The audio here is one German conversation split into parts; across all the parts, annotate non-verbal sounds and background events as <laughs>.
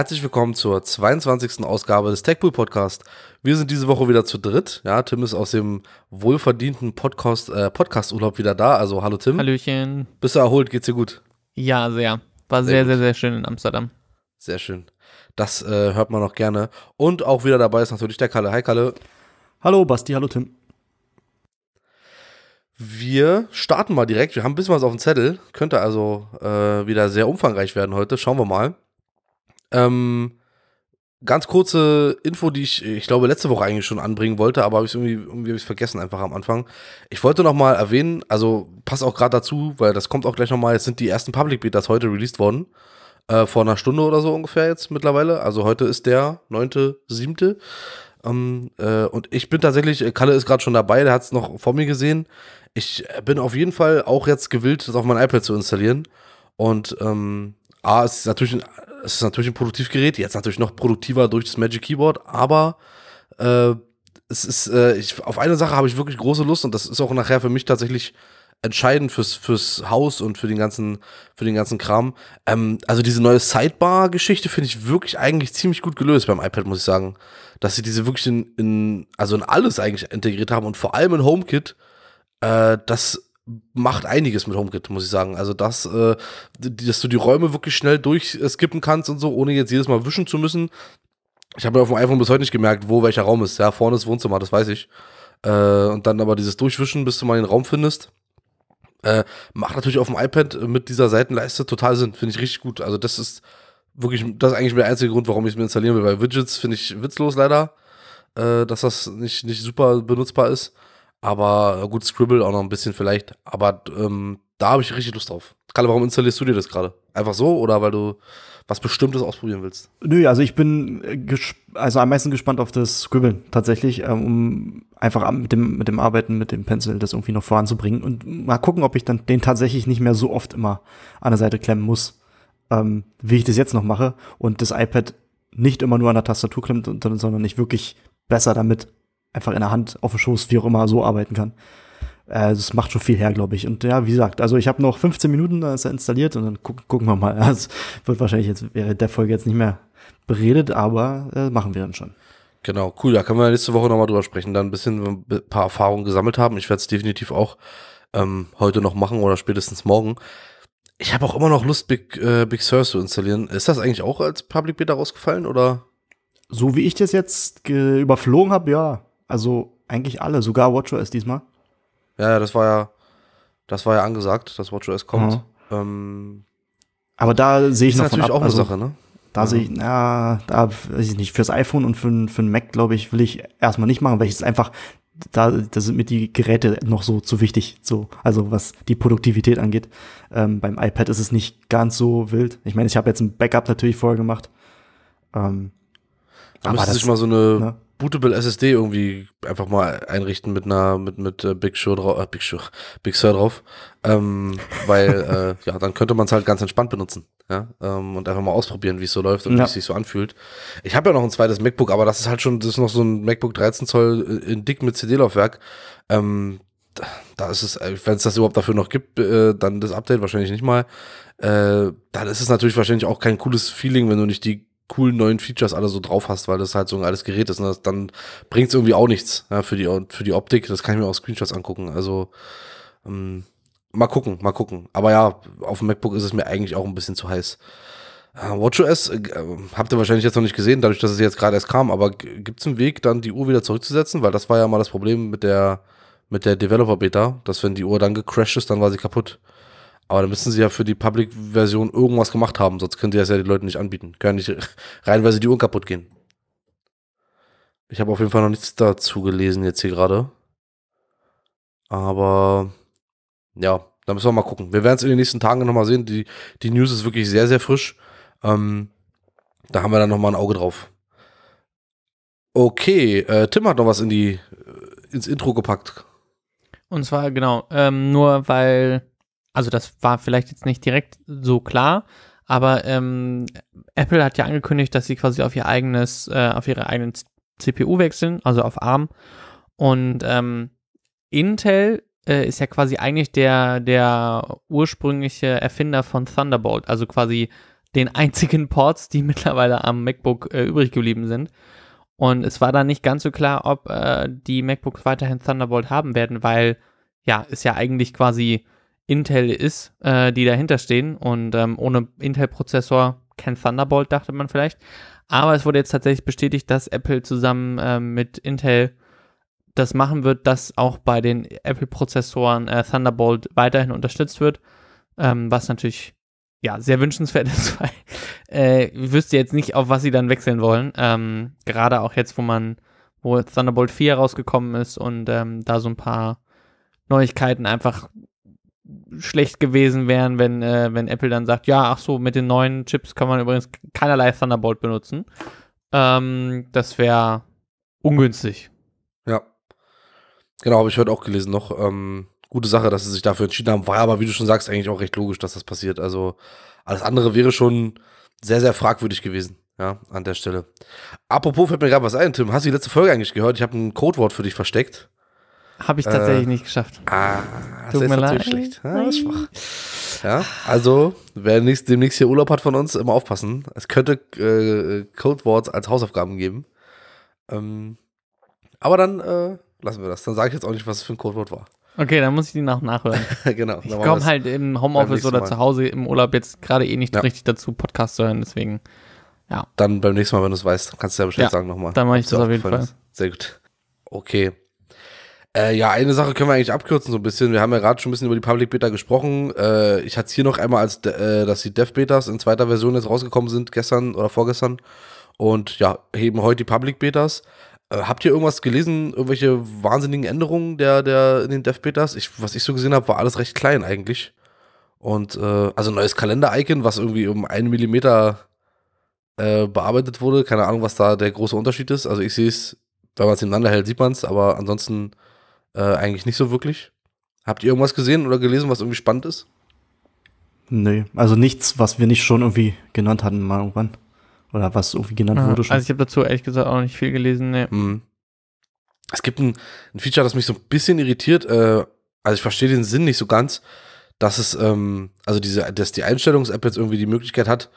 Herzlich willkommen zur 22. Ausgabe des TechPool Podcast. Wir sind diese Woche wieder zu dritt. Ja, Tim ist aus dem wohlverdienten Podcast, äh, Podcast-Urlaub wieder da. Also hallo Tim. Hallöchen. Bist du erholt? Geht's dir gut? Ja, sehr. War sehr, sehr, sehr, sehr schön in Amsterdam. Sehr schön. Das äh, hört man auch gerne. Und auch wieder dabei ist natürlich der Kalle. Hi Kalle. Hallo Basti, hallo Tim. Wir starten mal direkt. Wir haben ein bisschen was auf dem Zettel. Könnte also äh, wieder sehr umfangreich werden heute. Schauen wir mal. Ähm, ganz kurze Info, die ich, ich glaube, letzte Woche eigentlich schon anbringen wollte, aber habe ich irgendwie, irgendwie ich vergessen einfach am Anfang. Ich wollte nochmal erwähnen, also passt auch gerade dazu, weil das kommt auch gleich nochmal, jetzt sind die ersten Public Betas heute released worden. Äh, vor einer Stunde oder so ungefähr jetzt mittlerweile. Also heute ist der 9.7. Ähm, äh, und ich bin tatsächlich, äh, Kalle ist gerade schon dabei, der hat es noch vor mir gesehen. Ich äh, bin auf jeden Fall auch jetzt gewillt, das auf mein iPad zu installieren. Und ähm, A, ist natürlich ein es ist natürlich ein Produktivgerät, jetzt natürlich noch produktiver durch das Magic Keyboard, aber äh, es ist, äh, ich, auf eine Sache habe ich wirklich große Lust und das ist auch nachher für mich tatsächlich entscheidend fürs, fürs Haus und für den ganzen, für den ganzen Kram. Ähm, also diese neue Sidebar-Geschichte finde ich wirklich eigentlich ziemlich gut gelöst beim iPad, muss ich sagen. Dass sie diese wirklich in, in also in alles eigentlich integriert haben und vor allem in HomeKit, äh, das macht einiges mit HomeKit, muss ich sagen. Also, dass, äh, dass du die Räume wirklich schnell durchskippen äh, kannst und so, ohne jetzt jedes Mal wischen zu müssen. Ich habe mir auf dem iPhone bis heute nicht gemerkt, wo welcher Raum ist. Ja, vorne ist Wohnzimmer, das weiß ich. Äh, und dann aber dieses Durchwischen, bis du mal den Raum findest. Äh, macht natürlich auf dem iPad mit dieser Seitenleiste total Sinn. Finde ich richtig gut. Also, das ist wirklich, das ist eigentlich der einzige Grund, warum ich es mir installieren will. Weil Widgets finde ich witzlos leider, äh, dass das nicht, nicht super benutzbar ist. Aber gut, Scribble auch noch ein bisschen vielleicht. Aber ähm, da habe ich richtig Lust drauf. Kalle, warum installierst du dir das gerade? Einfach so oder weil du was Bestimmtes ausprobieren willst? Nö, also ich bin äh, also am meisten gespannt auf das Scribbeln tatsächlich, ähm, um einfach mit dem, mit dem Arbeiten, mit dem Pencil das irgendwie noch voranzubringen und mal gucken, ob ich dann den tatsächlich nicht mehr so oft immer an der Seite klemmen muss, ähm, wie ich das jetzt noch mache und das iPad nicht immer nur an der Tastatur klemmt, sondern nicht wirklich besser damit einfach in der Hand, auf dem Schoß, wie auch immer, so arbeiten kann. Äh, das macht schon viel her, glaube ich. Und ja, wie gesagt, also ich habe noch 15 Minuten, da ist er installiert und dann gu gucken wir mal. <laughs> Das wird wahrscheinlich jetzt während der Folge jetzt nicht mehr beredet, aber äh, machen wir dann schon. Genau, cool. Da können wir nächste Woche nochmal drüber sprechen, dann ein bisschen ein paar Erfahrungen gesammelt haben. Ich werde es definitiv auch ähm, heute noch machen oder spätestens morgen. Ich habe auch immer noch Lust, Big, äh, Big Sur zu installieren. Ist das eigentlich auch als Public Beta rausgefallen oder? So wie ich das jetzt überflogen habe, ja. Also eigentlich alle, sogar WatchOS diesmal. Ja, ja, das war ja, das war ja angesagt, dass WatchOS kommt. Mhm. Ähm, aber da sehe ich noch natürlich von ab. auch also, eine Sache, ne? Da ja. sehe ich, na, da weiß ich nicht, fürs iPhone und für, für einen Mac, glaube ich, will ich erstmal nicht machen, weil ich es einfach, da, da sind mir die Geräte noch so zu wichtig, so, also was die Produktivität angeht. Ähm, beim iPad ist es nicht ganz so wild. Ich meine, ich habe jetzt ein Backup natürlich vorher gemacht. Ähm, da aber das mal so eine ne? bootable SSD irgendwie einfach mal einrichten mit einer mit mit äh, Big Sur drauf, äh, Big Sur, Big Sur drauf, ähm, weil <laughs> äh, ja dann könnte man es halt ganz entspannt benutzen, ja ähm, und einfach mal ausprobieren, wie es so läuft und ja. wie es sich so anfühlt. Ich habe ja noch ein zweites MacBook, aber das ist halt schon das ist noch so ein MacBook 13 Zoll äh, in dick mit CD-Laufwerk. Ähm, da ist es, wenn es das überhaupt dafür noch gibt, äh, dann das Update wahrscheinlich nicht mal. Äh, dann ist es natürlich wahrscheinlich auch kein cooles Feeling, wenn du nicht die coolen neuen Features alle so drauf hast, weil das halt so ein altes Gerät ist. Ne? Dann bringt es irgendwie auch nichts ja, für, die, für die Optik. Das kann ich mir auch Screenshots angucken. Also ähm, mal gucken, mal gucken. Aber ja, auf dem MacBook ist es mir eigentlich auch ein bisschen zu heiß. Uh, WatchOS äh, habt ihr wahrscheinlich jetzt noch nicht gesehen, dadurch, dass es jetzt gerade erst kam, aber gibt es einen Weg, dann die Uhr wieder zurückzusetzen? Weil das war ja mal das Problem mit der, mit der Developer-Beta, dass wenn die Uhr dann gecrashed ist, dann war sie kaputt. Aber da müssen sie ja für die Public-Version irgendwas gemacht haben, sonst können sie das ja den Leuten nicht anbieten. Können nicht <laughs> reinweise die Uhren kaputt gehen. Ich habe auf jeden Fall noch nichts dazu gelesen jetzt hier gerade. Aber ja, da müssen wir mal gucken. Wir werden es in den nächsten Tagen nochmal sehen. Die, die News ist wirklich sehr, sehr frisch. Ähm, da haben wir dann nochmal ein Auge drauf. Okay, äh, Tim hat noch was in die, äh, ins Intro gepackt. Und zwar, genau, ähm, nur weil also das war vielleicht jetzt nicht direkt so klar, aber ähm, Apple hat ja angekündigt, dass sie quasi auf ihr eigenes, äh, auf ihre eigenen CPU wechseln, also auf ARM. Und ähm, Intel äh, ist ja quasi eigentlich der, der ursprüngliche Erfinder von Thunderbolt, also quasi den <laughs> einzigen Ports, die mittlerweile am MacBook äh, übrig geblieben sind. Und es war da nicht ganz so klar, ob äh, die MacBooks weiterhin Thunderbolt haben werden, weil ja, ist ja eigentlich quasi Intel ist, äh, die dahinter stehen. Und ähm, ohne Intel-Prozessor kein Thunderbolt, dachte man vielleicht. Aber es wurde jetzt tatsächlich bestätigt, dass Apple zusammen äh, mit Intel das machen wird, dass auch bei den Apple-Prozessoren äh, Thunderbolt weiterhin unterstützt wird. Ähm, was natürlich ja, sehr wünschenswert <laughs> ist, weil äh, ich wüsste jetzt nicht, auf was sie dann wechseln wollen. Ähm, gerade auch jetzt, wo man, wo Thunderbolt 4 rausgekommen ist und ähm, da so ein paar Neuigkeiten einfach schlecht gewesen wären, wenn, äh, wenn Apple dann sagt, ja, ach so, mit den neuen Chips kann man übrigens keinerlei Thunderbolt benutzen. Ähm, das wäre ungünstig. Ja. Genau, habe ich heute auch gelesen noch. Ähm, gute Sache, dass sie sich dafür entschieden haben. War aber, wie du schon sagst, eigentlich auch recht logisch, dass das passiert. Also alles andere wäre schon sehr, sehr fragwürdig gewesen. Ja, an der Stelle. Apropos fällt mir gerade was ein, Tim. Hast du die letzte Folge eigentlich gehört? Ich habe ein Codewort für dich versteckt. Habe ich tatsächlich äh, nicht geschafft. Äh, ah, das Tut ist mir natürlich schlecht. Ja, ist schwach. Ja, also, wer nächst, demnächst hier Urlaub hat von uns, immer aufpassen. Es könnte äh, Codewords als Hausaufgaben geben. Ähm, aber dann äh, lassen wir das. Dann sage ich jetzt auch nicht, was es für ein Codewort war. Okay, dann muss ich die nach nachhören. <laughs> genau. Ich komme halt im Homeoffice oder zu Hause im Urlaub jetzt gerade eh nicht ja. richtig dazu, Podcast zu hören, deswegen. Ja. Dann beim nächsten Mal, wenn du es weißt, kannst du ja bestimmt ja, sagen nochmal. Dann mache ich das auf jeden Fall. Ist. Sehr gut. Okay. Äh, ja, eine Sache können wir eigentlich abkürzen so ein bisschen. Wir haben ja gerade schon ein bisschen über die Public Beta gesprochen. Äh, ich hatte es hier noch einmal, als äh, dass die Dev Betas in zweiter Version jetzt rausgekommen sind, gestern oder vorgestern. Und ja, heben heute die Public Betas. Äh, habt ihr irgendwas gelesen, irgendwelche wahnsinnigen Änderungen der, der in den Dev Betas? Ich, was ich so gesehen habe, war alles recht klein eigentlich. Und äh, also neues Kalender-Icon, was irgendwie um einen Millimeter äh, bearbeitet wurde. Keine Ahnung, was da der große Unterschied ist. Also ich sehe es, wenn man es nebeneinander hält, sieht man es, aber ansonsten äh, eigentlich nicht so wirklich. Habt ihr irgendwas gesehen oder gelesen, was irgendwie spannend ist? Nee, also nichts, was wir nicht schon irgendwie genannt hatten mal irgendwann. Oder was irgendwie genannt Aha, wurde schon. Also ich habe dazu ehrlich gesagt auch nicht viel gelesen, nee. Hm. Es gibt ein, ein, Feature, das mich so ein bisschen irritiert. Äh, also ich verstehe den Sinn nicht so ganz, dass es, ähm, also diese, dass die Einstellungs-App jetzt irgendwie die Möglichkeit hat,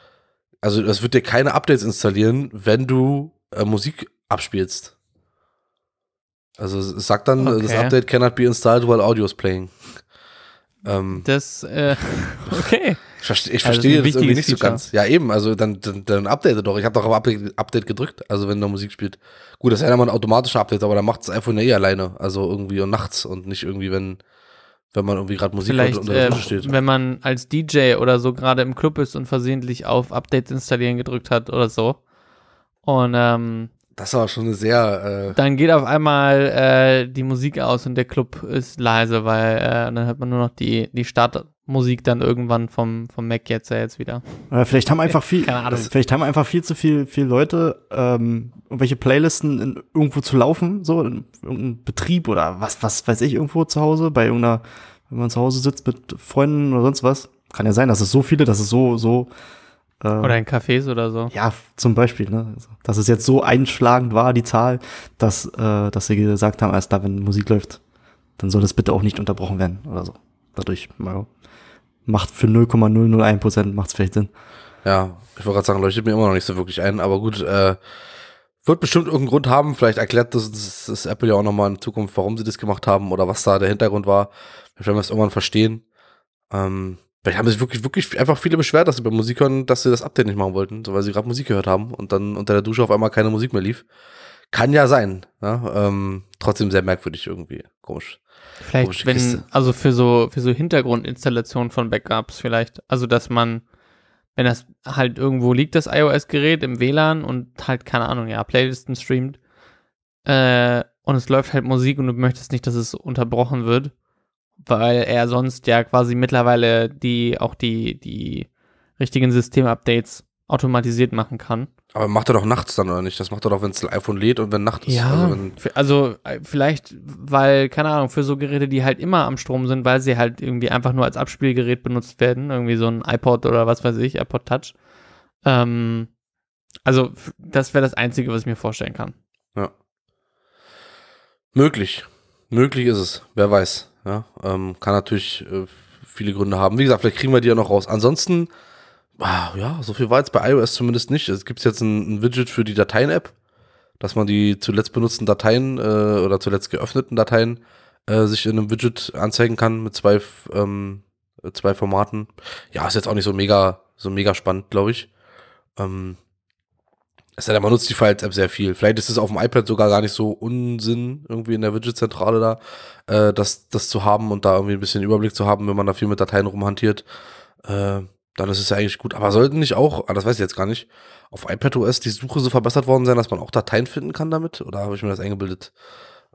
also es wird dir keine Updates installieren, wenn du äh, Musik abspielst. Also es sagt dann, äh, okay. das Update cannot be installed while audio is playing. Ähm, das, äh, <laughs> okay. Ich, verste ich also verstehe das, das irgendwie nicht Feature. so ganz. Ja, eben, also dann, dann, dann update doch. Ich habe doch auf Update, gedrückt, also wenn da Musik spielt. Gut, das ist ja mal ein automatischer Update, aber dann macht das iPhone ja eh alleine. Also irgendwie und nachts und nicht irgendwie, wenn, wenn man irgendwie gerade Musik Vielleicht, unter der Dusche äh, steht. wenn man als DJ oder so gerade im Club ist und versehentlich auf Update installieren gedrückt hat oder so. Und ähm, das war schon eine sehr. Äh dann geht auf einmal äh, die Musik aus und der Club ist leise, weil äh, dann hört man nur noch die, die Startmusik dann irgendwann vom, vom Mac jetzt ja jetzt wieder. Oder äh, vielleicht haben einfach viel, <laughs> Keine Ahnung. vielleicht haben einfach viel zu viel, viel Leute ähm, irgendwelche Playlisten in, irgendwo zu laufen, so in irgendeinem Betrieb oder was, was weiß ich, irgendwo zu Hause, bei irgendeiner, wenn man zu Hause sitzt mit Freunden oder sonst was. Kann ja sein, dass es so viele, dass es so, so äh, oder in Cafés oder so. Ja, zum Beispiel, ne? Also, dass es jetzt so einschlagend war, die Zahl, dass, äh, dass sie gesagt haben, als da, wenn Musik läuft, dann soll das bitte auch nicht unterbrochen werden oder so. Dadurch, ja, macht für 0,001 Prozent macht es vielleicht Sinn. Ja, ich wollte gerade sagen, leuchtet mir immer noch nicht so wirklich ein, aber gut, äh, wird bestimmt irgendeinen Grund haben. Vielleicht erklärt das, das, das Apple ja auch nochmal in Zukunft, warum sie das gemacht haben oder was da der Hintergrund war. Vielleicht werden wir es irgendwann verstehen. Ähm, Vielleicht haben sich wirklich, wirklich einfach viele beschwert, dass sie bei Musik hören, dass sie das Update nicht machen wollten, so weil sie gerade Musik gehört haben und dann unter der Dusche auf einmal keine Musik mehr lief. Kann ja sein. Ja? Ne? Ähm, trotzdem sehr merkwürdig irgendwie. Komisch. Vielleicht, wenn, Kiste. also für so, für so Hintergrundinstallationen von Backups vielleicht. Also, dass man, wenn das halt irgendwo liegt, das iOS-Gerät im WLAN und halt, keine Ahnung, ja, Playlisten streamt, äh, und es läuft halt Musik und du möchtest nicht, dass es unterbrochen wird weil er sonst ja quasi mittlerweile die auch die, die richtigen Systemupdates automatisiert machen kann. Aber macht er doch nachts dann oder nicht? Das macht er doch, wenn es iPhone lädt und wenn Nacht ist. Ja, also, also, äh, vielleicht, weil, keine Ahnung, für so Geräte, die halt immer am Strom sind, weil sie halt irgendwie einfach nur als Abspielgerät benutzt werden, irgendwie so ein iPod oder was weiß ich, iPod Touch. Ähm, also das wäre das Einzige, was ich mir vorstellen kann. Ja. Möglich. Möglich ist es. Wer weiß. Ja, ähm, kann natürlich äh, viele Gründe haben. Wie gesagt, vielleicht kriegen wir die ja noch raus. Ansonsten, ah, ja, so viel war jetzt bei iOS zumindest nicht. Es gibt jetzt ein, ein Widget für die Dateien-App, dass man die zuletzt benutzten Dateien äh, oder zuletzt geöffneten Dateien äh, sich in einem Widget anzeigen kann mit zwei, ähm, zwei Formaten. Ja, ist jetzt auch nicht so mega, so mega spannend, glaube ich. Ähm, das heißt, man nutzt die Files-App sehr viel. Vielleicht ist es auf dem iPad sogar gar nicht so Unsinn, irgendwie in der Widget-Zentrale da, äh, das, das zu haben und da irgendwie ein bisschen Überblick zu haben, wenn man da viel mit Dateien rumhantiert. Äh, dann ist es ja eigentlich gut. Aber sollten nicht auch, ah, das weiß ich jetzt gar nicht, auf iPadOS die Suche so verbessert worden sein, dass man auch Dateien finden kann damit? Oder habe ich mir das eingebildet?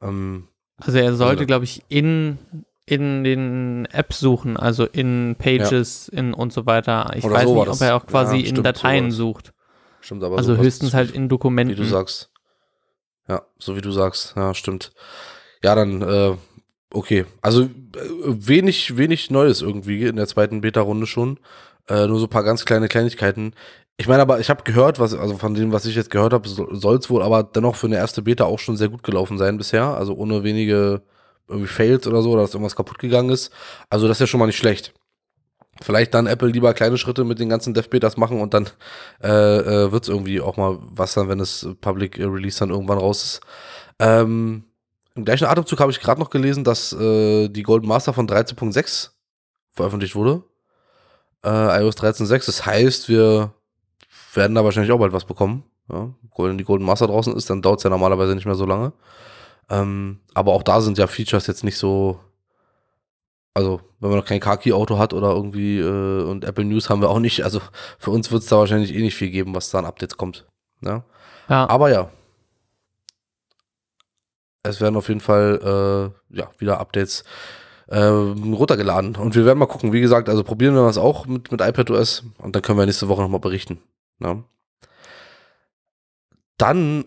Ähm, also er sollte, also glaube ich, in, in den Apps suchen, also in Pages, ja. in und so weiter. Ich oder weiß so nicht, ob er auch quasi ja, in Dateien so sucht. Stimmt, aber also höchstens halt in Dokumenten. Wie du sagst. Ja, so wie du sagst. Ja, stimmt. Ja, dann, äh, okay. Also äh, wenig, wenig Neues irgendwie in der zweiten Beta-Runde schon. Äh, nur so ein paar ganz kleine Kleinigkeiten. Ich meine aber, ich habe gehört, was, also von dem, was ich jetzt gehört habe, soll es wohl aber dennoch für eine erste Beta auch schon sehr gut gelaufen sein bisher. Also ohne wenige irgendwie Fails oder so, oder dass irgendwas kaputt gegangen ist. Also das ist ja schon mal nicht schlecht. Vielleicht dann Apple lieber kleine Schritte mit den ganzen Dev-Betas machen und dann äh, äh, wird es irgendwie auch mal was dann, wenn es Public Release dann irgendwann raus ist. Ähm, Im gleichen Atemzug habe ich gerade noch gelesen, dass äh, die Golden Master von 13.6 veröffentlicht wurde. Äh, iOS 13.6. Das heißt, wir werden da wahrscheinlich auch bald was bekommen. Ja? Wenn die Golden Master draußen ist, dann dauert es ja normalerweise nicht mehr so lange. Ähm, aber auch da sind ja Features jetzt nicht so also wenn man noch kein Kaki-Auto hat oder irgendwie äh, und Apple News haben wir auch nicht. Also für uns wird es da wahrscheinlich eh nicht viel geben, was da an Updates kommt. Ne? Ja. Aber ja. Es werden auf jeden Fall äh, ja, wieder Updates äh, runtergeladen. Und wir werden mal gucken. Wie gesagt, also probieren wir das auch mit, mit iPadOS und dann können wir nächste Woche nochmal berichten. Ne? Dann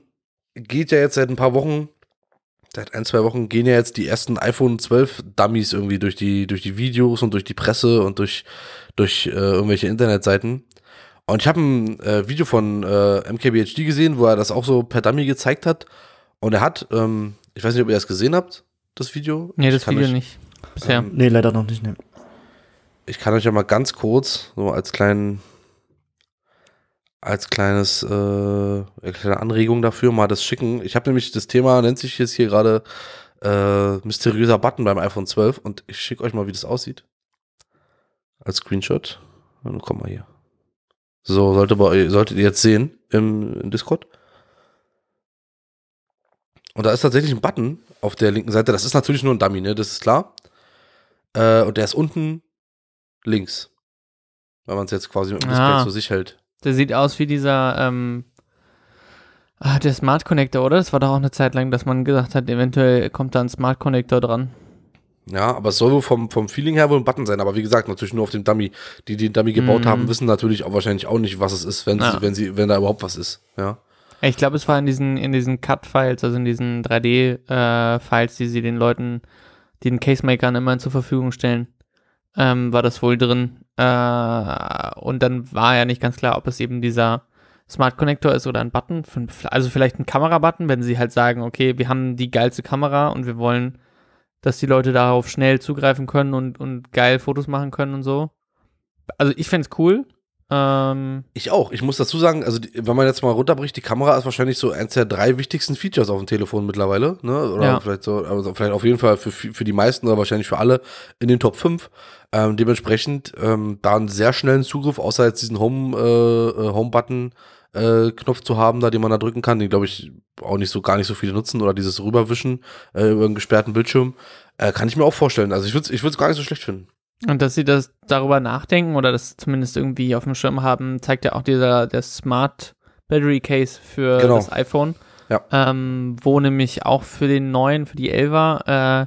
geht ja jetzt seit ein paar Wochen Seit ein, zwei Wochen gehen ja jetzt die ersten iPhone 12 Dummies irgendwie durch die, durch die Videos und durch die Presse und durch, durch äh, irgendwelche Internetseiten. Und ich habe ein äh, Video von äh, MKBHD gesehen, wo er das auch so per Dummy gezeigt hat. Und er hat, ähm, ich weiß nicht, ob ihr das gesehen habt, das Video. Nee, das Video euch, nicht. Bisher. Ähm, nee, leider noch nicht. Nee. Ich kann euch ja mal ganz kurz, so als kleinen als kleines äh, kleine Anregung dafür mal das schicken. Ich habe nämlich das Thema nennt sich jetzt hier gerade äh, mysteriöser Button beim iPhone 12 und ich schicke euch mal, wie das aussieht. Als Screenshot. Dann komm mal hier. So, sollte bei, solltet ihr jetzt sehen im, im Discord. Und da ist tatsächlich ein Button auf der linken Seite. Das ist natürlich nur ein Dummy, ne? Das ist klar. Äh, und der ist unten links. Wenn man es jetzt quasi mit dem Display ah. zu sich hält. Der sieht aus wie dieser, ähm, ah, der Smart Connector, oder? Das war doch auch eine Zeit lang, dass man gesagt hat, eventuell kommt da ein Smart Connector dran. Ja, aber es soll wohl vom, vom Feeling her wohl ein Button sein. Aber wie gesagt, natürlich nur auf dem Dummy. Die, die den Dummy gebaut mm. haben, wissen natürlich auch wahrscheinlich auch nicht, was es ist, wenn, ja. sie, wenn, sie, wenn da überhaupt was ist. Ja. Ich glaube, es war in diesen, in diesen Cut-Files, also in diesen 3D-Files, äh, die sie den Leuten, den Casemakern immer zur Verfügung stellen, ähm, war das wohl drin. Äh, und dann war ja nicht ganz klar, ob es eben dieser Smart Connector ist oder ein Button. also vielleicht ein Kamerabutton, wenn sie halt sagen, okay, wir haben die geilste Kamera und wir wollen, dass die Leute darauf schnell zugreifen können und, und geil Fotos machen können und so. Also ich fände es cool. Ähm ich auch. Ich muss dazu sagen, also wenn man jetzt mal runterbricht, die Kamera ist wahrscheinlich so eins der drei wichtigsten Features auf dem Telefon mittlerweile. Ne? Oder ja. vielleicht so, also vielleicht auf jeden Fall für, für die meisten oder wahrscheinlich für alle in den Top 5. Ähm, dementsprechend ähm, da einen sehr schnellen Zugriff, außer jetzt diesen Home, äh, äh Home-Button. Äh, Knopf zu haben, da den man da drücken kann, den glaube ich auch nicht so gar nicht so viele nutzen oder dieses rüberwischen äh, über einen gesperrten Bildschirm, äh, kann ich mir auch vorstellen. Also ich würde es ich gar nicht so schlecht finden. Und dass sie das darüber nachdenken oder das zumindest irgendwie auf dem Schirm haben, zeigt ja auch dieser der Smart Battery Case für genau. das iPhone. Ja. Ähm, wo nämlich auch für den neuen, für die 11er, äh,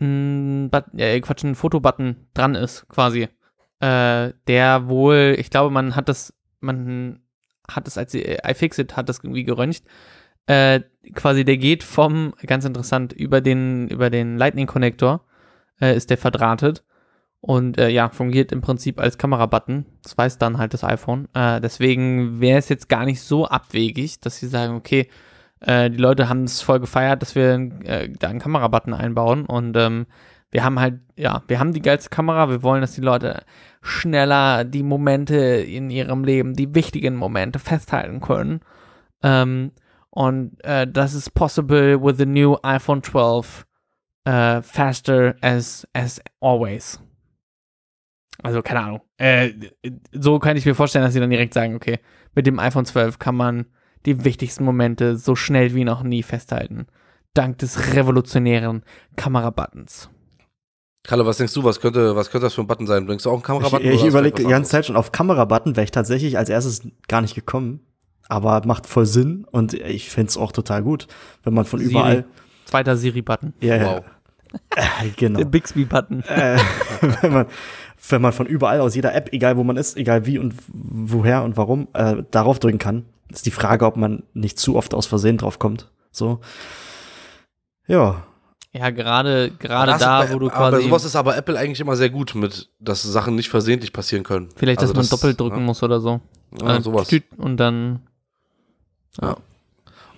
ein, Button, äh, Quatsch, ein Fotobutton dran ist, quasi. Äh, der wohl, ich glaube, man hat das, man hat es als äh, iFixit hat das irgendwie geröntgt. Äh, quasi der geht vom, ganz interessant, über den, über den lightning connector äh, ist der verdrahtet und äh, ja, fungiert im Prinzip als Kamerabutton. Das weiß dann halt das iPhone. Äh, deswegen wäre es jetzt gar nicht so abwegig, dass sie sagen, okay, äh, die Leute haben es voll gefeiert, dass wir äh, da einen Kamerabutton einbauen und ähm, wir haben halt, ja, wir haben die geilste Kamera, wir wollen, dass die Leute schneller die Momente in ihrem Leben, die wichtigen Momente festhalten können. Ähm, und äh, das ist possible with the new iPhone 12 äh, faster as, as always. Also keine Ahnung. Äh, so kann ich mir vorstellen, dass sie dann direkt sagen, okay, mit dem iPhone 12 kann man die wichtigsten Momente so schnell wie noch nie festhalten. Dank des revolutionären Kamerabuttons. Kalle, was denkst du, was könnte, was könnte das für ein Button sein? Bringst du auch einen Kamerabutton? Ich, ich überlege die ganze Zeit schon auf Kamerabutton, wäre ich tatsächlich als erstes gar nicht gekommen. Aber macht voll Sinn und ich finde es auch total gut, wenn man von Siri. überall. Zweiter Siri-Button. Ja, yeah. wow. Äh, genau. Der Bixby-Button. Äh, <laughs> wenn, man, wenn man von überall aus jeder App, egal wo man ist, egal wie und woher und warum, äh, darauf drücken kann, ist die Frage, ob man nicht zu oft aus Versehen drauf kommt. So. Ja. Ja, gerade gerade da, bei, wo du quasi. Aber sowas ist aber Apple eigentlich immer sehr gut mit, dass Sachen nicht versehentlich passieren können. Vielleicht, also dass das, man doppelt drücken ja. Ne? muss oder so. Ja, äh, sowas. Und dann. Ja.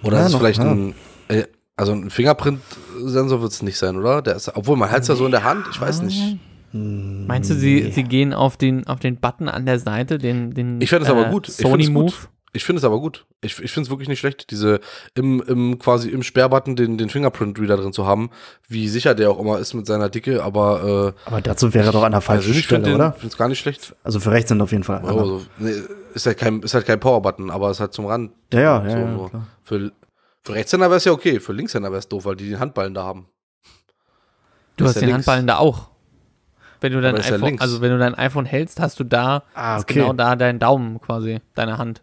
Oder ja, ist noch, vielleicht ein. Äh, also ein Fingerprint-Sensor wird es nicht sein, oder? Der ist, obwohl, man hat es ja so in der Hand, ich weiß nicht. Meinst du, sie, sie hm. gehen auf den, auf den Button an der Seite, den, den ich das äh, aber gut. Sony Move? Gut. Ich finde es aber gut. Ich, ich finde es wirklich nicht schlecht, diese im, im quasi im Sperrbutton den, den Fingerprint-Reader drin zu haben, wie sicher der auch immer ist mit seiner Dicke, aber äh, Aber dazu wäre doch an der falschen also Stelle, den, oder? Ich finde es gar nicht schlecht. Also für rechts sind auf jeden Fall. Oh, so. nee, ist halt kein, ist halt kein Power-Button, aber ist halt zum Rand. Ja, ja, so, ja, ja Für, für Rechtshänder wäre es ja okay, für Linkshänder wäre es doof, weil die den Handballen da haben. Du das hast den links. Handballen da auch. Wenn du dein iPhone, also wenn du dein iPhone hältst, hast du da ah, okay. genau da deinen Daumen quasi, deine Hand.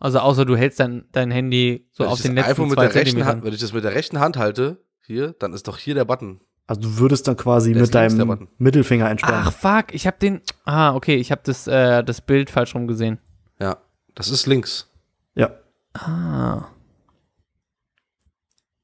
Also außer du hältst dein, dein Handy so Wenn auf den letzten iPhone zwei der rechten Hand, Wenn ich das mit der rechten Hand halte, hier, dann ist doch hier der Button. Also du würdest dann quasi mit deinem Mittelfinger entspannen. Ach fuck, ich hab den Ah, okay, ich hab das äh, das Bild falsch rum gesehen. Ja, das ist links. Ja. Ah.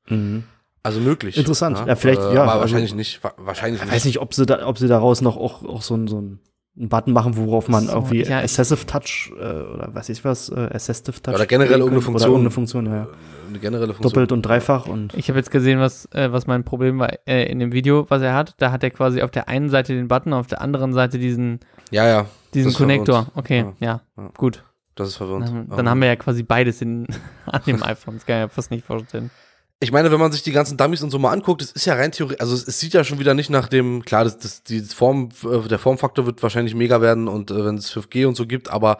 Mhm. Also möglich. Interessant. Ja, ne? ja vielleicht, äh, ja. Aber also, wahrscheinlich nicht. Wahrscheinlich ich nicht. weiß nicht, ob sie, da, ob sie daraus noch auch, auch so, so ein einen Button machen, worauf man so, irgendwie ja, Assessive Touch äh, oder weiß ich was, äh, Assistive Touch. Oder generell irgendeine Funktion. Oder irgendeine Funktion, ja. Äh, eine generelle Funktion. Doppelt und dreifach und. Ich habe jetzt gesehen, was, äh, was mein Problem war äh, in dem Video, was er hat. Da hat er quasi auf der einen Seite den Button, auf der anderen Seite diesen. Ja, ja. Diesen Connector. Okay, ja, ja, gut. Das ist verwirrend. Dann, dann haben wir ja quasi beides in, <laughs> an dem iPhone. Das kann ich ja fast nicht vorstellen ich meine, wenn man sich die ganzen Dummies und so mal anguckt, es ist ja rein theoretisch, also es, es, sieht ja schon wieder nicht nach dem, klar, das, das, die Form, äh, der Formfaktor wird wahrscheinlich mega werden und äh, wenn es 5G und so gibt, aber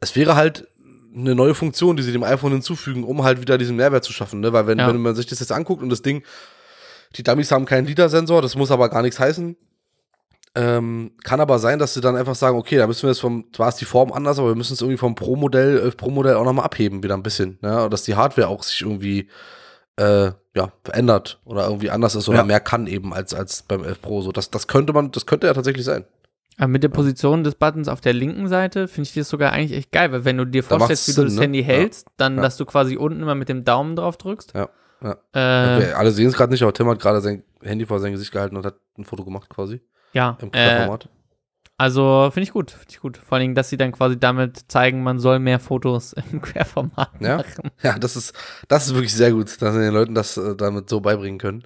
es wäre halt eine neue Funktion, die sie dem iPhone hinzufügen, um halt wieder diesen Mehrwert zu schaffen, ne? Weil wenn, ja. wenn man sich das jetzt anguckt und das Ding, die Dummies haben keinen LIDAR-Sensor, das muss aber gar nichts heißen. Ähm, kann aber sein, dass sie dann einfach sagen, okay, da müssen wir jetzt vom, zwar ist die Form anders, aber wir müssen es irgendwie vom Pro-Modell, 11 äh, Pro-Modell auch nochmal abheben, wieder ein bisschen, ne? dass die Hardware auch sich irgendwie äh, ja, verändert oder irgendwie anders ist oder ja. mehr kann eben als, als beim 11 Pro. So, das, das könnte man, das könnte ja tatsächlich sein. Aber mit der Position des Buttons auf der linken Seite finde ich das sogar eigentlich echt geil, weil wenn du dir vorstellst, wie Sinn, du das ne? Handy ne? hältst, dann, ja. dass du quasi unten immer mit dem Daumen drauf drückst. Ja. ja. Äh, okay, alle sehen es gerade nicht, aber Tim hat gerade sein Handy vor sein Gesicht gehalten und hat ein Foto gemacht quasi. Ja. Im äh, also finde ich gut, finde ich gut. Vor allen Dingen, dass sie dann quasi damit zeigen, man soll mehr Fotos <laughs> im Querformat ja? machen. Ja, das ist, das ist wirklich sehr gut, dass sie den Leuten das äh, damit so beibringen können.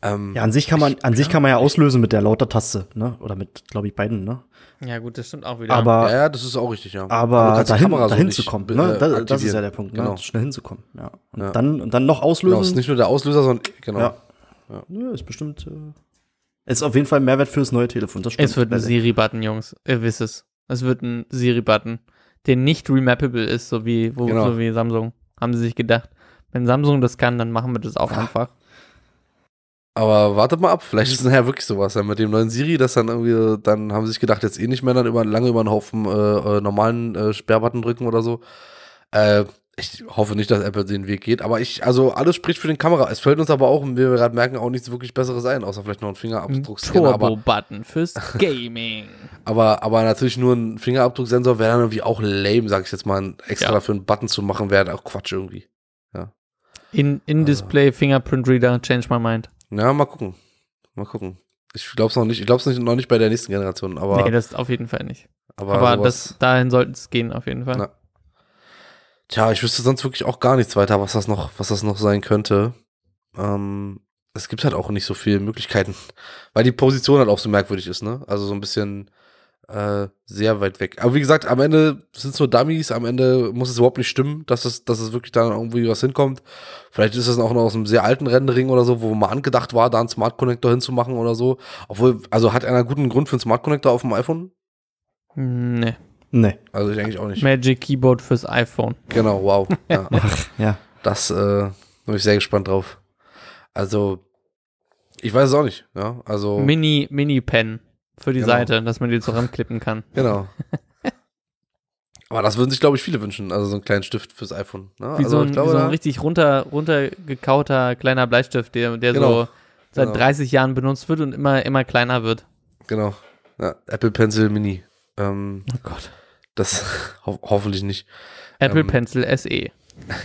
Ähm, ja, an sich kann man, an ja. sich kann man ja auslösen mit der lauter Taste, ne? Oder mit, glaube ich, beiden, ne? Ja, gut, das stimmt auch wieder. Aber, ja, ja das ist auch richtig, ja. Aber, dahin, Kamera dahin zu kommen, ne? Äh, das, das, ist ja der Punkt, ne? genau. ne? Schnell hinzukommen, ja. Und, Dann, und dann noch genau, auslösen. Genau, ist nicht nur der Auslöser, sondern, genau. Ja, ist bestimmt äh, ist auf jeden Fall ein Mehrwert fürs neue Telefon. Das stimmt. Es wird ein Siri-Button, Jungs. Ihr wisst es. Es wird ein Siri-Button, der nicht remappable ist, so wie, wo, genau. so wie Samsung. Haben sie sich gedacht. Wenn Samsung das kann, dann machen wir das auch Ach. einfach. Aber wartet mal ab, vielleicht ist es nachher wirklich sowas ja, mit dem neuen Siri, dass dann irgendwie, dann haben sie sich gedacht, jetzt eh nicht mehr dann über, lange über einen Haufen äh, äh normalen äh, Sperrbutton drücken oder so. Äh, ich hoffe nicht, dass Apple den Weg geht, aber ich, also alles spricht für den Kamera. Es fällt uns aber auch, wie wir gerade merken, auch nichts wirklich Besseres ein, außer vielleicht noch ein Fingerabdrucksensor. Turbo-Button fürs <laughs> Gaming. aber, aber natürlich nur ein Fingerabdrucksensor wäre dann irgendwie auch lame, sag ich jetzt mal, extra ja. dafür einen Button zu machen, wäre auch Quatsch irgendwie. Ja. In, in also. Display, Fingerprint Reader, change my mind. Na, mal gucken. Mal gucken. Ich glaub's noch nicht. Ich glaub's nicht, noch nicht bei der nächsten Generation, aber. Nee, das auf jeden Fall nicht. Aber, aber das, dahin sollte es gehen, auf jeden Fall. Na. Tja, ich wüsste sonst wirklich auch gar nichts weiter, was das noch, was das noch sein könnte. Ähm, es gibt halt auch nicht so viele Möglichkeiten, <laughs> weil die Position halt auch so merkwürdig ist, ne? Also so ein bisschen äh, sehr weit weg. Aber wie gesagt, am Ende sind es nur Dummies, am Ende muss es überhaupt nicht stimmen, dass es, dass es wirklich da irgendwie was hinkommt. Vielleicht ist es auch noch aus einem sehr alten Rendering oder so, wo man angedacht war, da einen Smart Connector hinzumachen oder so. Obwohl, also hat einer guten Grund für einen Smart Connector auf dem iPhone? Nee. Nee. Also ich eigentlich auch nicht. Magic Keyboard fürs iPhone. Genau, wow. <laughs> Ja. Ach, ja. Das äh, bin ich sehr gespannt drauf. Also, ich weiß es auch nicht. Ja, also Mini, Mini-Pen für die genau. Seite, dass man die so ranklippen kann. <laughs> Genau. <laughs> Aber das würden sich, glaube ich, viele wünschen. Also so einen kleinen Stift fürs iPhone. Ne? Wie, also, so ein, glaube, wie, so ein, richtig runter, runtergekauter kleiner Bleistift, der, der genau. so seit genau. 30 Jahren benutzt wird und immer, immer kleiner wird. Genau. Ja, Apple Pencil Mini. Ähm, oh Gott. Das <laughs> ho hoffentlich nicht. Apple ähm, Pencil SE. <laughs>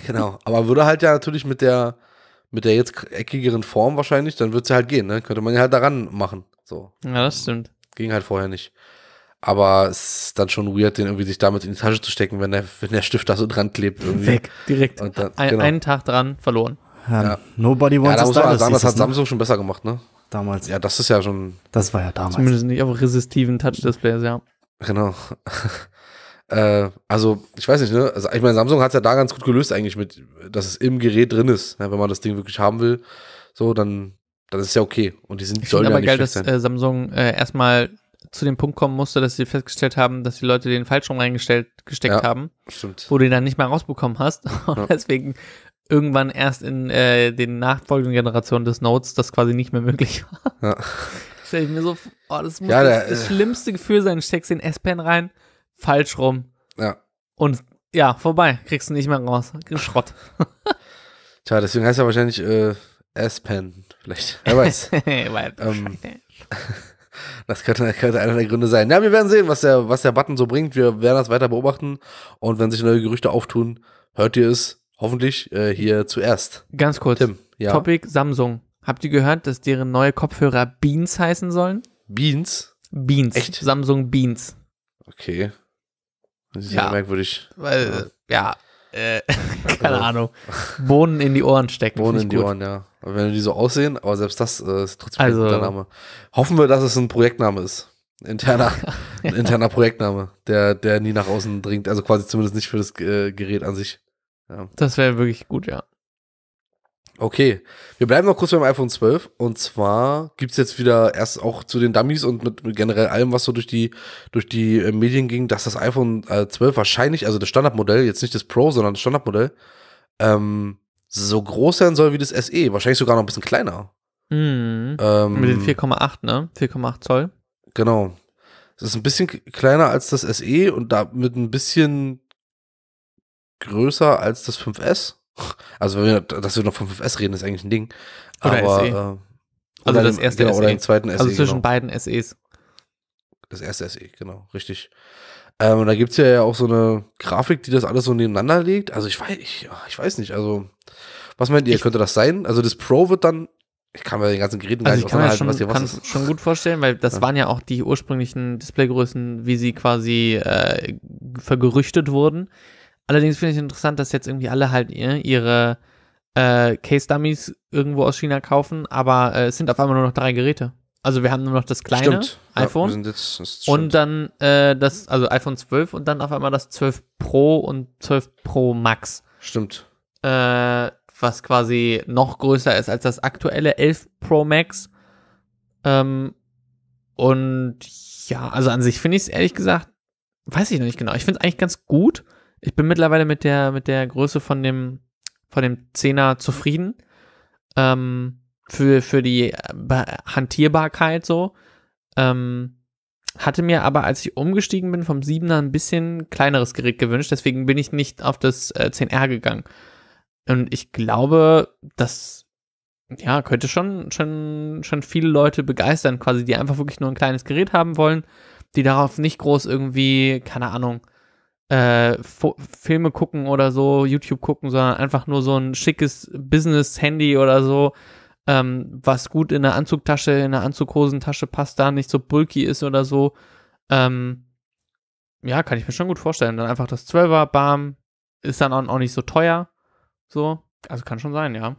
Genau, aber würde halt ja natürlich mit der mit der jetzt eckigeren Form wahrscheinlich, dann würde es ja halt gehen, ne? Könnte man ja halt daran machen. So. Ja, das stimmt. Ging halt vorher nicht. Aber es ist dann schon weird, den irgendwie sich damit in die Tasche zu stecken, wenn der, wenn der Stift da so dran klebt. Irgendwie. Weg, direkt. Dann, genau. Ein, einen Tag dran, verloren. Ja. Ja. Nobody wants ja, da muss sagen, das hat ne? Samsung schon besser gemacht, ne? Damals. Ja, das ist ja schon. Das war ja damals. Zumindest nicht auf resistiven Touch-Displays, ja. Genau. <laughs> Äh, also, ich weiß nicht, ne? Also, ich meine, Samsung hat es ja da ganz gut gelöst, eigentlich, mit, dass es im Gerät drin ist. Ne? Wenn man das Ding wirklich haben will, so, dann, dann ist ja okay. Und die sind ich sollen aber ja geil, dass äh, Samsung äh, erstmal zu dem Punkt kommen musste, dass sie festgestellt haben, dass die Leute den Fallschirm reingesteckt ja, haben, stimmt. wo du ihn dann nicht mehr rausbekommen hast. <laughs> Und ja. deswegen irgendwann erst in äh, den nachfolgenden Generationen des Notes das quasi nicht mehr möglich war. Ja. <laughs> Stell ich mir so, oh, das muss ja, das, der, äh, das schlimmste Gefühl sein, steckst den S-Pen rein falsch rum. Ja. Und ja, vorbei. Kriegst du nicht mehr raus. Schrott. <laughs> <laughs> Tja, deswegen heißt er wahrscheinlich äh, S-Pen. Vielleicht. Wer weiß. <laughs> ähm, das könnte, könnte, einer der Gründe sein. Ja, wir werden sehen, was der, was der Button so bringt. Wir werden das weiter beobachten. Und wenn sich neue Gerüchte auftun, hört ihr es hoffentlich äh, hier zuerst. Ganz kurz. Tim, ja? Topic Samsung. Habt ihr gehört, dass deren neue Kopfhörer Beans heißen sollen? Beans? Beans. Echt? Samsung Beans. Okay. Das ist ja, ja merkwürdig. Weil, ja, ja äh, <laughs> keine also, Ahnung. <laughs> Bohnen in die Ohren stecken. Bohnen in die gut. Ohren, ja. Und wenn die so aussehen, aber selbst das äh, ist trotzdem also, ein guter Name. Hoffen wir, dass es ein Projektname ist. Interner, ja. <laughs> interner Projektname, der, der nie nach außen dringt, also quasi zumindest nicht für das äh, Gerät an sich. Ja. Das wäre wirklich gut, ja. Okay, wir bleiben noch kurz beim iPhone 12 und zwar gibt es jetzt wieder erst auch zu den Dummies und mit, generell allem, was so durch die, durch die äh, Medien ging, dass das iPhone 12 äh, wahrscheinlich, also das Standardmodell, jetzt nicht das Pro, sondern das Standardmodell, ähm, so groß sein soll wie das SE, wahrscheinlich sogar noch ein bisschen kleiner. Mhm. Ähm, mit den 4,8, ne? 4,8 Zoll. Genau. Es ist ein bisschen kleiner als das SE und damit ein bisschen größer als das 5S. Also, wenn wir, dass wir noch vom 5S reden, ist eigentlich ein Ding. Oder aber, SE. Äh, also das erste genau, SE. Oder e. den zweiten SE. Also zwischen genau. beiden SEs. E das erste SE, genau, richtig. Ähm, da gibt es ja auch so eine Grafik, die das alles so nebeneinander legt. Also ich weiß, ich, ich weiß nicht, also was meint ihr, ich, könnte das sein? Also das Pro wird dann, ich kann mir den ganzen Geräten also gar nicht ich kann mir schon, was kann ist. schon gut vorstellen, weil das ja. waren ja auch die ursprünglichen Displaygrößen, wie sie quasi äh, vergerüchtet wurden. Allerdings finde ich interessant, dass jetzt irgendwie alle halt ne, ihre äh, Case-Dummies irgendwo aus China kaufen, aber äh, es sind auf einmal nur noch drei Geräte. Also wir haben nur noch das kleine stimmt. iPhone ja, jetzt, das und dann äh, das, also iPhone 12 und dann auf einmal das 12 Pro und 12 Pro Max. Stimmt. Äh, was quasi noch größer ist als das aktuelle 11 Pro Max. Ähm, und ja, also an sich finde ich es ehrlich gesagt, weiß ich noch nicht genau. Ich finde es eigentlich ganz gut. Ich bin mittlerweile mit der, mit der Größe von dem, von dem Zehner zufrieden. Ähm, für, für die äh, Hantierbarkeit so. Ähm, hatte mir aber, als ich umgestiegen bin, vom 7er ein bisschen kleineres Gerät gewünscht. Deswegen bin ich nicht auf das äh, 10R gegangen. Und ich glaube, das ja, könnte schon, schon, schon viele Leute begeistern, quasi, die einfach wirklich nur ein kleines Gerät haben wollen, die darauf nicht groß irgendwie, keine Ahnung, äh, Filme gucken oder so, YouTube gucken, sondern einfach nur so ein schickes Business-Handy oder so, ähm, was gut in der Anzugtasche, in der Anzughosentasche passt, da nicht so bulky ist oder so. Ähm, ja, kann ich mir schon gut vorstellen. Dann einfach das 12er, bam, ist dann auch, nicht so teuer. So, also kann schon sein, ja.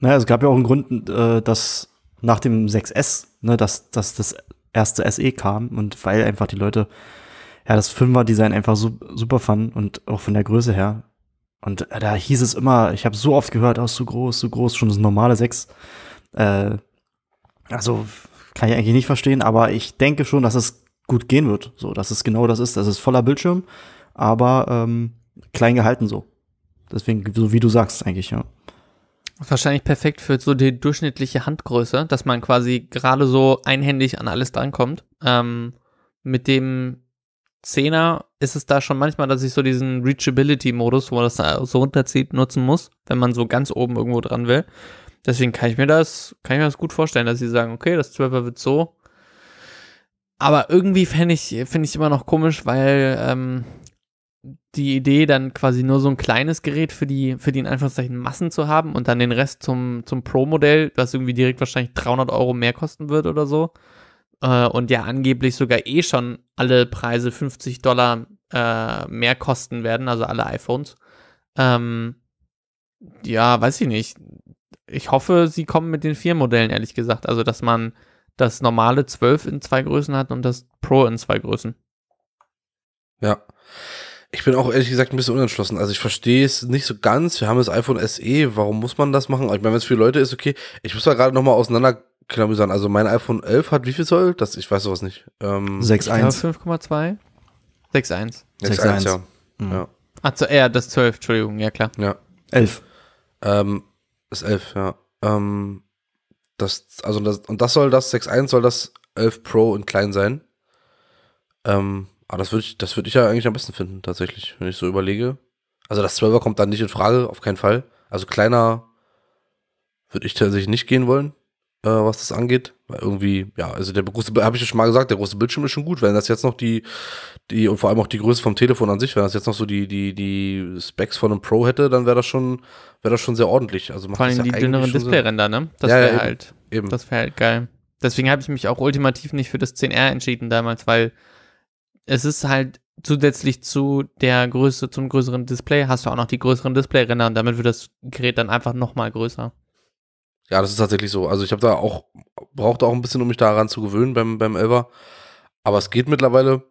Naja, es gab ja auch einen Grund, äh, dass nach dem 6S, ne, dass, dass das erste SE kam und weil einfach die Leute ja, das Fünfer-Design einfach su super fand und auch von der Größe her. Und äh, da hieß es immer, ich habe so oft gehört, aus oh, zu groß, zu groß, schon das normale Sechs. Äh, also kann ich eigentlich nicht verstehen, aber ich denke schon, dass es gut gehen wird. So, dass es genau das ist. Das ist voller Bildschirm, aber ähm, klein gehalten so. Deswegen, so wie du sagst, eigentlich, ja. Wahrscheinlich perfekt für so die durchschnittliche Handgröße, dass man quasi gerade so einhändig an alles drankommt. Ähm, mit dem Zehner ist es da schon manchmal, dass ich so diesen Reachability-Modus, wo man das so runterzieht, nutzen muss, wenn man so ganz oben irgendwo dran will. Deswegen kann ich mir das, kann ich mir das gut vorstellen, dass sie sagen, okay, das 12er wird so. Aber irgendwie finde ich, finde ich immer noch komisch, weil ähm, die Idee, dann quasi nur so ein kleines Gerät für die, für die in Anführungszeichen Massen zu haben und dann den Rest zum, zum Pro-Modell, was irgendwie direkt wahrscheinlich 300 Euro mehr kosten wird oder so, äh, und ja angeblich sogar eh schon alle Preise 50 Dollar äh, mehr kosten werden, also alle iPhones. Ähm, ja, weiß ich nicht. Ich hoffe, sie kommen mit den vier Modellen, ehrlich gesagt. Also, dass man das normale 12 in zwei Größen hat und das Pro in zwei Größen. Ja. Ich bin auch ehrlich gesagt ein bisschen unentschlossen. Also ich verstehe es nicht so ganz. Wir haben das iPhone SE. Warum muss man das machen? Ich meine, wenn es für Leute ist, okay. Ich muss da gerade nochmal auseinander genau sagen, also mein iPhone 11 hat wie viel Zoll? Das, ich weiß sowas nicht. Ähm, 6,1. 5,2? 6,1. 6,1, ja. Mhm. ja. Achso, eher das 12, Entschuldigung, ja klar. Ja. 11. Ähm, das 11, ja. Ähm, das, also das, und das soll das, 6.1 soll das 11 Pro in klein sein. Ähm, aber ah, das würde ich, das würde ich ja eigentlich am besten finden, tatsächlich, wenn ich so überlege. Also das 12er kommt dann nicht in Frage, auf keinen Fall. Also kleiner würde ich tatsächlich nicht gehen wollen äh, was das angeht. Weil irgendwie, ja, also der große, habe ich ja schon mal gesagt, der große Bildschirm ist schon gut. Wenn das jetzt noch die, die, und vor allem auch die Größe vom Telefon an sich, wenn das jetzt noch so die, die, die Specs von einem Pro hätte, dann wäre das schon, wäre das schon sehr ordentlich. Also macht vor allem das ja die dünneren Displayränder, ne? Das ja, wäre ja, halt, eben. das wäre halt geil. Deswegen habe ich mich auch ultimativ nicht für das 10R entschieden damals, weil es ist halt zusätzlich zu der Größe, zum größeren Display hast du auch noch die größeren Displayränder und damit wird das Gerät dann einfach nochmal größer. Ja, das ist tatsächlich so. Also ich habe da auch, brauchte auch ein bisschen, um mich daran zu gewöhnen beim, beim Elber. Aber es geht mittlerweile.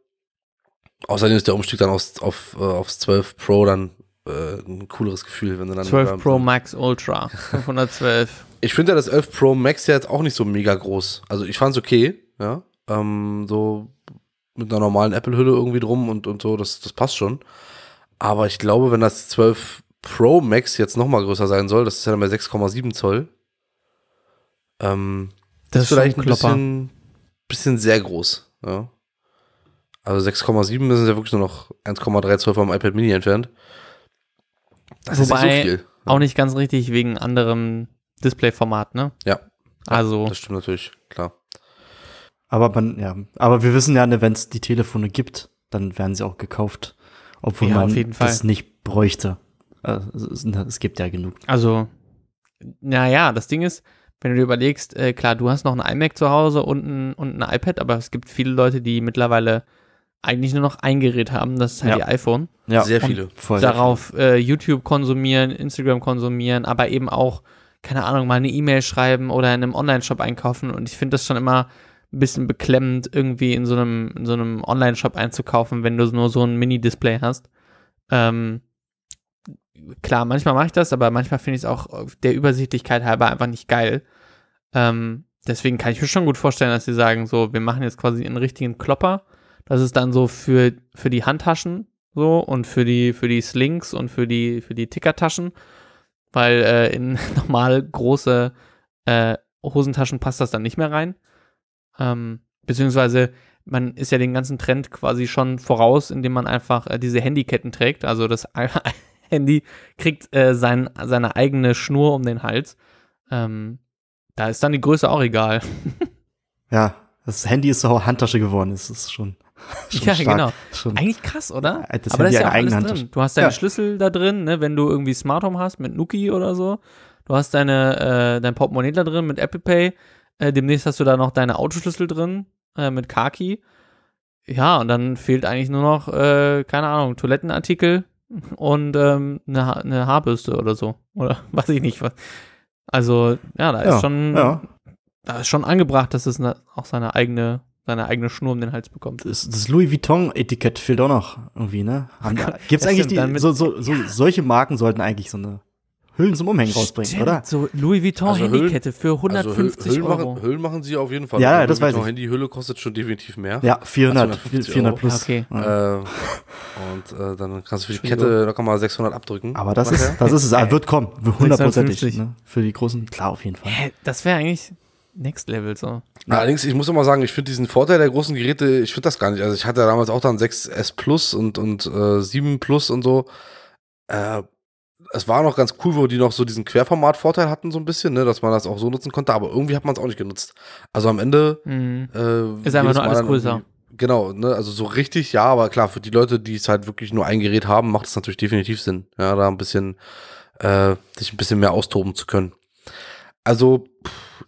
Außerdem ist der Umstieg dann aufs, auf, äh, aufs 12 Pro dann äh, ein cooleres Gefühl, wenn du dann. 12 Pro Max Ultra. 512. <laughs> ich finde ja das 11 Pro Max ja jetzt auch nicht so mega groß. Also ich fand es okay, ja. Ähm, so mit einer normalen Apple-Hülle irgendwie drum und, und so, das, das passt schon. Aber ich glaube, wenn das 12 Pro Max jetzt nochmal größer sein soll, das ist ja dann bei 6,7 Zoll, ähm, das ist vielleicht ein bisschen, bisschen sehr groß. Ja. Also 6,7 sind ja wirklich nur noch 1,3 vom iPad Mini entfernt. Das Wobei, ist nicht so viel. Ja. Auch nicht ganz richtig wegen anderem Displayformat, ne? Ja. Also. Das stimmt natürlich, klar. Aber man, ja, aber wir wissen ja, ne, wenn es die Telefone gibt, dann werden sie auch gekauft, obwohl ja, man das nicht bräuchte. Also, es gibt ja genug. Also, naja, das Ding ist, wenn du dir überlegst, äh, klar, du hast noch ein iMac zu Hause und ein, und ein iPad, aber es gibt viele Leute, die mittlerweile eigentlich nur noch ein Gerät haben, das ist halt ja. ihr iPhone. Ja, sehr viele. Voll darauf äh, YouTube konsumieren, Instagram konsumieren, aber eben auch, keine Ahnung, mal eine E-Mail schreiben oder in einem Online-Shop einkaufen. Und ich finde das schon immer ein bisschen beklemmend, irgendwie in so einem, in so einem Online-Shop einzukaufen, wenn du nur so ein Mini-Display hast. Ähm, klar, manchmal mache ich das, aber manchmal finde ich es auch äh, der Übersichtlichkeit halber einfach nicht geil. Ähm, deswegen kann ich mir schon gut vorstellen, dass sie sagen, so, wir machen jetzt quasi einen richtigen Klopper. Das ist dann so für, für die Handtaschen so und für die, für die Slings und für die, für die Tickertaschen. Weil äh, in <laughs> normal große äh, Hosentaschen passt das dann nicht mehr rein. Ähm, beziehungsweise man ist ja den ganzen Trend quasi schon voraus, indem man einfach äh, diese Handyketten trägt. Also das <laughs> Handy kriegt äh, sein, seine eigene Schnur um den Hals. Ähm, da ist dann die Größe auch egal. <laughs> ja, das Handy ist so Handtasche geworden, das ist schon. <laughs> schon ja, stark. genau. Schon Eigentlich krass, oder? Das Aber das ist ja auch alles drin. Du hast deinen ja. Schlüssel da drin, ne, wenn du irgendwie Smart Home hast mit Nuki oder so. Du hast deine, äh, dein Portemonnaie da drin mit Apple Pay. Äh, demnächst hast du da noch deine Autoschlüssel drin äh, mit Kaki. Ja, und dann fehlt eigentlich nur noch, äh, keine Ahnung, Toilettenartikel, und ähm, eine, ha eine, Haarbürste oder so. Oder <laughs> weiß ich nicht. Was. Also, ja, da ja, ist schon. Ja. Da ist schon angebracht, dass es auch seine eigene, seine eigene Schnur um den Hals bekommt. Das, das Louis Vuitton-Etikett fehlt auch noch irgendwie, ne? Haben, <laughs> gibt's eigentlich stimmt, die, so, so, so, solche Marken sollten eigentlich so eine Hüllen zum Umhängen rausbringen, oder? So Louis Vuitton also Handykette für 150 also Hüllen Euro. Machen, Hüllen machen sie auf jeden Fall. Ja, ja also das weiß Vuitton ich. Handyhülle kostet schon definitiv mehr. Ja, 400, 400 Euro. plus. Okay. Äh, und äh, dann kannst du für die Kette locker mal 600 abdrücken. Aber das ist, das ist es, äh, wird kommen, äh, hundertprozentig. Ne? Für die großen, klar, auf jeden Fall. Hä, das wäre eigentlich, Next Level so. Na, allerdings, ich muss immer sagen, ich finde diesen Vorteil der großen Geräte, ich finde das gar nicht. Also ich hatte damals auch dann 6S Plus und, und äh, 7 Plus und so. Äh, es war noch ganz cool, wo die noch so diesen Querformat-Vorteil hatten, so ein bisschen, ne, dass man das auch so nutzen konnte, aber irgendwie hat man es auch nicht genutzt. Also am Ende mhm. äh, ist einfach nur alles größer. Genau, ne, also so richtig, ja, aber klar, für die Leute, die es halt wirklich nur ein Gerät haben, macht es natürlich definitiv Sinn, ja, da ein bisschen, äh, sich ein bisschen mehr austoben zu können. Also,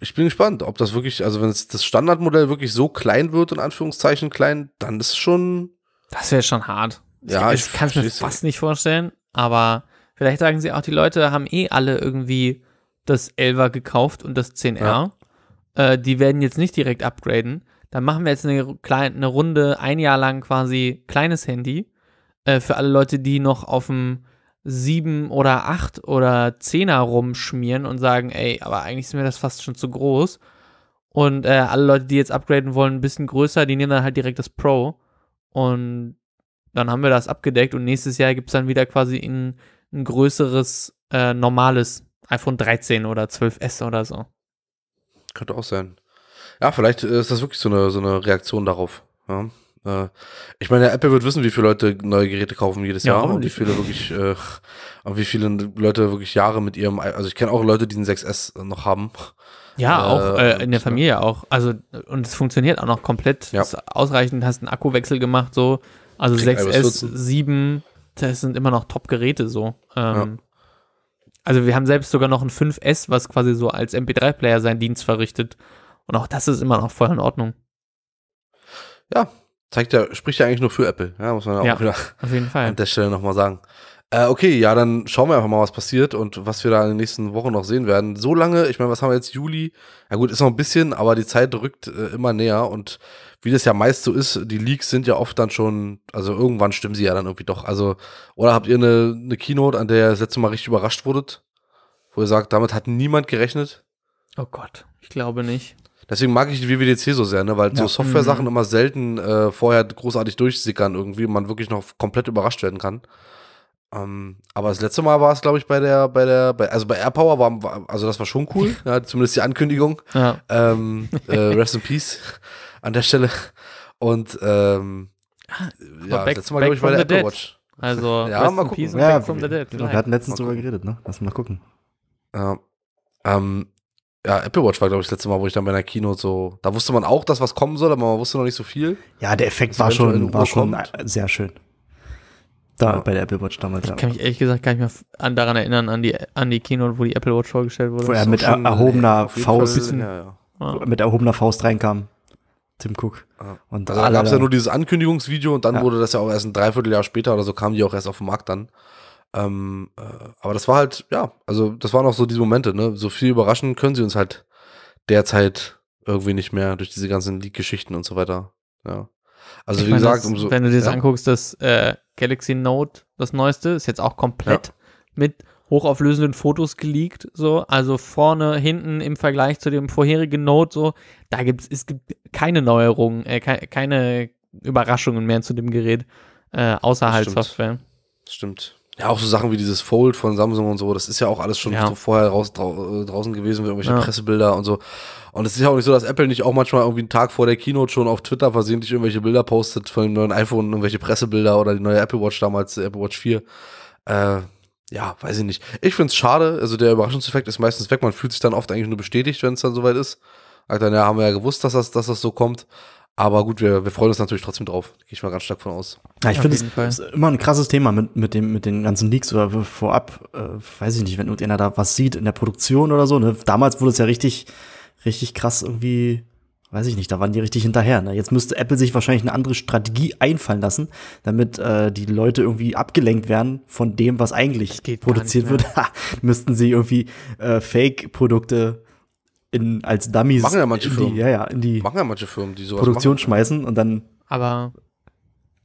ich bin gespannt, ob das wirklich, also wenn das Standardmodell wirklich so klein wird, in Anführungszeichen klein, dann ist es schon. Das wäre schon hart. Ja, ich, ich kann es mir fast nicht vorstellen, aber Vielleicht sagen sie auch, die Leute haben eh alle irgendwie das 11er gekauft und das 10R. Ja. Äh, die werden jetzt nicht direkt upgraden. Dann machen wir jetzt eine, eine Runde, ein Jahr lang quasi kleines Handy. Äh, für alle Leute, die noch auf dem 7 oder 8 oder 10er rumschmieren und sagen, ey, aber eigentlich ist mir das fast schon zu groß. Und äh, alle Leute, die jetzt upgraden wollen, ein bisschen größer, die nehmen dann halt direkt das Pro. Und dann haben wir das abgedeckt und nächstes Jahr gibt es dann wieder quasi in ein größeres, äh, normales iPhone 13 oder 12S oder so. Könnte auch sein. Ja, vielleicht äh, ist das wirklich so eine, so eine Reaktion darauf. Ja. Äh, ich meine, Apple wird wissen, wie viele Leute neue Geräte kaufen jedes ja, Jahr und wie viele wirklich, äh, wie viele Leute wirklich Jahre mit ihrem, also ich kenne auch Leute, die einen 6S noch haben. Ja, äh, auch äh, in der Familie auch. Also, und es funktioniert auch noch komplett. Ja. ausreichend, hast einen Akkuwechsel gemacht, so. Also Krieg 6S, 7, das sind immer noch Top-Geräte so. Ähm, ja. Also wir haben selbst sogar noch ein 5S, was quasi so als MP3-Player seinen Dienst verrichtet. Und auch das ist immer noch voll in Ordnung. Ja, zeigt ja, spricht ja eigentlich nur für Apple, ja, muss man ja auch ja, wieder auf jeden Fall. an der Stelle nochmal sagen. Äh, okay, ja, dann schauen wir einfach mal, was passiert und was wir da in den nächsten Wochen noch sehen werden. So lange, ich meine, was haben wir jetzt? Juli? Ja gut, ist noch ein bisschen, aber die Zeit rückt äh, immer näher und wie das ja meist so ist, die Leaks sind ja oft dann schon, also irgendwann stimmen sie ja dann irgendwie doch. Also, oder habt ihr eine, eine Keynote, an der ihr das letzte Mal richtig überrascht wurdet? Wo ihr sagt, damit hat niemand gerechnet? Oh Gott, ich glaube nicht. Deswegen mag ich die WWDC so sehr, ne? weil ja. so Software-Sachen mhm. immer selten äh, vorher großartig durchsickern irgendwie und man wirklich noch komplett überrascht werden kann. Um, ähm, aber das letzte Mal war es, glaube ich, bei der, bei der, bei, also bei AirPower war, war, also das war schon cool, <laughs> ja, zumindest die Ankündigung. Ja. Ähm, äh, Rest in Peace an der Stelle. Und ähm, ah, ja, letztes Mal, glaube ich, bei der Apple Watch. Also, <laughs> ja, mal gucken. Ja, dead, wir hatten letztens drüber geredet, ne? Lass mal gucken. Ja, ähm, ja, Apple Watch war, glaube ich, das letzte Mal, wo ich dann bei einer Kino so. Da wusste man auch, dass was kommen soll, aber man wusste noch nicht so viel. Ja, der Effekt war schon, war schon äh, sehr schön. Da, ja. bei der Apple Watch damals. Ich kann mich ehrlich gesagt gar nicht mehr an, daran erinnern, an die, an die Keynote, wo die Apple Watch vorgestellt wurde. Wo er mit erhobener Faust, bisschen, ja, ja. mit erhobener Faust reinkam. Tim Cook. Ja. Ah. Und also da gab es ja nur dieses Ankündigungsvideo und dann ja. wurde das ja auch erst ein Dreivierteljahr später oder so kam die auch erst auf den Markt dann. Ähm, äh, aber das war halt, ja, also das waren auch so diese Momente, ne? So viel überraschen können sie uns halt derzeit irgendwie nicht mehr durch diese ganzen Leak-Geschichten und so weiter. Ja. Also ich wie meine, gesagt, das, umso, wenn du dir das ja. anguckst, das äh, Galaxy Note, das neueste, ist jetzt auch komplett mit hochauflösenden Fotos geleakt, so, also vorne, hinten im Vergleich zu dem vorherigen Note, so, da gibt's, es gibt keine Neuerungen, äh, ke keine Überraschungen mehr zu dem Gerät, äh, außer halt Software. Stimmt. Ja, auch so Sachen wie dieses Fold von Samsung und so, das ist ja auch alles schon ja. so vorher raus, drau äh, draußen gewesen mit irgendwelchen ja. Pressebilder und so. Und es ist ja auch nicht so, dass Apple nicht auch manchmal irgendwie einen Tag vor der Keynote schon auf Twitter versehentlich irgendwelche Bilder postet von dem neuen iPhone, irgendwelche Pressebilder oder die neue Apple Watch damals, die Apple Watch 4. Äh, ja, weiß ich nicht. Ich finde es schade. Also der Überraschungseffekt ist meistens weg. Man fühlt sich dann oft eigentlich nur bestätigt, wenn es dann soweit ist. Sagt dann, ja, haben wir ja gewusst, dass das, dass das so kommt. Aber gut, wir, wir freuen uns natürlich trotzdem drauf. Gehe ich mal ganz stark von aus. Ja, ich finde es immer ein krasses Thema mit, mit, dem, mit den ganzen Leaks oder vorab. Äh, weiß ich nicht, wenn irgendjemand da was sieht in der Produktion oder so. Ne? Damals wurde es ja richtig, richtig krass irgendwie weiß ich nicht, da waren die richtig hinterher. Ne? Jetzt müsste Apple sich wahrscheinlich eine andere Strategie einfallen lassen, damit äh, die Leute irgendwie abgelenkt werden von dem, was eigentlich produziert wird. <laughs> Müssten sie irgendwie äh, Fake-Produkte in als Dummies machen ja manche in die, ja, ja, in die machen ja manche Firmen, die sowas Produktion machen. schmeißen und dann. Aber,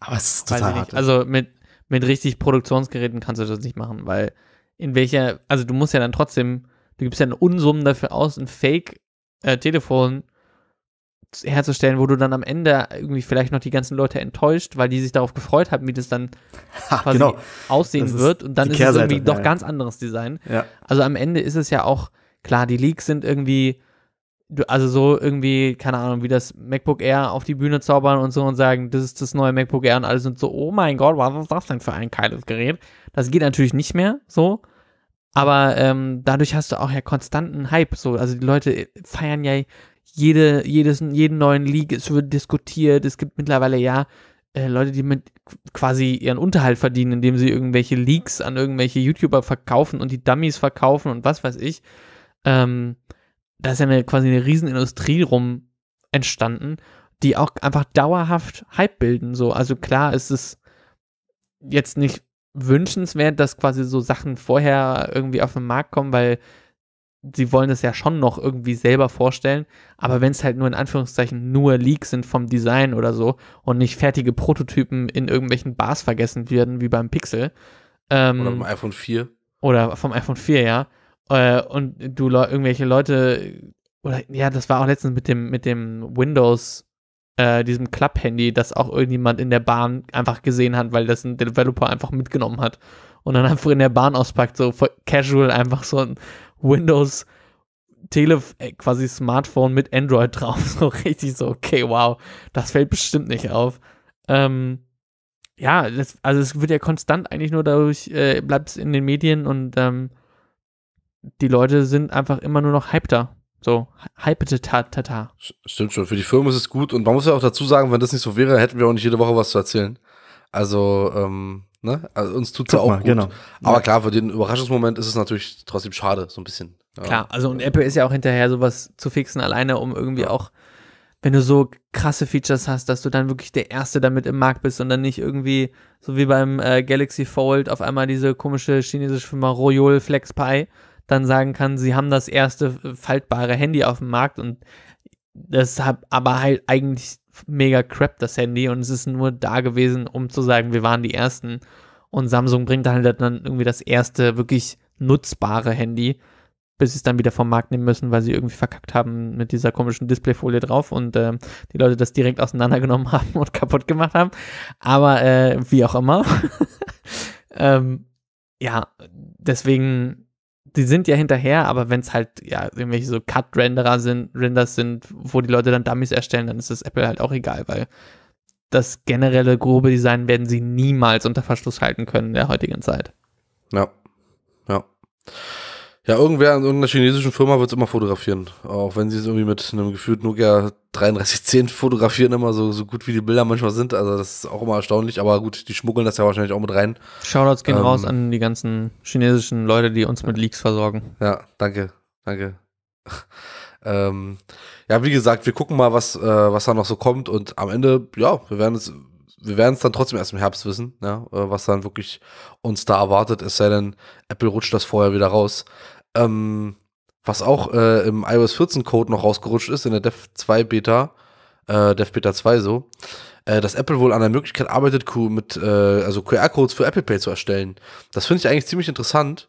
aber es ist total hart. Ne? Also mit, mit richtig Produktionsgeräten kannst du das nicht machen, weil in welcher, also du musst ja dann trotzdem, du gibst ja einen Unsummen dafür aus, ein Fake-Telefon äh, herzustellen, wo du dann am Ende irgendwie vielleicht noch die ganzen Leute enttäuscht, weil die sich darauf gefreut haben, wie das dann <laughs> ha, quasi genau. aussehen das wird. Und dann ist Kehrseite, es irgendwie doch ja, ganz anderes Design. Ja. Also am Ende ist es ja auch, klar, die Leaks sind irgendwie, also so irgendwie, keine Ahnung, wie das MacBook Air auf die Bühne zaubern und so und sagen, das ist das neue MacBook Air und alles und so, oh mein Gott, was ist das denn für ein geiles Gerät? Das geht natürlich nicht mehr so. Aber ähm, dadurch hast du auch ja konstanten Hype. So, also die Leute feiern ja jede, jedes, jeden neuen League, es wird diskutiert, es gibt mittlerweile ja äh, Leute, die mit quasi ihren Unterhalt verdienen, indem sie irgendwelche Leaks an irgendwelche YouTuber verkaufen und die Dummies verkaufen und was weiß ich. Ähm, da ist ja eine, quasi eine Riesenindustrie rum entstanden, die auch einfach dauerhaft Hype bilden. So. Also klar ist es jetzt nicht wünschenswert, dass quasi so Sachen vorher irgendwie auf den Markt kommen, weil sie wollen es ja schon noch irgendwie selber vorstellen, aber wenn es halt nur in Anführungszeichen nur Leaks sind vom Design oder so und nicht fertige Prototypen in irgendwelchen Bars vergessen werden, wie beim Pixel. Ähm, oder beim iPhone 4. Oder vom iPhone 4, ja. Äh, und du le irgendwelche Leute, oder ja, das war auch letztens mit dem, mit dem Windows, äh, diesem Club-Handy, das auch irgendjemand in der Bahn einfach gesehen hat, weil das ein Developer einfach mitgenommen hat und dann einfach in der Bahn auspackt, so casual einfach so ein Windows Tele äh, quasi Smartphone mit Android drauf. <laughs> So richtig so, okay, wow, das fällt bestimmt nicht auf. Ähm, ja, das, also es wird ja konstant eigentlich nur dadurch, äh, bleibt es in den Medien und ähm, die Leute sind einfach immer nur noch hypter. So, hypete tata. Stimmt schon, für die Firma ist es gut und man muss ja auch dazu sagen, wenn das nicht so wäre, hätten wir auch nicht jede Woche was zu erzählen. Also, ähm, Ne? Also uns tut es ja auch mal, gut. Genau. Aber klar, für den Überraschungsmoment ist es natürlich trotzdem schade, so ein bisschen. Ja. Klar, also und Apple ist ja auch hinterher, sowas zu fixen, alleine, um irgendwie ja. auch, wenn du so krasse Features hast, dass du dann wirklich der Erste damit im Markt bist und dann nicht irgendwie, so wie beim äh, Galaxy Fold, auf einmal diese komische chinesische Firma Royol Flex Pi dann sagen kann, sie haben das erste äh, faltbare Handy auf dem Markt und das hat aber halt eigentlich mega crap, das Handy, und es ist nur da gewesen, um zu sagen, wir waren die Ersten. Und Samsung bringt dann halt dann irgendwie das erste wirklich nutzbare Handy, bis sie es dann wieder vom Markt nehmen müssen, weil sie irgendwie verkackt haben mit dieser komischen Displayfolie drauf und äh, die Leute das direkt auseinandergenommen <laughs> haben und kaputt gemacht haben. Aber äh, wie auch immer. <laughs> ähm, ja, deswegen die sind ja hinterher, aber wenn es halt ja irgendwelche so Cut-Renderer sind, Renders sind, wo die Leute dann Dummies erstellen, dann ist das Apple halt auch egal, weil das generelle grobe Design werden sie niemals unter Verschluss halten können in der heutigen Zeit. Ja. Ja. Ja, irgendwer in irgendeiner chinesischen Firma wird es immer fotografieren. Auch wenn sie es irgendwie mit einem gefühlt Nokia 3310 fotografieren, immer so, so gut wie die Bilder manchmal sind. Also das ist auch immer erstaunlich. Aber gut, die schmuggeln das ja wahrscheinlich auch mit rein. Shoutouts gehen ähm, raus an die ganzen chinesischen Leute, die uns mit Leaks versorgen. Ja, danke. Danke. <laughs> ähm, ja, wie gesagt, wir gucken mal, was, äh, was da noch so kommt. Und am Ende, ja, wir werden es wir werden es dann trotzdem erst im Herbst wissen, ja, äh, was dann wirklich uns da erwartet, es sei denn, Apple rutscht das vorher wieder raus. Ähm, was auch äh, im iOS 14 Code noch rausgerutscht ist, in der Dev 2 Beta, äh, Dev Beta 2 so, äh, dass Apple wohl an der Möglichkeit arbeitet, Q mit, äh, also QR-Codes für Apple Pay zu erstellen. Das finde ich eigentlich ziemlich interessant,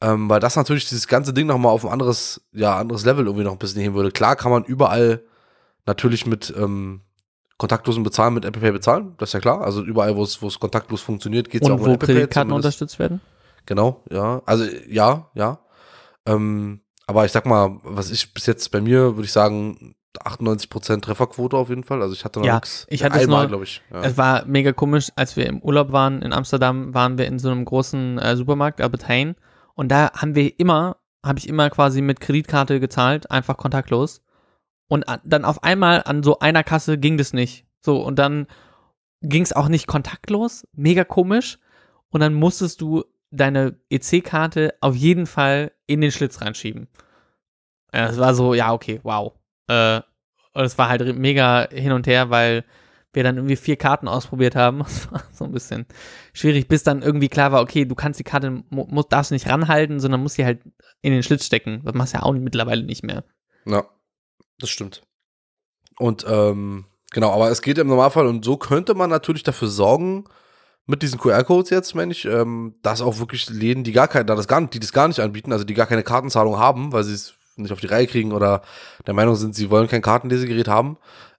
ähm, weil das natürlich dieses ganze Ding nochmal auf ein anderes, ja, anderes Level irgendwie noch ein bisschen heben würde. Klar kann man überall natürlich mit ähm, kontaktlosen Bezahlen mit Apple Pay bezahlen, das ist ja klar. Also überall, wo es kontaktlos funktioniert, geht es ja auch mit Apple Pay. wo Kreditkarten unterstützt werden? Genau, ja. Also ja, ja. Ähm, aber ich sag mal, was ich bis jetzt bei mir, würde ich sagen, 98% Trefferquote auf jeden Fall. Also ich hatte noch ja, nix. Ich hatte äh, einmal, glaube ich. Ja. Es war mega komisch, als wir im Urlaub waren in Amsterdam, waren wir in so einem großen äh, Supermarkt, Albertheim. Und da haben wir immer, habe ich immer quasi mit Kreditkarte gezahlt, einfach kontaktlos. Und dann auf einmal an so einer Kasse ging das nicht. So, und dann ging es auch nicht kontaktlos, mega komisch. Und dann musstest du deine EC-Karte auf jeden Fall in den Schlitz reinschieben. Es war so, ja, okay, wow. Äh, und es war halt mega hin und her, weil wir dann irgendwie vier Karten ausprobiert haben. <laughs> Das war so ein bisschen schwierig, bis dann irgendwie klar war, okay, du kannst die Karte, muss, darfst nicht ranhalten, sondern musst sie halt in den Schlitz stecken. Das machst du ja auch mittlerweile nicht mehr. Ja, das stimmt. Und ähm, genau, aber es geht im Normalfall und so könnte man natürlich dafür sorgen, mit diesen QR-Codes jetzt, meine ich, ähm, dass auch wirklich Läden, die gar keine, da das gar, die das gar nicht anbieten, also die gar keine Kartenzahlung haben, weil sie es nicht auf die Reihe kriegen oder der Meinung sind, sie wollen kein Kartenlesegerät haben,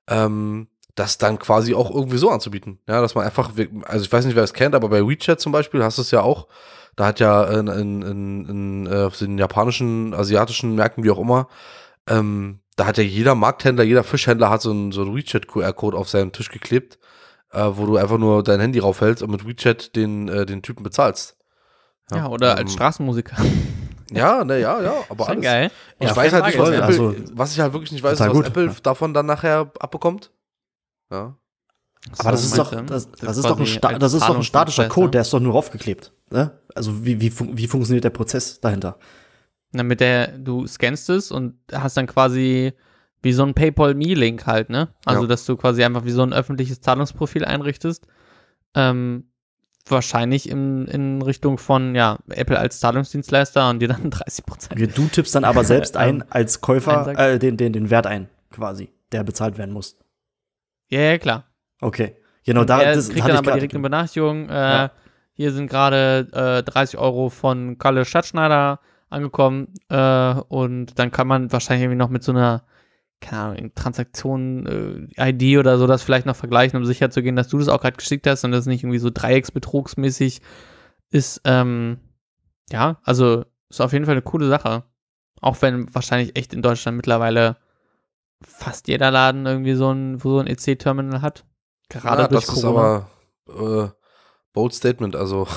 ähm, das dann quasi auch irgendwie so anzubieten. Ja, dass man einfach, also ich weiß nicht, wer es kennt, aber bei WeChat zum Beispiel hast du es ja auch. Da hat ja in, in, in, in, äh, auf den japanischen, asiatischen Märkten, wie auch immer, ähm, da hat ja jeder Markthändler, jeder Fischhändler hat so einen, so einen WeChat-QR-Code auf seinen Tisch geklebt äh, wo du einfach nur dein Handy raufhältst und mit WeChat den, äh, den Typen bezahlst. Ja, ja oder ähm, als Straßenmusiker. <laughs> Ja, ne, ja, ja, aber Schon alles. Geil. Ich ja, weiß halt nicht, was, Apple, also, was ich halt wirklich nicht weiß, ist, was gut, Apple ja. davon dann nachher abbekommt. Ja. Das aber das ist, doch, das, das, ist doch ein, das ist doch ein statischer Code, der ist doch nur raufgeklebt. Ne? Also wie, wie, fun wie funktioniert der Prozess dahinter? Na, mit der, du scannst es und hast dann quasi wie so ein PayPal-Me-Link halt, ne? Also, ja. dass du quasi einfach wie so ein öffentliches Zahlungsprofil einrichtest. Ähm, wahrscheinlich in, in Richtung von ja, Apple als Zahlungsdienstleister und dir dann 30 <laughs> Prozent. Du tippst dann aber selbst <laughs> ein als Käufer äh, den, den, den Wert ein, quasi, der bezahlt werden muss. Ja, ja klar. Okay. Genau, und da er das kriegt dann aber direkt eine Benachrichtigung. Äh, ja. Hier sind gerade äh, 30 Euro von Kalle Schatzschneider angekommen äh, und dann kann man wahrscheinlich irgendwie noch mit so einer keine Ahnung, Transaktionen, äh, ID oder so, das vielleicht noch vergleichen, um sicherzugehen, dass du das auch gerade geschickt hast und das nicht irgendwie so dreiecksbetrugsmäßig ist. Ähm, ja, also ist auf jeden Fall eine coole Sache. Auch wenn wahrscheinlich echt in Deutschland mittlerweile fast jeder Laden irgendwie so ein, so ein EC-Terminal hat. Gerade ja, durch das Corona. ist aber äh, bold Statement, also.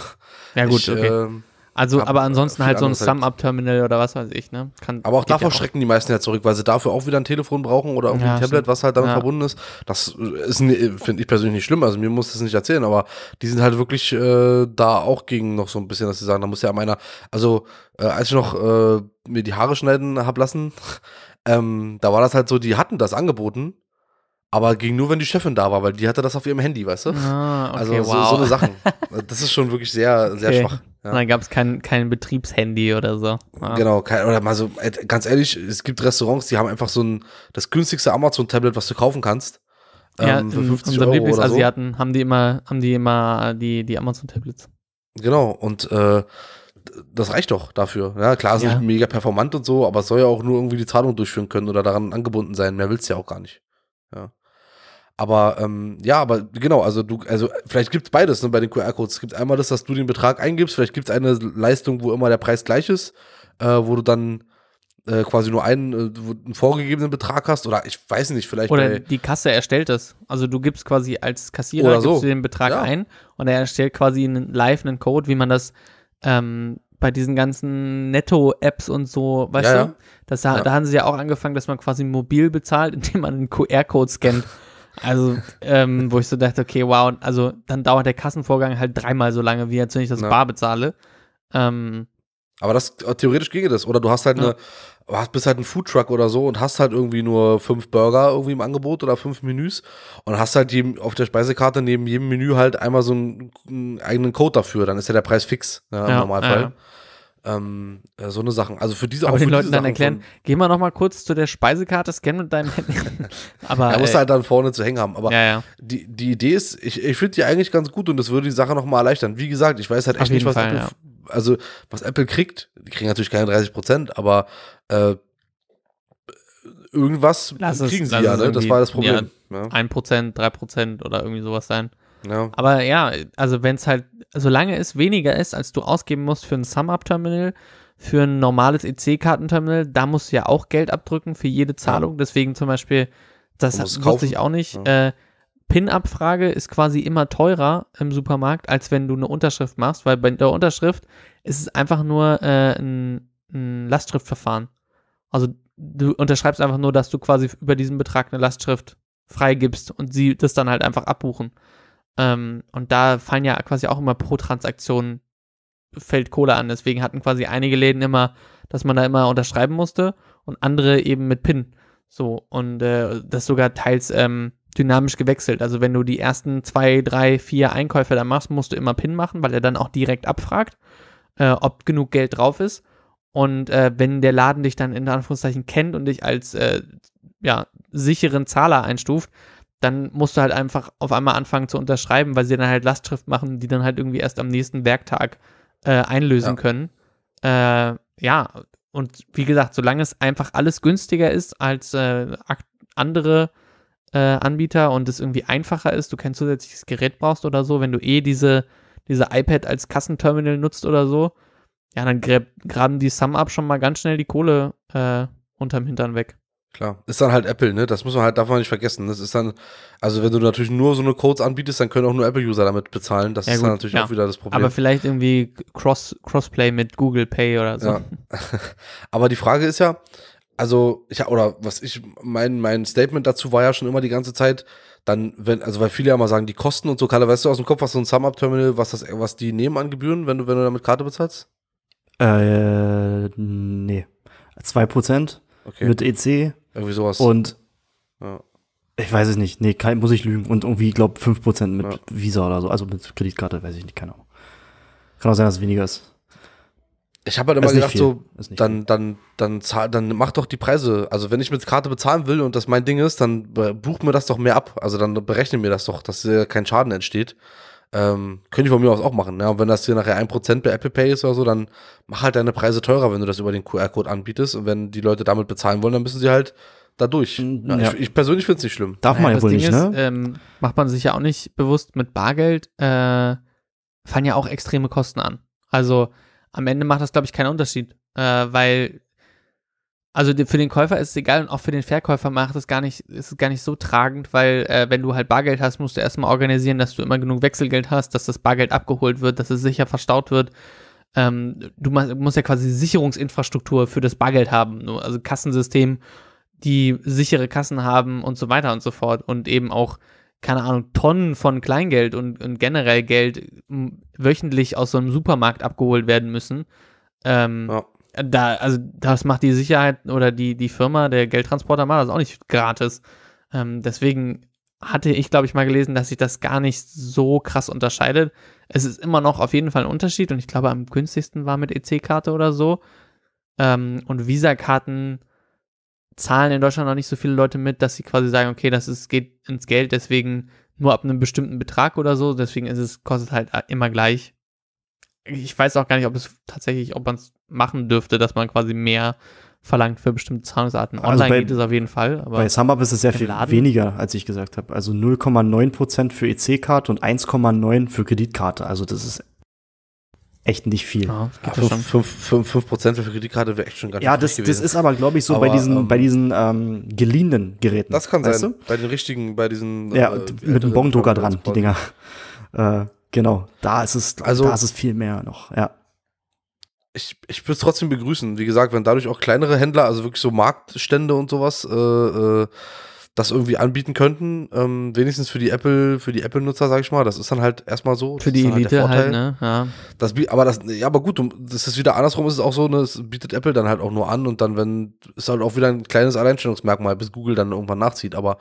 Ja, gut, ich, okay. Ähm also, aber, aber äh, ansonsten halt so ein halt Sum-Up-Terminal oder was weiß ich, ne? Kann, aber auch davor ja auch. schrecken die meisten ja zurück, weil sie dafür auch wieder ein Telefon brauchen oder irgendwie ja, ein Tablet, was halt damit ja. verbunden ist. Das äh, ist, finde ich persönlich nicht schlimm, also mir muss das nicht erzählen, aber die sind halt wirklich äh, da auch gegen noch so ein bisschen, dass sie sagen, da muss ja meiner, also äh, als ich noch äh, mir die Haare schneiden hab lassen, <laughs> ähm, da war das halt so, die hatten das angeboten, aber ging nur, wenn die Chefin da war, weil die hatte das auf ihrem Handy, weißt du? Ah, okay, also wow. so, eine Sachen. <laughs> Das ist schon wirklich sehr, sehr okay. schwach. Ja. Dann gab es kein, kein Betriebshandy oder so. Ah. Genau, kein, oder mal so, äh, ganz ehrlich, es gibt Restaurants, die haben einfach so ein, das günstigste Amazon-Tablet, was du kaufen kannst. Ja, ähm, für 50 unsere Euro Lieblingsasiaten so. haben die immer, haben die immer die, die Amazon-Tablets. Genau, und äh, das reicht doch dafür. Ja, klar, ist ja. nicht mega performant und so, aber es soll ja auch nur irgendwie die Zahlung durchführen können oder daran angebunden sein. Mehr willst du ja auch gar nicht. Ja. Aber ähm, ja, aber genau, also du, also vielleicht gibt es beides ne, bei den QR-Codes. Es gibt einmal das, dass du den Betrag eingibst, vielleicht gibt es eine Leistung, wo immer der Preis gleich ist, äh, wo du dann äh, quasi nur einen, äh, einen, vorgegebenen Betrag hast oder ich weiß nicht, vielleicht. Oder die Kasse erstellt das. Also du gibst quasi als Kassierer so. den Betrag ja. ein und er erstellt quasi einen, live einen Code, wie man das ähm, bei diesen ganzen Netto-Apps und so, weißt ja, du? Ja. Das, da, ja. da haben sie ja auch angefangen, dass man quasi mobil bezahlt, <laughs> indem man einen QR-Code scannt. <laughs> Also, ähm, wo ich so dachte, okay, wow, also dann dauert der Kassenvorgang halt dreimal so lange, wie jetzt, wenn ich das ja. bar bezahle. Ähm, aber das äh, theoretisch ginge das. Oder du hast halt ja. eine, bist halt ein Foodtruck oder so und hast halt irgendwie nur fünf Burger irgendwie im Angebot oder fünf Menüs und hast halt jedem, auf der Speisekarte neben jedem Menü halt einmal so einen, einen eigenen Code dafür. Dann ist ja der Preis fix ne, im ja, Normalfall. Ja. Ähm, äh, so eine Sachen. Also für diese Aber auch den Leuten dann erklären, geh mal noch mal kurz zu der Speisekarte, scan mit deinem Handy. <laughs> Aber, er muss äh, halt dann vorne zu hängen haben. Aber ja, ja. Die, die Idee ist, ich, ich finde die eigentlich ganz gut und das würde die Sache noch mal erleichtern. Wie gesagt, ich weiß halt echt nicht, was Fall, Apple, ja. also was Apple kriegt. Die kriegen natürlich keine 30 Prozent, aber äh, irgendwas lass kriegen sie ja. Ne? Das war das Problem. Ein Prozent, drei Prozent oder irgendwie sowas sein. Ja. Aber ja, also wenn es halt, solange es weniger ist, als du ausgeben musst für ein Sum-Up-Terminal, für ein normales EC-Kartenterminal, da musst du ja auch Geld abdrücken für jede Zahlung. Ja. Deswegen zum Beispiel, das wusste kaufen. ich auch nicht. Ja. Äh, PIN-Abfrage ist quasi immer teurer im Supermarkt, als wenn du eine Unterschrift machst, weil bei der Unterschrift ist es einfach nur äh, ein, ein Lastschriftverfahren. Also du unterschreibst einfach nur, dass du quasi über diesen Betrag eine Lastschrift freigibst und sie das dann halt einfach abbuchen. Ähm, und da fallen ja quasi auch immer pro Transaktion fällt Kohle an. Deswegen hatten quasi einige Läden immer, dass man da immer unterschreiben musste und andere eben mit PIN. So, und äh, das sogar teils ähm, dynamisch gewechselt. Also wenn du die ersten zwei, drei, vier Einkäufe da machst, musst du immer PIN machen, weil er dann auch direkt abfragt, äh, ob genug Geld drauf ist. Und äh, wenn der Laden dich dann in Anführungszeichen kennt und dich als äh, ja, sicheren Zahler einstuft, dann musst du halt einfach auf einmal anfangen zu unterschreiben, weil sie dann halt Lastschrift machen, die dann halt irgendwie erst am nächsten Werktag äh, einlösen ja. können. Äh, ja, und wie gesagt, solange es einfach alles günstiger ist als äh, andere äh, Anbieter und es irgendwie einfacher ist, du kein zusätzliches Gerät brauchst oder so, wenn du eh diese, diese iPad als Kassenterminal nutzt oder so, ja, dann graben die Sum-Up schon mal ganz schnell die Kohle äh, unterm Hintern weg. Klar, ist dann halt Apple, ne? Das muss man halt, darf man nicht vergessen. Das ist dann, also wenn du natürlich nur so eine Codes anbietest, dann können auch nur Apple-User damit bezahlen. Das ja, ist gut, dann natürlich ja. auch wieder das Problem. Aber vielleicht irgendwie Cross, Crossplay mit Google Pay oder so. Ja. <laughs> Aber die Frage ist ja, also, ich, oder was ich, mein, mein Statement dazu war ja schon immer die ganze Zeit, dann, wenn, also weil viele ja mal sagen, die Kosten und so, Kalle, weißt du aus dem Kopf, was so ein Sum-Up-Terminal, was das, was die nehmen an Gebühren, wenn du, wenn du damit Karte bezahlst? Äh, nee. 2% okay. mit EC irgendwie sowas. Und ja. ich weiß es nicht. Nee, kein, muss ich lügen. Und irgendwie, ich glaube 5% mit ja. Visa oder so. Also mit Kreditkarte, weiß ich nicht, keine Ahnung. Kann auch sein, dass es weniger ist. Ich habe halt immer gedacht, so, dann, dann, dann, zahl, dann mach doch die Preise. Also, wenn ich mit Karte bezahlen will und das mein Ding ist, dann buch mir das doch mehr ab. Also, dann berechne mir das doch, dass kein Schaden entsteht. Ähm, könnte ich von mir aus auch machen. Ne? Und wenn das hier nachher 1% bei Apple Pay ist oder so, dann mach halt deine Preise teurer, wenn du das über den QR-Code anbietest. Und wenn die Leute damit bezahlen wollen, dann müssen sie halt da durch. Ja, Ich, ich, persönlich finde es nicht schlimm. Darf naja, man ja wohl Ding nicht, ne? ähm, macht man sich ja auch nicht bewusst mit Bargeld, äh, fallen ja auch extreme Kosten an. Also am Ende macht das, glaube ich, keinen Unterschied, äh, weil also für den Käufer ist es egal und auch für den Verkäufer macht es gar nicht, ist es gar nicht so tragend, weil äh, wenn du halt Bargeld hast, musst du erstmal organisieren, dass du immer genug Wechselgeld hast, dass das Bargeld abgeholt wird, dass es sicher verstaut wird. Ähm, du musst ja quasi Sicherungsinfrastruktur für das Bargeld haben, also Kassensystem, die sichere Kassen haben und so weiter und so fort und eben auch keine Ahnung, Tonnen von Kleingeld und, und generell Geld wöchentlich aus so einem Supermarkt abgeholt werden müssen. Ähm, ja. Da, also das macht die Sicherheit oder die, die Firma, der Geldtransporter macht das auch nicht gratis. Ähm, deswegen hatte ich, glaube ich, mal gelesen, dass sich das gar nicht so krass unterscheidet. Es ist immer noch auf jeden Fall ein Unterschied und ich glaube, am günstigsten war mit EC-Karte oder so. Ähm, und Visa-Karten zahlen in Deutschland noch nicht so viele Leute mit, dass sie quasi sagen, okay, das ist, geht ins Geld, deswegen nur ab einem bestimmten Betrag oder so. Deswegen ist es, kostet halt immer gleich ich weiß auch gar nicht, ob es tatsächlich, ob man es machen dürfte, dass man quasi mehr verlangt für bestimmte Zahlungsarten. Also Online also bei, geht es auf jeden Fall. bei SumUp ist es sehr viel Laden. weniger, als ich gesagt habe. Also 0,9% für EC-Karte und 1,9% für Kreditkarte. Also das ist echt nicht viel. Ja, ah, 5%, 5, 5 für Kreditkarte wäre echt schon ganz Ja, das, das ist aber, glaube ich, so aber, bei diesen, ähm, bei diesen ähm, geliehenen Geräten. Das kann sein. Du? Bei den richtigen, bei diesen. Ja, äh, mit einem Bongdrucker dran, die Dinger. Äh, Genau, da ist es, also, da ist es viel mehr noch, ja. Ich, ich würde es trotzdem begrüßen. Wie gesagt, wenn dadurch auch kleinere Händler, also wirklich so Marktstände und sowas, äh, äh, das irgendwie anbieten könnten, ähm, wenigstens für die Apple, für die Apple-Nutzer, sage ich mal, das ist dann halt erstmal so. Für die halt Elite halt, halt, ne? Ja. Das, aber das, ja, aber gut, das ist wieder andersrum, ist es auch so, ne, es bietet Apple dann halt auch nur an und dann, wenn, ist halt auch wieder ein kleines Alleinstellungsmerkmal, bis Google dann irgendwann nachzieht, aber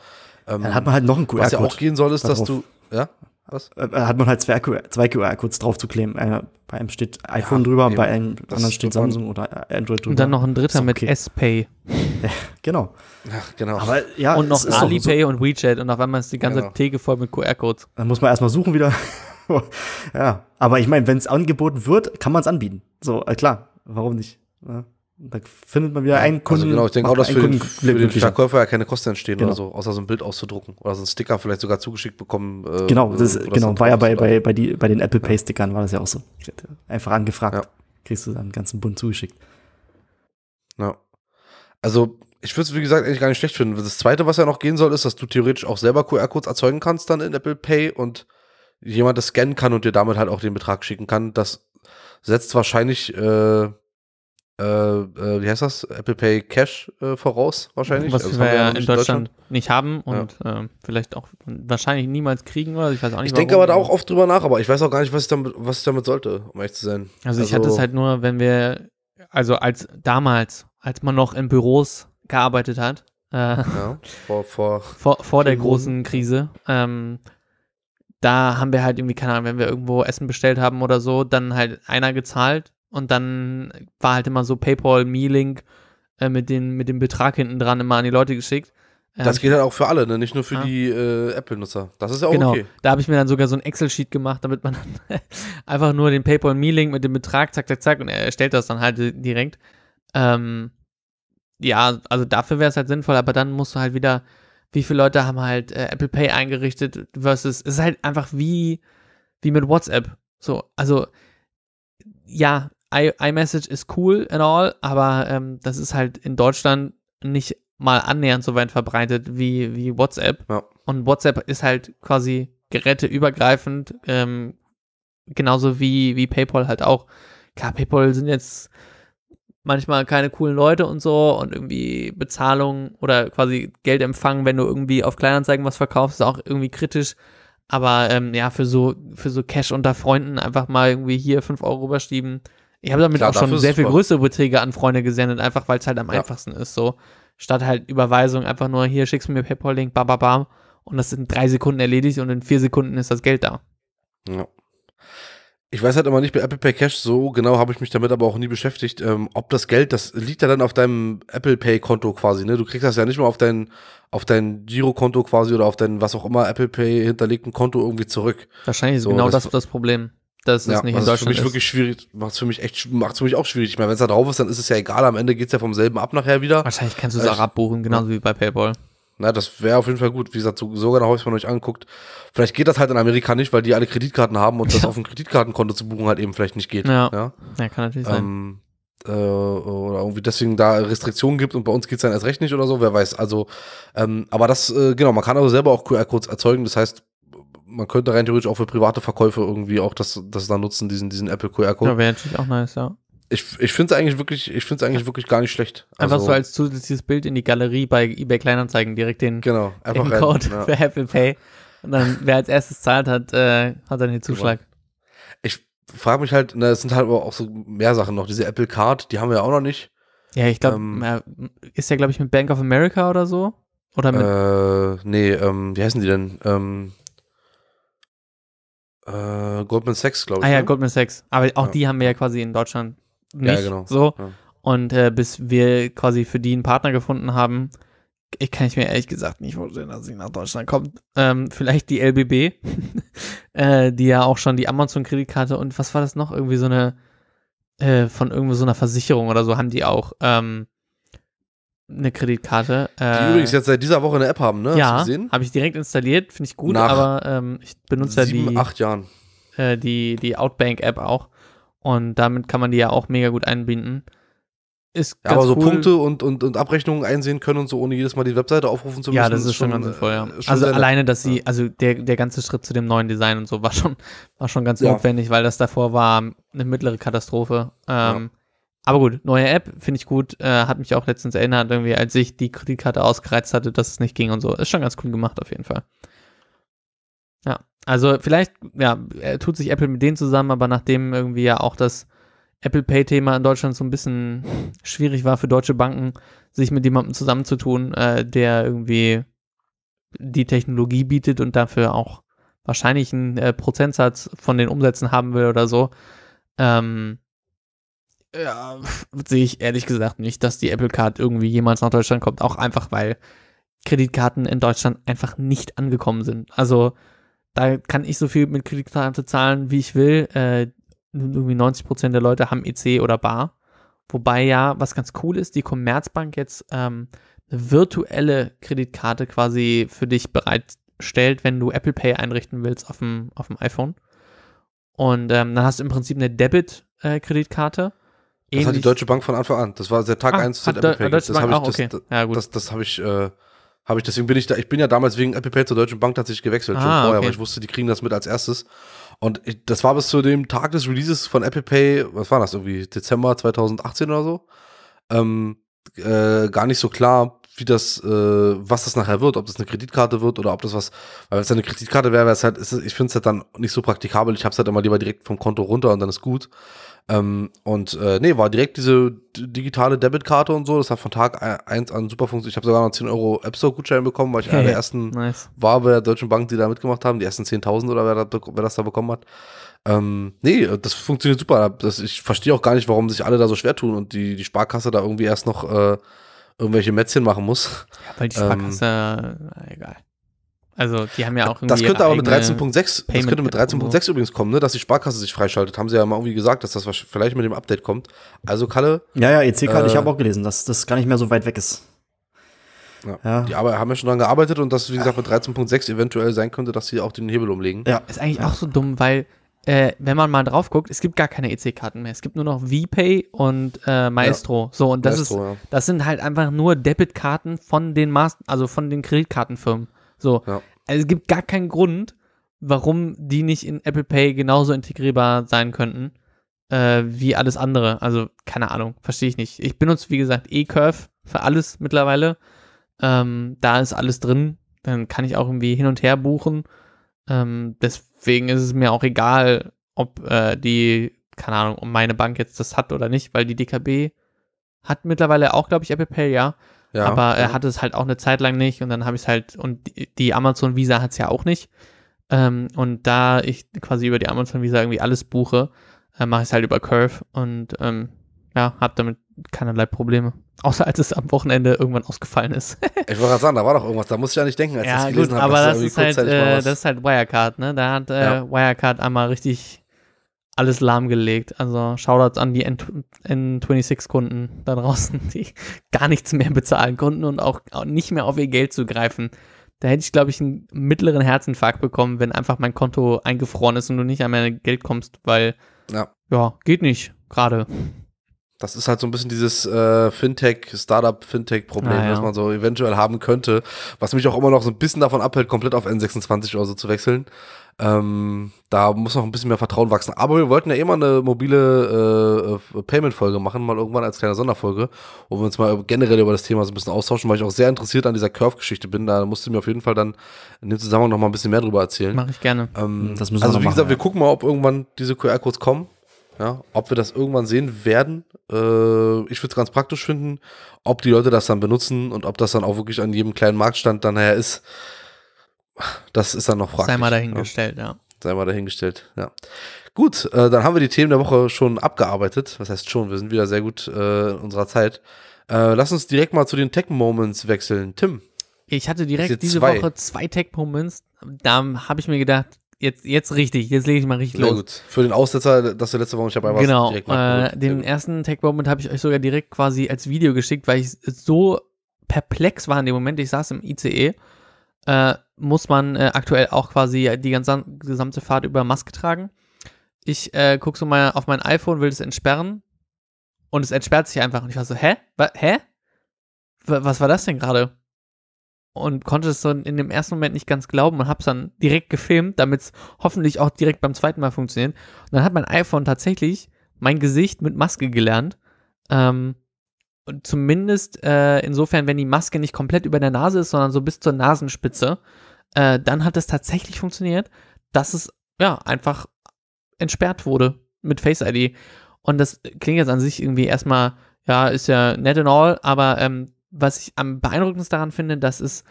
ähm, dann hat man halt noch einen QR-Code. Was ja auch gehen soll, ist, dass du, ja? Was? Äh, äh, hat man halt zwei, zwei QR-Codes drauf zu kleben. Äh, bei einem steht iPhone ja, drüber, eben. bei einem das anderen steht Samsung oder Android drüber. Und dann noch ein dritter okay. mit S-Pay. <laughs> genau. Ach, genau. Aber, ja, und noch Alipay so. und WeChat und auf einmal ist die ganze genau. Theke voll mit QR-Codes. Dann muss man erstmal suchen wieder. <laughs> ja, aber ich meine, wenn es angeboten wird, kann man es anbieten. So, äh, klar, warum nicht? Ja. Da findet man wieder ja, einen also Kunden. Also genau, ich denke auch, dass für den, für den Verkäufer ja keine Kosten entstehen genau. oder so, außer so ein Bild auszudrucken oder so ein Sticker vielleicht sogar zugeschickt bekommen. Äh, genau, das, ist, genau, war ja bei, bei, äh. bei, die, bei den Apple Pay Stickern war das ja auch so. Einfach angefragt, ja. kriegst du dann einen ganzen Bund zugeschickt. Ja. Also ich würde es, wie gesagt, eigentlich gar nicht schlecht finden. Das zweite, was ja noch gehen soll, ist, dass du theoretisch auch selber QR-Codes erzeugen kannst dann in Apple Pay und jemand das scannen kann und dir damit halt auch den Betrag schicken kann. Das setzt wahrscheinlich äh, äh, äh, wie heißt das? Apple Pay Cash äh, voraus wahrscheinlich. Was also wir ja in Deutschland, Deutschland, nicht haben und ja. Äh, vielleicht auch wahrscheinlich niemals kriegen oder also, ich weiß auch nicht. Ich denke aber da auch oft drüber nach, aber ich weiß auch gar nicht, was ich damit, was ich damit sollte, um ehrlich zu sein. Also, also ich hatte es halt nur, wenn wir, also als damals, als man noch in Büros gearbeitet hat, äh, ja, <laughs> vor, vor, vor, vor der großen Krise, ähm, da haben wir halt irgendwie, keine Ahnung, wenn wir irgendwo Essen bestellt haben oder so, dann halt einer gezahlt und dann war halt immer so PayPal, Me-Link äh, mit, den, mit dem Betrag hinten dran immer an die Leute geschickt. Ähm, das geht halt auch für alle, ne? nicht nur für ah. die äh, Apple-Nutzer. Das ist ja auch genau. okay. Da habe ich mir dann sogar so ein Excel-Sheet gemacht, damit man <laughs> einfach nur den PayPal Me-Link mit dem Betrag, zack, zack, zack, und er erstellt das dann halt direkt. Ähm, ja, also dafür wäre es halt sinnvoll, aber dann musst du halt wieder, wie viele Leute haben halt äh, Apple Pay eingerichtet versus, es ist halt einfach wie, wie mit WhatsApp. So, also ja, iMessage ist cool and all, aber ähm, das ist halt in Deutschland nicht mal annähernd so weit verbreitet wie, wie WhatsApp. Ja. Und WhatsApp ist halt quasi geräteübergreifend, ähm, genauso wie, wie PayPal halt auch. Klar, PayPal sind jetzt manchmal keine coolen Leute und so und irgendwie Bezahlung oder quasi Geld empfangen, wenn du irgendwie auf Kleinanzeigen was verkaufst, ist auch irgendwie kritisch. Aber ähm, ja, für so, für so Cash unter Freunden einfach mal irgendwie hier 5 Euro rüberschieben, ich habe damit Klar, auch schon sehr viel größere Beträge an Freunde gesendet, einfach weil es halt am ja. einfachsten ist. So statt halt Überweisung einfach nur hier schickst du mir PayPal Link, bam, bam, bam und das in drei Sekunden erledigt und in vier Sekunden ist das Geld da. Ja. Ich weiß halt immer nicht bei Apple Pay Cash so genau habe ich mich damit aber auch nie beschäftigt, ähm, ob das Geld, das liegt ja dann auf deinem Apple Pay Konto quasi, ne? Du kriegst das ja nicht mal auf dein auf dein Girokonto quasi oder auf dein was auch immer Apple Pay hinterlegten Konto irgendwie zurück. Wahrscheinlich ist so, genau das, das, das Problem. Das ist ja, nicht in Deutschland. Das ist für mich ist. wirklich schwierig, macht für mich echt, macht für mich auch schwierig. Ich meine, wenn es da drauf ist, dann ist es ja egal. Am Ende geht es ja vom selben ab nachher wieder. Wahrscheinlich kannst du es auch äh, abbuchen, genauso ja. Ne? wie bei PayPal. Na, das wäre auf jeden Fall gut. Wie gesagt, so, sogar genau habe ich es mir noch nicht angeguckt. Vielleicht geht das halt in Amerika nicht, weil die alle Kreditkarten haben und das auf ein Kreditkartenkonto zu buchen halt eben vielleicht nicht geht. Ja, ja? ja kann natürlich ähm, sein. Äh, oder irgendwie deswegen da Restriktionen gibt und bei uns geht es dann erst recht nicht oder so, wer weiß. Also, ähm, aber das, äh, genau, man kann also selber auch QR-Codes erzeugen. Das heißt, man könnte rein theoretisch auch für private Verkäufe irgendwie auch das, das da nutzen, diesen, diesen Apple QR-Code. Ja, wäre natürlich auch nice, ja. Ich, ich finde es eigentlich wirklich, ich finde es eigentlich wirklich gar nicht schlecht. Einfach so also als zusätzliches Bild in die Galerie bei eBay Kleinanzeigen direkt den, genau, den rein, Code ja. für Apple Pay. Und dann, wer als erstes zahlt hat, äh, hat dann den Zuschlag. Ich frage mich halt, ne, es sind halt auch so mehr Sachen noch. Diese Apple Card, die haben wir ja auch noch nicht. Ja, ich glaube, ähm, ist ja, glaube ich, mit Bank of America oder so? Oder mit. Äh, nee, ähm, wie heißen die denn? Ähm, äh, Goldman Sachs, glaube ich. Ah ja, ne? Goldman Sachs. Aber auch ja. die haben wir ja quasi in Deutschland nicht. Ja, genau. So. Ja. Und äh, bis wir quasi für die einen Partner gefunden haben, ich kann ich mir ehrlich gesagt nicht vorstellen, dass sie nach Deutschland kommt. Ähm, vielleicht die LBB, <laughs> äh, die ja auch schon die Amazon-Kreditkarte und was war das noch? Irgendwie so eine äh, von irgendwo so einer Versicherung oder so haben die auch. Ähm, eine Kreditkarte. Die äh, übrigens jetzt seit dieser Woche eine App haben, ne? Ja, habe ich direkt installiert, finde ich gut, Nach aber ähm, ich benutze sieben, ja die, acht Jahren. Äh, die, die Outbank-App auch. Und damit kann man die ja auch mega gut einbinden. Ist ja, aber so cool. Punkte und, und, und Abrechnungen einsehen können und so, ohne jedes Mal die Webseite aufrufen zu müssen. Ja, das ist, schon ganz sinnvoll, ja. Äh, also alleine, dass sie, also der, der ganze Schritt zu dem neuen Design und so war schon, war schon ganz ja. notwendig, weil das davor war eine mittlere Katastrophe. Ähm, ja. Aber gut, neue App finde ich gut. Äh, hat mich auch letztens erinnert, irgendwie, als ich die Kreditkarte ausgereizt hatte, dass es nicht ging und so. Ist schon ganz cool gemacht, auf jeden Fall. Ja, also vielleicht, ja, äh, tut sich Apple mit denen zusammen, aber nachdem irgendwie ja auch das Apple Pay-Thema in Deutschland so ein bisschen schwierig war für deutsche Banken, sich mit jemandem zusammenzutun, äh, der irgendwie die Technologie bietet und dafür auch wahrscheinlich einen äh, Prozentsatz von den Umsätzen haben will oder so. Ähm, ja, <laughs> sehe ich ehrlich gesagt nicht, dass die Apple Card irgendwie jemals nach Deutschland kommt, auch einfach weil Kreditkarten in Deutschland einfach nicht angekommen sind. Also da kann ich so viel mit Kreditkarte zahlen, wie ich will. Äh, irgendwie 90 der Leute haben EC oder Bar. Wobei ja, was ganz cool ist, die Commerzbank jetzt ähm, eine virtuelle Kreditkarte quasi für dich bereitstellt, wenn du Apple Pay einrichten willst auf dem, auf dem iPhone. Und ähm, dann hast du im Prinzip eine Debit-Kreditkarte. Äh, das hat die Deutsche Bank von Anfang an. Das war der Tag 1 ah, zu Apple Pay. Das habe ich, okay. das, ja, das, das habe ich, äh, habe ich, deswegen bin ich da, ich bin ja damals wegen Apple Pay zur Deutschen Bank tatsächlich gewechselt, ah, schon vorher, okay. weil ich wusste, die kriegen das mit als erstes. Und ich, das war bis zu dem Tag des Releases von Apple Pay, was war das irgendwie, Dezember 2018 oder so, ähm, äh, gar nicht so klar, wie das, äh, was das nachher wird, ob das eine Kreditkarte wird oder ob das was, weil wenn es eine Kreditkarte wäre, wäre halt, es halt, ist, ich finde es halt dann nicht so praktikabel, ich habe es halt immer lieber direkt vom Konto runter und dann ist gut. Ähm, und äh, nee, war direkt diese digitale Debitkarte und so. Das hat von Tag 1 e-, an super funktioniert. Ich habe sogar noch 10 Euro App Store-Gutschein bekommen, weil ich hey, einer der <laughs> ersten nice. war bei der Deutschen Bank, die da mitgemacht haben. Die ersten 10.000 oder wer, da, wer das da bekommen hat. Ähm, nee, das funktioniert super. Das, ich verstehe auch gar nicht, warum sich alle da so schwer tun und die, die Sparkasse da irgendwie erst noch äh, irgendwelche Mätzchen machen muss. Ja, weil die ähm, Sparkasse, ähm, egal. Also die haben ja auch Das könnte aber mit 13.6, das könnte mit 13.6 übrigens kommen, ne, dass die Sparkasse sich freischaltet. Haben sie ja mal irgendwie gesagt, dass das vielleicht mit dem Update kommt. Also Kalle. Ja, ja, EC-Karte, äh, ich habe auch gelesen, dass das gar nicht mehr so weit weg ist. Ja. ja. Die aber haben ja schon daran gearbeitet und das, wie gesagt, mit 13.6 eventuell sein könnte, dass sie auch den Hebel umlegen. Ja. Ist eigentlich ja. auch so dumm, weil, äh, wenn man mal drauf guckt, es gibt gar keine EC-Karten mehr. Es gibt nur noch VPay und äh, Maestro. Ja. So, und das Maestro, ist, das sind halt einfach nur Debitkarten von den Master, also von den Kreditkartenfirmen. So, ja. Also es gibt gar keinen Grund, warum die nicht in Apple Pay genauso integrierbar sein könnten äh, wie alles andere. Also keine Ahnung, verstehe ich nicht. Ich benutze, wie gesagt, E-Curve für alles mittlerweile. Ähm, da ist alles drin. Dann kann ich auch irgendwie hin und her buchen. Ähm, deswegen ist es mir auch egal, ob äh, die, keine Ahnung, ob meine Bank jetzt das hat oder nicht, weil die DKB hat mittlerweile auch, glaube ich, Apple Pay, ja. Ja, aber er ja. hatte es halt auch eine Zeit lang nicht und dann habe ich es halt, und die Amazon Visa hat es ja auch nicht. Ähm, und da ich quasi über die Amazon Visa irgendwie alles buche, äh, mache ich es halt über Curve und ähm, ja, habe damit keinerlei Probleme. Außer als es am Wochenende irgendwann ausgefallen ist. <laughs> ich wollte gerade sagen, da war doch irgendwas, da musste ich ja nicht denken, als ja, ich das gelesen habe. Aber das, ist halt, äh, das ist halt Wirecard, ne? Da hat äh, Wirecard einmal richtig alles lahmgelegt. Also Shoutouts an die N26-Kunden da draußen, <laughs> die gar nichts mehr bezahlen konnten und auch, nicht mehr auf ihr Geld zugreifen. Da hätte ich, glaube ich, einen mittleren Herzinfarkt bekommen, wenn einfach mein Konto eingefroren ist und du nicht an mein Geld kommst, weil ja, ja geht nicht gerade. Das ist halt so ein bisschen dieses äh, Fintech, Startup-Fintech-Problem, ja. was man so eventuell haben könnte, was mich auch immer noch so ein bisschen davon abhält, komplett auf N26 oder so zu wechseln. Ähm, da muss noch ein bisschen mehr Vertrauen wachsen. Aber wir wollten ja immer eh eine mobile äh, äh, Payment-Folge machen, mal irgendwann als kleine Sonderfolge, wo wir uns mal generell über das Thema so ein bisschen austauschen, weil ich auch sehr interessiert an dieser Curve-Geschichte bin. Da musst du mir auf jeden Fall dann in dem Zusammenhang noch mal ein bisschen mehr drüber erzählen. Mache ich gerne. Ähm, mhm, das müssen wir also, wie machen, gesagt, ja. wir gucken mal, ob irgendwann diese QR-Codes kommen. Ja, ob wir das irgendwann sehen werden, äh, ich würde es ganz praktisch finden, ob die Leute das dann benutzen und ob das dann auch wirklich an jedem kleinen Marktstand dann her ist, das ist dann noch fraglich. Sei mal dahingestellt, ja. ja. Sei mal dahingestellt, ja. Gut, äh, dann haben wir die Themen der Woche schon abgearbeitet. Was heißt schon? Wir sind wieder sehr gut äh, in unserer Zeit. Äh, lass uns direkt mal zu den Tech-Moments wechseln. Tim. Ich hatte direkt diese zwei. Woche zwei Tech-Moments. Da habe ich mir gedacht, jetzt, jetzt richtig, jetzt lege ich mal richtig Sehr los. gut. Für den Aussetzer, dass du letzte Woche nicht dabei warst. Genau. Äh, den ersten Tech-Moment habe ich euch sogar direkt quasi als Video geschickt, weil ich so perplex war in dem Moment. Ich saß im ICE äh, muss man äh, aktuell auch quasi die ganze, gesamte Fahrt über Maske tragen. Ich äh, gucke so mal auf mein iPhone, will es entsperren und es entsperrt sich einfach. Und ich war so, hä? Wa hä? W was war das denn gerade? Und konnte es so in dem ersten Moment nicht ganz glauben und habe es dann direkt gefilmt, damit es hoffentlich auch direkt beim zweiten Mal funktioniert. Und dann hat mein iPhone tatsächlich mein Gesicht mit Maske gelernt. Ähm, zumindest äh, insofern, wenn die Maske nicht komplett über der Nase ist, sondern so bis zur Nasenspitze, äh, dann hat es tatsächlich funktioniert, dass es ja einfach entsperrt wurde mit Face ID. Und das klingt jetzt an sich irgendwie erstmal, ja, ist ja nett and all, aber ähm, was ich am beeindruckendsten daran finde, dass es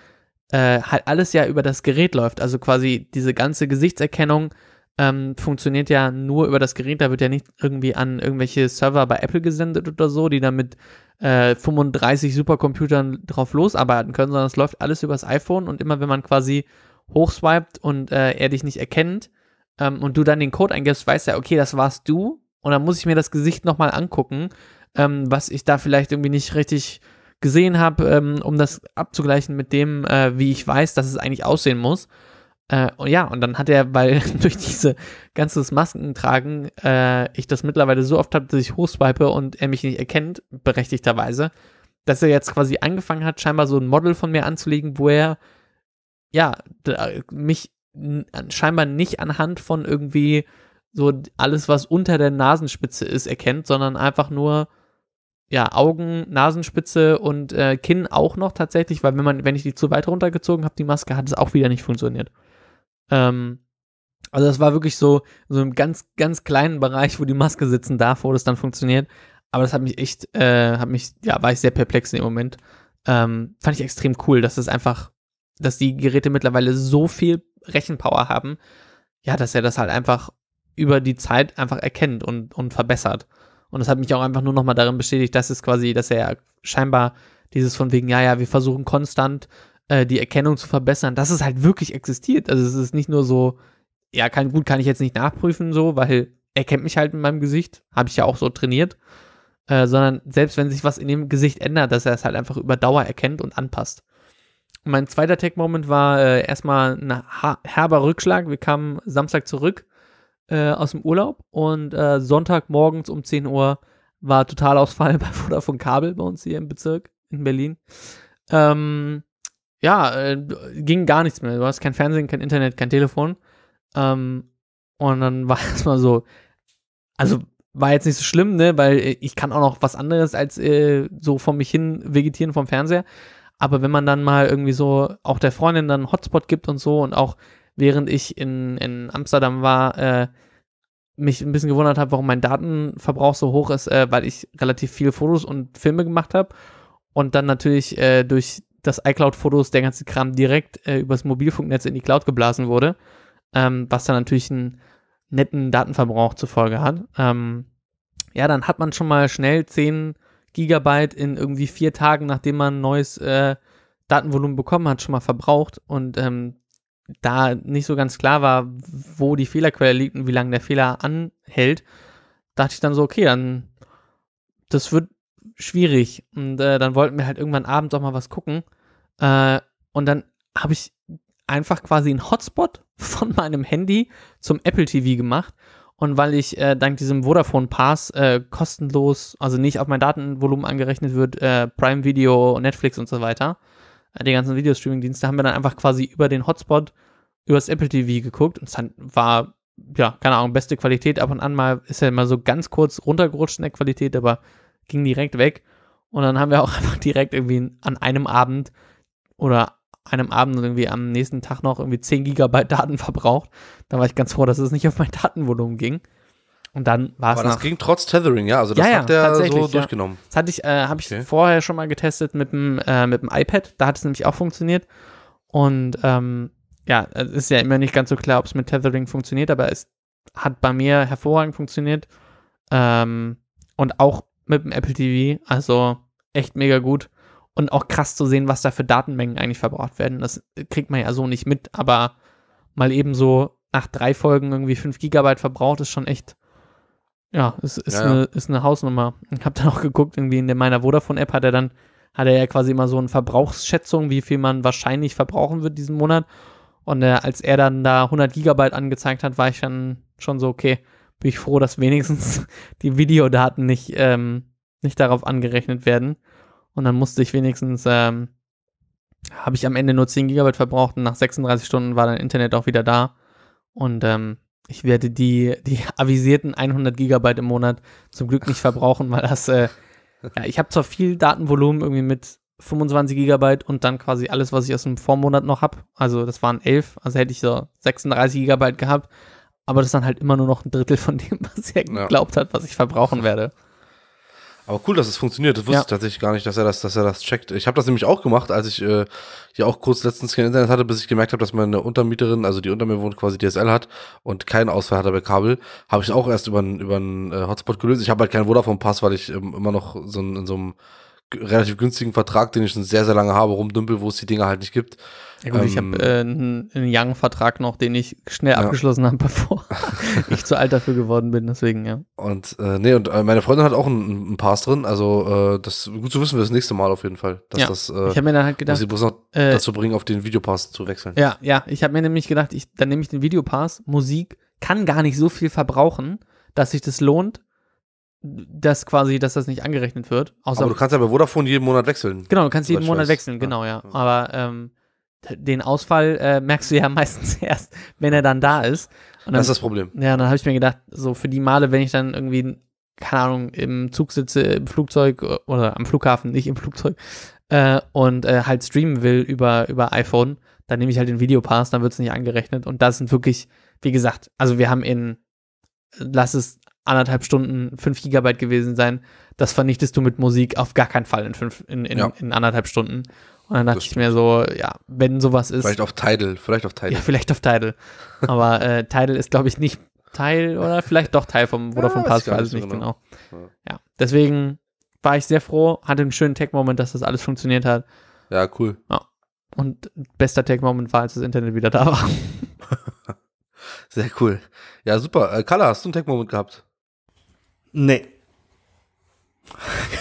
äh, halt alles ja über das Gerät läuft. Also quasi diese ganze Gesichtserkennung ähm, funktioniert ja nur über das Gerät. Da wird ja nicht irgendwie an irgendwelche Server bei Apple gesendet oder so, die dann mit äh, 35 Supercomputern drauf losarbeiten können, sondern es läuft alles übers iPhone und immer wenn man quasi hochswiped und äh, er dich nicht erkennt ähm, und du dann den Code eingibst, weißt er, okay, das warst du und dann muss ich mir das Gesicht nochmal angucken, ähm, was ich da vielleicht irgendwie nicht richtig gesehen habe, ähm, um das abzugleichen mit dem, äh, wie ich weiß, dass es eigentlich aussehen muss. Äh, und ja, und dann hat er, weil <laughs> durch diese ganzes Maskentragen äh, ich das mittlerweile so oft habe, dass ich hochswipe und er mich nicht erkennt, berechtigterweise, dass er jetzt quasi angefangen hat, scheinbar so ein Model von mir anzulegen, wo er ja mich scheinbar nicht anhand von irgendwie so alles, was unter der Nasenspitze ist, erkennt, sondern einfach nur ja, Augen, Nasenspitze und äh, Kinn auch noch tatsächlich, weil wenn man, wenn ich die zu weit runtergezogen habe, die Maske, hat es auch wieder nicht funktioniert. Ähm, also das war wirklich so, so im ganz, ganz kleinen Bereich, wo die Maske sitzen darf, wo das dann funktioniert. Aber das hat mich echt, äh, hat mich, ja, war ich sehr perplex in dem Moment. Ähm, fand ich extrem cool, dass es einfach, dass die Geräte mittlerweile so viel Rechenpower haben, ja, dass er das halt einfach über die Zeit einfach erkennt und, und verbessert. Und das hat mich auch einfach nur nochmal darin bestätigt, dass es quasi, dass er scheinbar dieses von wegen, ja, ja, wir versuchen konstant äh, die Erkennung zu verbessern, dass es halt wirklich existiert. Also es ist nicht nur so, ja, kann, gut, kann ich jetzt nicht nachprüfen, so, weil er kennt mich halt mit meinem Gesicht, habe ich ja auch so trainiert, äh, sondern selbst wenn sich was in dem Gesicht ändert, dass er es halt einfach über Dauer erkennt und anpasst. Und mein zweiter Tech-Moment war äh, erstmal ein herber Rückschlag. Wir kamen Samstag zurück äh, aus dem Urlaub und äh, Sonntagmorgens um 10 Uhr war Totalausfall <laughs> bei Vodafone Kabel bei uns hier im Bezirk in Berlin. Ähm, ja, äh, ging gar nichts mehr. Du hast kein Fernsehen, kein Internet, kein Telefon. Ähm, und dann <laughs> war es mal so, also war jetzt nicht so schlimm, ne, weil äh, ich kann auch noch was anderes als äh, so vor mich hin vegetieren vom Fernseher. Aber wenn man dann mal irgendwie so auch der Freundin dann einen Hotspot gibt und so und auch während ich in, in Amsterdam war, äh, mich ein bisschen gewundert habe, warum mein Datenverbrauch so hoch ist, äh, weil ich relativ viele Fotos und Filme gemacht habe und dann natürlich äh, durch dass iCloud-Fotos, der ganze Kram direkt äh, übers Mobilfunknetz in die Cloud geblasen wurde, ähm, was dann natürlich einen netten Datenverbrauch zur Folge hat. Ähm, ja, dann hat man schon mal schnell 10 Gigabyte in irgendwie vier Tagen, nachdem man ein neues äh, Datenvolumen bekommen hat, schon mal verbraucht und ähm, da nicht so ganz klar war, wo die Fehlerquelle liegt und wie lange der Fehler anhält, dachte ich dann so, okay, dann das wird schwierig. Und äh, dann wollten wir halt irgendwann abends auch mal was gucken. Äh, und dann habe ich einfach quasi einen Hotspot <laughs> von meinem Handy zum Apple TV gemacht. Und weil ich äh, dank diesem Vodafone Pass äh, kostenlos, also nicht auf mein Datenvolumen angerechnet wird, äh, Prime Video, Netflix und so weiter, äh, die ganzen Videostreaming-Dienste, haben wir dann einfach quasi über den Hotspot, übers Apple TV geguckt. Und es war, ja, keine Ahnung, beste Qualität. Ab und an mal ist ja immer so ganz kurz runtergerutscht in der Qualität, aber ging direkt weg. Und dann haben wir auch <laughs> einfach direkt irgendwie an einem Abend oder einem Abend und irgendwie am nächsten Tag noch irgendwie 10 Gigabyte Daten <laughs> verbraucht. Da war ich ganz froh, dass es nicht auf mein <laughs> Datenvolumen ging. Und dann war es. Aber das ging trotz Tethering, ja. Also das ja, hat der so ja. durchgenommen. Das hatte ich, äh, habe ich okay. vorher schon mal getestet mit dem, äh, mit dem iPad. Da hat es nämlich auch funktioniert. Und ähm, ja, es ist ja immer nicht ganz so klar, ob es mit Tethering funktioniert, aber es hat bei mir hervorragend funktioniert. Ähm, und auch mit dem Apple TV. Also echt mega gut. Und auch krass zu sehen, was da für Datenmengen eigentlich verbraucht werden. Das kriegt man ja so nicht mit, aber mal eben so nach drei Folgen irgendwie 5 Gigabyte verbraucht, ist schon echt, ja, ist, ist, ja, ja. Eine, ist eine Hausnummer. Ich habe dann auch geguckt, irgendwie in meiner Vodafone-App hat er dann, hat er ja quasi immer so eine Verbrauchsschätzung, wie viel man wahrscheinlich verbrauchen wird diesen Monat. Und äh, als er dann da 100 Gigabyte angezeigt hat, war ich dann schon so, okay, bin ich froh, dass wenigstens <laughs> die Videodaten nicht, ähm, nicht darauf angerechnet werden. Und dann musste ich wenigstens, ähm, habe ich am Ende nur 10 Gigabyte verbraucht und nach 36 Stunden war dann Internet auch wieder da. Und ähm, ich werde die, die avisierten 100 Gigabyte im Monat zum Glück nicht <laughs> verbrauchen, weil das, äh, ja, ich habe zwar viel Datenvolumen irgendwie mit 25 Gigabyte und dann quasi alles, was ich aus dem Vormonat noch habe. Also das waren 11, also hätte ich so 36 Gigabyte gehabt aber das ist dann halt immer nur noch ein Drittel von dem, <laughs> was er geglaubt ja. hat, was ich verbrauchen werde. Aber cool, dass es funktioniert. Das wusste ja. ich tatsächlich gar nicht, dass er das, dass er das checkt. Ich habe das nämlich auch gemacht, als ich äh, ja auch kurz letztens kein Internet hatte, bis ich gemerkt habe, dass meine Untermieterin, also die unter mir wohnt, quasi DSL hat und keinen Ausfall hat bei Kabel. Habe ich auch erst über einen äh, Hotspot gelöst. Ich habe halt keinen Vodafone-Pass, weil ich ähm, immer noch so in, in so einem relativ günstigen Vertrag, den ich schon sehr, sehr lange habe, rumdümpel, wo es die Dinger halt nicht gibt. Ja gut, ähm, ich habe äh, einen, Young-Vertrag noch, den ich schnell ja. abgeschlossen habe, <laughs> bevor <laughs> ich zu alt dafür geworden bin, deswegen, ja. Und äh, nee, und äh, meine Freundin hat auch einen, einen Pass drin, also äh, das gut zu wissen wir das nächste Mal auf jeden Fall. Dass ja, das, äh, ich habe mir dann halt gedacht, sie bloß noch äh, dazu bringen, auf den Videopass zu wechseln. Ja, ja, ich habe mir nämlich gedacht, ich, dann nehme ich den Videopass, Musik kann gar nicht so viel verbrauchen, dass sich das lohnt, dass quasi, dass das nicht angerechnet wird. aber du kannst ja bei Vodafone jeden Monat wechseln. Genau, du kannst jeden Monat wechseln, genau, ja. ja. Aber ähm, den Ausfall äh, merkst du ja <laughs> meistens erst, wenn er dann da ist. Dann, das ist das Problem. Ja, dann habe ich mir gedacht, so für die Male, wenn ich dann irgendwie, keine Ahnung, im Zug sitze, im Flugzeug oder am Flughafen, nicht im Flugzeug, äh, und äh, halt streamen will über, über iPhone, dann nehme ich halt den Videopass, dann wird es nicht angerechnet. Und das sind wirklich, wie gesagt, also wir haben in, lass es anderthalb Stunden 5 Gigabyte gewesen sein. Das vernichtest du mit Musik auf gar keinen Fall in, fünf, in, in, ja. in anderthalb Stunden. Und dann dachte ich mir so, ja, wenn sowas ist. Vielleicht auf Tidal, vielleicht auf Tidal. Ja, vielleicht auf Tidal. Aber äh, Tidal ist, glaube ich, nicht Teil oder vielleicht doch Teil vom Vodafone ja, Pass, weiß ich nicht genau. genau. Ja, deswegen war ich sehr froh, hatte einen schönen Tech-Moment, dass das alles funktioniert hat. Ja, cool. Ja. Und bester Tech-Moment war, als das Internet wieder da war. <laughs> sehr cool. Ja, super. Äh, Carla, hast du einen Tech-Moment gehabt? Nee.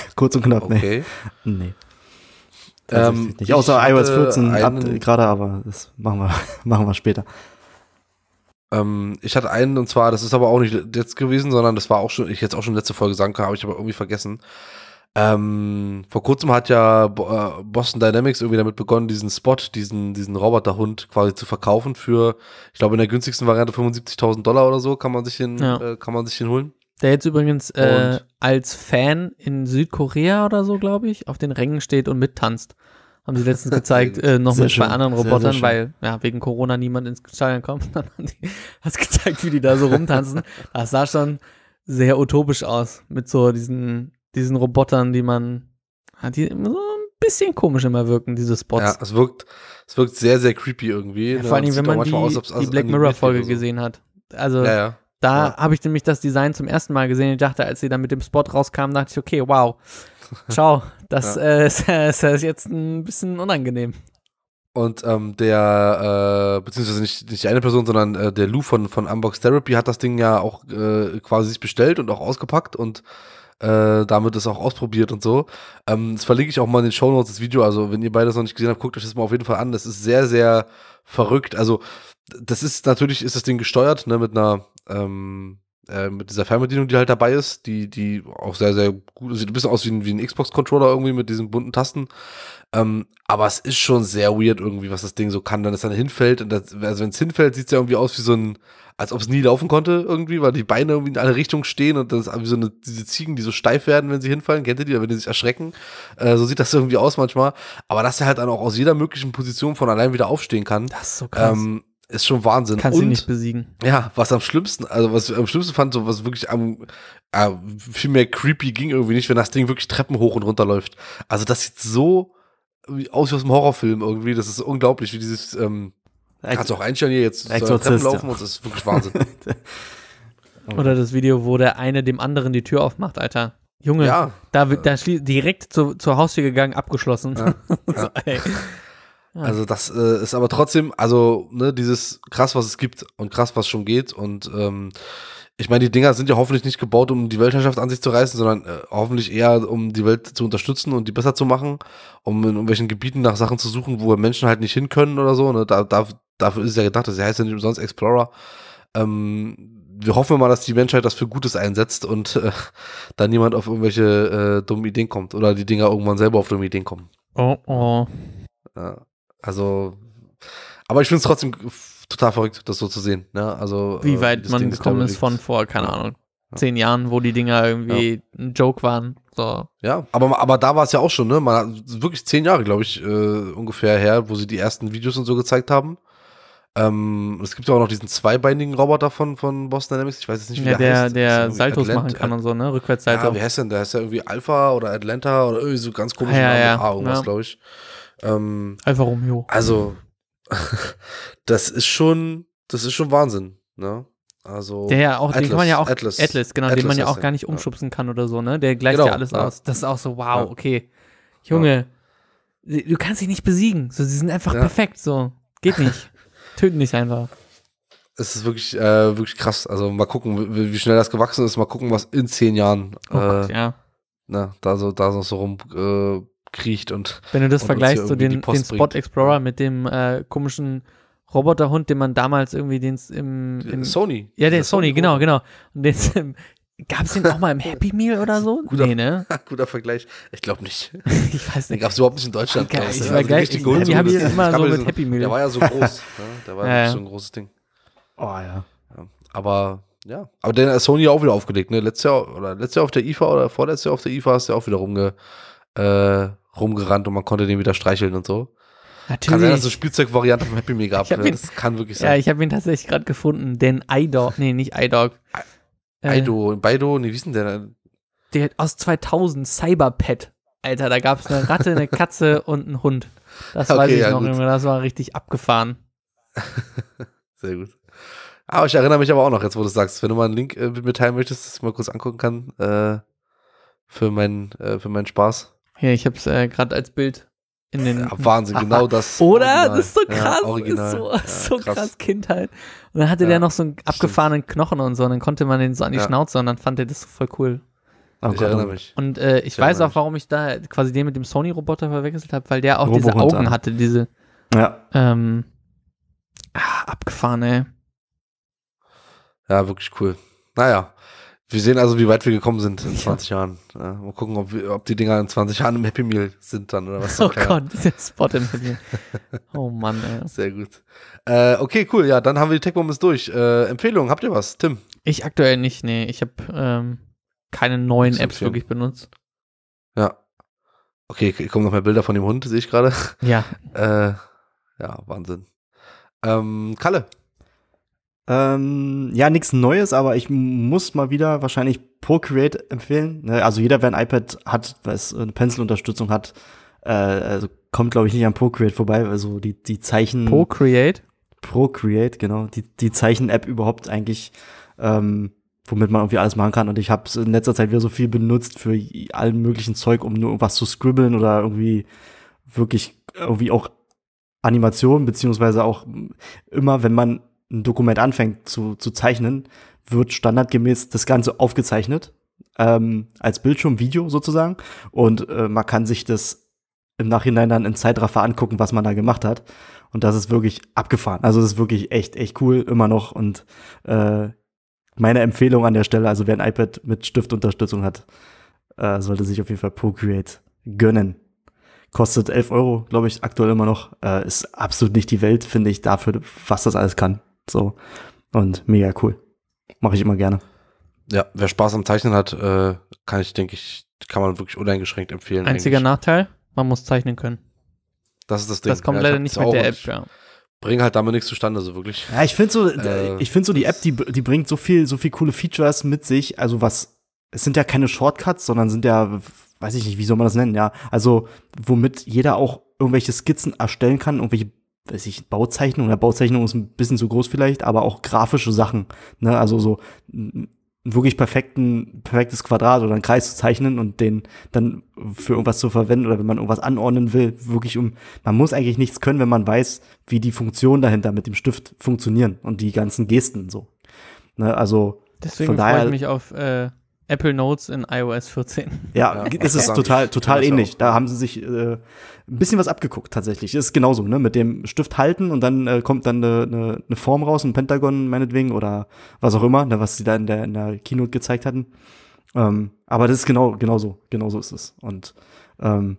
<laughs> Kurz und knapp, nee. okay. Nee. Ähm, nicht. Außer iOS 14 gerade, aber das machen wir, <laughs> machen wir später. Ähm, ich hatte einen und zwar, das ist aber auch nicht jetzt gewesen, sondern das war auch schon, ich jetzt auch schon letzte Folge sagen kann, habe ich aber irgendwie vergessen. Ähm, vor kurzem hat ja äh, Boston Dynamics irgendwie damit begonnen, diesen Spot, diesen, diesen Roboterhund quasi zu verkaufen für, ich glaube, in der günstigsten Variante 75.000 Dollar oder so, kann man sich den, ja. äh, kann man sich den holen. Der jetzt übrigens äh, als Fan in Südkorea oder so, glaube ich, auf den Rängen steht und mittanzt. Haben sie letztens <laughs> gezeigt, äh, noch sehr mit zwei anderen Robotern, sehr, sehr weil ja, wegen Corona niemand ins Stadion kommt. <laughs> Dann haben die das gezeigt, wie die da so rumtanzen. <laughs> Das sah schon sehr utopisch aus mit so diesen, diesen Robotern, die man, hat, die immer so ein bisschen komisch immer wirken, diese Spots. Ja, es wirkt, es wirkt sehr, sehr creepy irgendwie. Ja, vor allem, wenn man die, aus, die Black Mirror-Folge so. gesehen hat. Also ja, ja. Da ja. habe ich nämlich das Design zum ersten Mal gesehen. Ich dachte, als sie dann mit dem Spot rauskam, dachte ich, okay, wow, <laughs> ciao, das, ja. äh, <laughs> ist, äh, ist, äh, ist, jetzt ein bisschen unangenehm. Und ähm, der, äh, beziehungsweise nicht, nicht eine Person, sondern äh, der Lou von, von Unbox Therapy hat das Ding ja auch äh, quasi sich bestellt und auch ausgepackt und äh, damit es auch ausprobiert und so. Ähm, das verlinke ich auch mal in den Show Notes das Video. Also, wenn ihr beides noch nicht gesehen habt, guckt euch das mal auf jeden Fall an. Das ist sehr, sehr verrückt. Also, das ist natürlich, ist das Ding gesteuert, ne, mit einer ähm, äh, mit dieser Fernbedienung, die halt dabei ist, die, die auch sehr, sehr gut sieht. Ein bisschen aus wie ein, wie ein Xbox-Controller irgendwie mit diesen bunten Tasten. Ähm, aber es ist schon sehr weird irgendwie, was das Ding so kann, dann es dann hinfällt. Und das, also wenn es hinfällt, sieht es ja irgendwie aus wie so ein, als ob es nie laufen konnte irgendwie, weil die Beine irgendwie in alle Richtungen stehen und das ist wie so eine, diese Ziegen, die so steif werden, wenn sie hinfallen. Kennt ihr die, wenn die sich erschrecken? Äh, so sieht das irgendwie aus manchmal. Aber dass er halt dann auch aus jeder möglichen Position von allein wieder aufstehen kann. Das ist so krass. Ähm, ist schon Wahnsinn. Kannst und, nicht besiegen. Ja, was am schlimmsten, also was ich am schlimmsten fand, so was wirklich am äh, viel mehr creepy ging irgendwie nicht, wenn das Ding wirklich Treppen hoch und runter läuft. Also das sieht so aus wie aus einem Horrorfilm irgendwie. Das ist unglaublich, wie dieses ähm, kannst du auch einstellen hier jetzt Exorzist, Treppen laufen ja. und das ist wirklich Wahnsinn. <laughs> Oder das Video, wo der eine dem anderen die Tür aufmacht, Alter. Junge, ja. da wird da direkt zu, zur Haustür gegangen, abgeschlossen. Ja. <laughs> so, also das äh, ist aber trotzdem, also ne, dieses krass, was es gibt und krass, was schon geht. Und ähm, ich meine, die Dinger sind ja hoffentlich nicht gebaut, um die Weltherrschaft an sich zu reißen, sondern äh, hoffentlich eher, um die Welt zu unterstützen und die besser zu machen, um in irgendwelchen Gebieten nach Sachen zu suchen, wo Menschen halt nicht hin können oder so. Ne? Da, da, dafür ist es ja gedacht, das heißt ja nicht umsonst Explorer. Ähm, wir hoffen mal, dass die Menschheit das für Gutes einsetzt und äh, <laughs> da niemand auf irgendwelche äh, dummen Ideen kommt oder die Dinger irgendwann selber auf dumme Ideen kommen. Oh oh. Ja. Also, aber ich finde es trotzdem total verrückt, das so zu sehen. Ne? Also, Wie äh, weit man Ding gekommen ist von vor, keine Ahnung, zehn Jahren, wo die Dinger irgendwie ja. ein Joke waren. So. Ja, aber, aber da war es ja auch schon, ne? Man hat wirklich zehn Jahre, glaube ich, äh, ungefähr her, wo sie die ersten Videos und so gezeigt haben. Ähm, es gibt ja auch noch diesen zweibeinigen Roboter von, von Boston Dynamics, ich weiß jetzt nicht, wie ja, der, der heißt. Der Saltos Atlant machen kann und so, ne? Rückwärtssalto. Ja, wie heißt denn? Der heißt ja irgendwie Alpha oder Atlanta oder irgendwie so ganz komisch. ah, ja, Ja. A, irgendwas, glaube ich. Ja. Ähm, Alfa Romeo. Also, <laughs> das ist schon, das ist schon Wahnsinn, ne? Also der ja auch, Atlas, den kann man ja auch Atlas, Atlas genau, Atlas den man ja auch gar nicht umschubsen ja. kann oder so, ne? Der gleicht genau, ja alles ja. aus. Das ist auch so, wow, ja. okay, Junge, du kannst dich nicht besiegen. So, sie sind einfach perfekt. So geht nicht, <laughs> töten dich einfach. Es ist wirklich, äh, wirklich krass. Also mal gucken, wie, wie, schnell das gewachsen ist. Mal gucken, was in zehn Jahren, oh äh, Gott, ja, na, ne, da so, da so, so rum äh, kriecht und. Wenn du das vergleichst, so den, den Spot Explorer mit dem äh, komischen Roboterhund, den man damals irgendwie den im, im Sony. Ja, der Sony, Sony genau, genau. Und den gab es den auch mal im <laughs> Happy Meal oder so? Guter, nee, ne? <laughs> guter Vergleich. Ich glaube nicht. <laughs> ich weiß nicht. Den gab es überhaupt nicht in Deutschland. Geil, ich war also gleich, ich, Happy habe ich immer so mit Happy Meal. Der war ja so groß. ne? Der war ja, ja so ein großes Ding. Oh ja. ja. Aber ja, aber den hat Sony auch wieder aufgelegt, ne? Letztes Jahr oder letztes Jahr auf der IFA oder vorletztes Jahr auf der IFA hast du ja auch wieder rumge äh, rumgerannt und man konnte den wieder streicheln und so. Natürlich. Kann sein, dass es eine Spielzeugvariante vom Happy Meal gab. Ne? Ihn, das kann wirklich sein. Ja, ich habe ihn tatsächlich gerade gefunden. denn iDog, nee, nicht iDog. Ido, äh, Bido, nee, wie ist denn der? Der aus 2000, Cyberpet. Alter, da gab es eine Ratte, eine Katze <laughs> und einen Hund. Das okay, weiß ich ja, noch, Junge, das war richtig abgefahren. <laughs> Sehr gut. Aber ah, ich erinnere mich aber auch noch, jetzt wo du sagst, wenn du mal einen Link äh, teilen möchtest, dass ich mal kurz angucken kann, äh, für, meinen, äh, für meinen Spaß. Ja, ich habe es äh, gerade als Bild in den. Ja, Wahnsinn, <laughs> genau das. Oder? Original. Das ist so krass. Ja, ist so, ja, so krass. krass. Kindheit. Und dann hatte der noch so einen abgefahrenen stimmt. Knochen und so. Und dann konnte man den so an die Schnauze und dann fand er das so voll cool. Oh ich erinnere mich. Und äh, ich, ich weiß auch, warum ich da quasi den mit dem Sony-Roboter verwechselt habe, weil der auch Robo diese Augen hatte, diese. Ja. Ähm, ah, abgefahren, ey. Ja, wirklich cool. Naja. Wir sehen also, wie weit wir gekommen sind in 20 ja. Jahren. Ja, mal gucken, ob, wir, ob, die Dinger in 20 Jahren im Happy Meal sind dann oder was. <laughs> Oh Gott, dieser Spot im Happy Meal. Oh Mann, ey. Sehr gut. Äh, okay, cool. Ja, dann haben wir die tech Moments durch. Äh, Empfehlungen, habt ihr was, Tim? Ich aktuell nicht, nee. Ich habe ähm, keine neuen Apps empfehlen. wirklich benutzt. Ja. Okay, kommen noch mehr Bilder von dem Hund, sehe ich gerade. Ja. äh, ja, Wahnsinn. Ähm, Kalle, ähm, ja, nichts Neues, aber ich muss mal wieder wahrscheinlich Procreate empfehlen. Ne? Also jeder, wer ein iPad hat, was eine Pencil-Unterstützung hat, äh, also kommt, glaube ich, nicht an Procreate vorbei. Also die, die Zeichen. Procreate? Procreate, genau. Die, die Zeichen-App überhaupt eigentlich, ähm, womit man irgendwie alles machen kann. Und ich habe es in letzter Zeit wieder so viel benutzt für allen möglichen Zeug, um nur irgendwas zu scribbeln oder irgendwie wirklich äh, irgendwie auch Animationen, beziehungsweise auch immer, wenn man ein Dokument anfängt zu, zu zeichnen, wird standardgemäß das Ganze aufgezeichnet, ähm, als Bildschirmvideo sozusagen. Und äh, man kann sich das im Nachhinein dann in Zeitraffer angucken, was man da gemacht hat. Und das ist wirklich abgefahren. Also das ist wirklich echt, echt cool, immer noch. Und äh, meine Empfehlung an der Stelle, also wer ein iPad mit Stiftunterstützung hat, äh, sollte sich auf jeden Fall Procreate gönnen. Kostet 11 Euro, glaube ich, aktuell immer noch. Äh, ist absolut nicht die Welt, finde ich, dafür, was das alles kann. So. Und mega cool. Mache ich immer gerne. Ja, wer Spaß am Zeichnen hat, äh, kann ich, denke ich, kann man wirklich uneingeschränkt empfehlen. Einziger eigentlich. Nachteil, man muss zeichnen können. Das ist das Ding. Das kommt ja, leider nicht mit der App, ja. Bringt halt damit nichts zustande, so wirklich. Ja, ich finde so, äh, äh ich so, die App, die, die bringt so viel, so viel coole Features mit sich. Also was, es sind ja keine Shortcuts, sondern sind ja, weiß ich nicht, wie soll man das nennen, ja. Also, womit jeder auch irgendwelche Skizzen erstellen kann, irgendwelche weiß ich, Bauzeichnung, ja, Bauzeichnung ist ein bisschen zu groß vielleicht, aber auch grafische Sachen, ne, also so wirklich perfekten, perfektes Quadrat oder einen Kreis zu zeichnen und den dann für irgendwas zu verwenden oder wenn man irgendwas anordnen will, wirklich um, man muss eigentlich nichts können, wenn man weiß, wie die Funktionen dahinter mit dem Stift funktionieren und die ganzen Gesten so. Ne, also Deswegen von daher, freue ich mich auf äh, Apple Notes in iOS 14. Ja, ja es ist total, total ähnlich. Da haben sie sich äh, ein bisschen was abgeguckt tatsächlich. Ist genauso, ne? Mit dem Stift halten und dann äh, kommt dann eine ne, ne Form raus, ein Pentagon meinetwegen oder was auch immer, ne, was sie da in der, in der Keynote gezeigt hatten. Ähm, aber das ist genau, genau so, genau so ist es. Und ähm,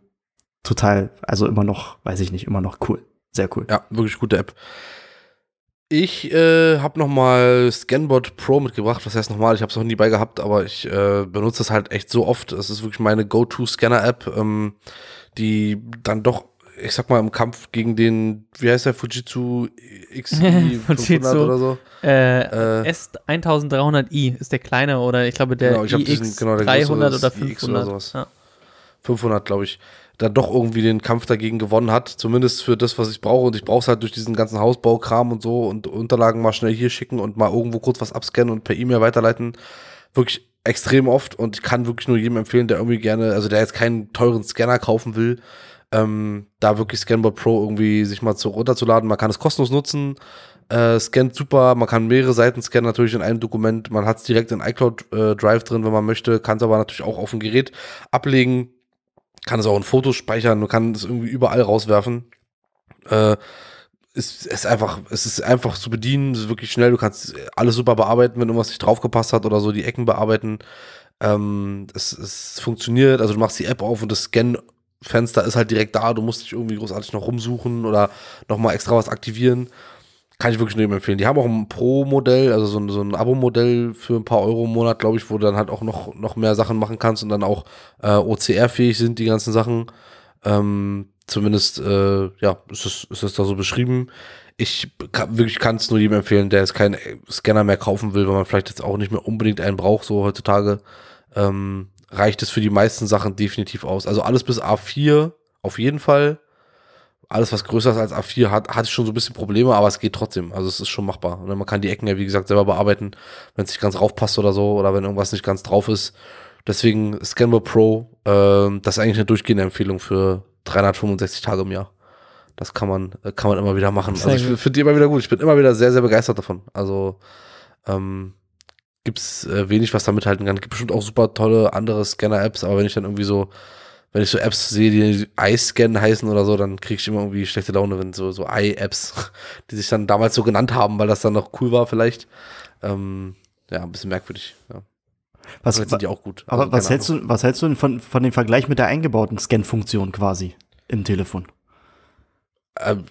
total, also immer noch, weiß ich nicht, immer noch cool. Sehr cool. Ja, wirklich gute App. Ich äh, habe nochmal Scanbot Pro mitgebracht. Was heißt nochmal? Ich habe es noch nie bei gehabt, aber ich äh, benutze es halt echt so oft. Es ist wirklich meine Go-To-Scanner-App, ähm, die dann doch, ich sag mal, im Kampf gegen den, wie heißt der, Fujitsu XI500 <laughs> oder so? Äh, äh, S1300i ist der kleine oder ich glaube der genau, ich IX diesen, genau, der 300 oder 500. Oder sowas. Ja. 500, glaube ich dann doch irgendwie den Kampf dagegen gewonnen hat, zumindest für das, was ich brauche. Und ich brauche es halt durch diesen ganzen Hausbaukram und so und Unterlagen mal schnell hier schicken und mal irgendwo kurz was abscannen und per E-Mail weiterleiten. Wirklich extrem oft und ich kann wirklich nur jedem empfehlen, der irgendwie gerne, also der jetzt keinen teuren Scanner kaufen will, ähm, da wirklich Scanboard Pro irgendwie sich mal zu, runterzuladen. Man kann es kostenlos nutzen, äh, scannt super, man kann mehrere Seiten scannen natürlich in einem Dokument, man hat es direkt in iCloud äh, Drive drin, wenn man möchte, kann es aber natürlich auch auf dem Gerät ablegen, kann es auch in Fotos speichern, du kannst es irgendwie überall rauswerfen. Äh, ist, ist einfach, es ist einfach zu bedienen, es ist wirklich schnell, du kannst alles super bearbeiten, wenn irgendwas nicht draufgepasst hat oder so, die Ecken bearbeiten. Ähm, es, es funktioniert, also du machst die App auf und das Scan Fenster ist halt direkt da, du musst dich irgendwie großartig noch rumsuchen oder nochmal extra was aktivieren. Kann ich wirklich nur empfehlen. Die haben auch ein Pro-Modell, also so ein, so ein Abo-Modell für ein paar Euro im Monat, glaube ich, wo du dann halt auch noch, noch mehr Sachen machen kannst und dann auch äh, OCR-fähig sind, die ganzen Sachen. Ähm, zumindest, äh, ja, ist das, ist das da so beschrieben. Ich kann, wirklich kann es nur jedem empfehlen, der jetzt keinen äh, Scanner mehr kaufen will, weil man vielleicht jetzt auch nicht mehr unbedingt einen braucht, so heutzutage. Ähm, reicht es für die meisten Sachen definitiv aus. Also alles bis A4 auf jeden Fall alles, was größer ist als A4, hat, hatte ich schon so ein bisschen Probleme, aber es geht trotzdem. Also es ist schon machbar. Und ne, man kann die Ecken ja, wie gesagt, selber bearbeiten, wenn es nicht ganz raufpasst oder so, oder wenn irgendwas nicht ganz drauf ist. Deswegen Scanware Pro, äh, das ist eigentlich eine durchgehende Empfehlung für 365 Tage im Jahr. Das kann man, äh, kann man immer wieder machen. Also ich finde die immer wieder gut. Ich bin immer wieder sehr, sehr begeistert davon. Also ähm, gibt es äh, wenig, was da mithalten kann. Gibt bestimmt auch super tolle andere Scanner-Apps, aber wenn ich dann irgendwie so wenn ich so Apps sehe, die Eye-Scan heißen oder so, dann kriege ich immer irgendwie schlechte Laune, wenn so, so Eye-Apps, <laughs> die sich dann damals so genannt haben, weil das dann noch cool war vielleicht. Ähm, ja, ein bisschen merkwürdig, ja. Was, aber sind die auch gut. Aber also, was, hältst du, was hältst du von, von dem Vergleich mit der eingebauten Scan-Funktion quasi im Telefon? Ähm,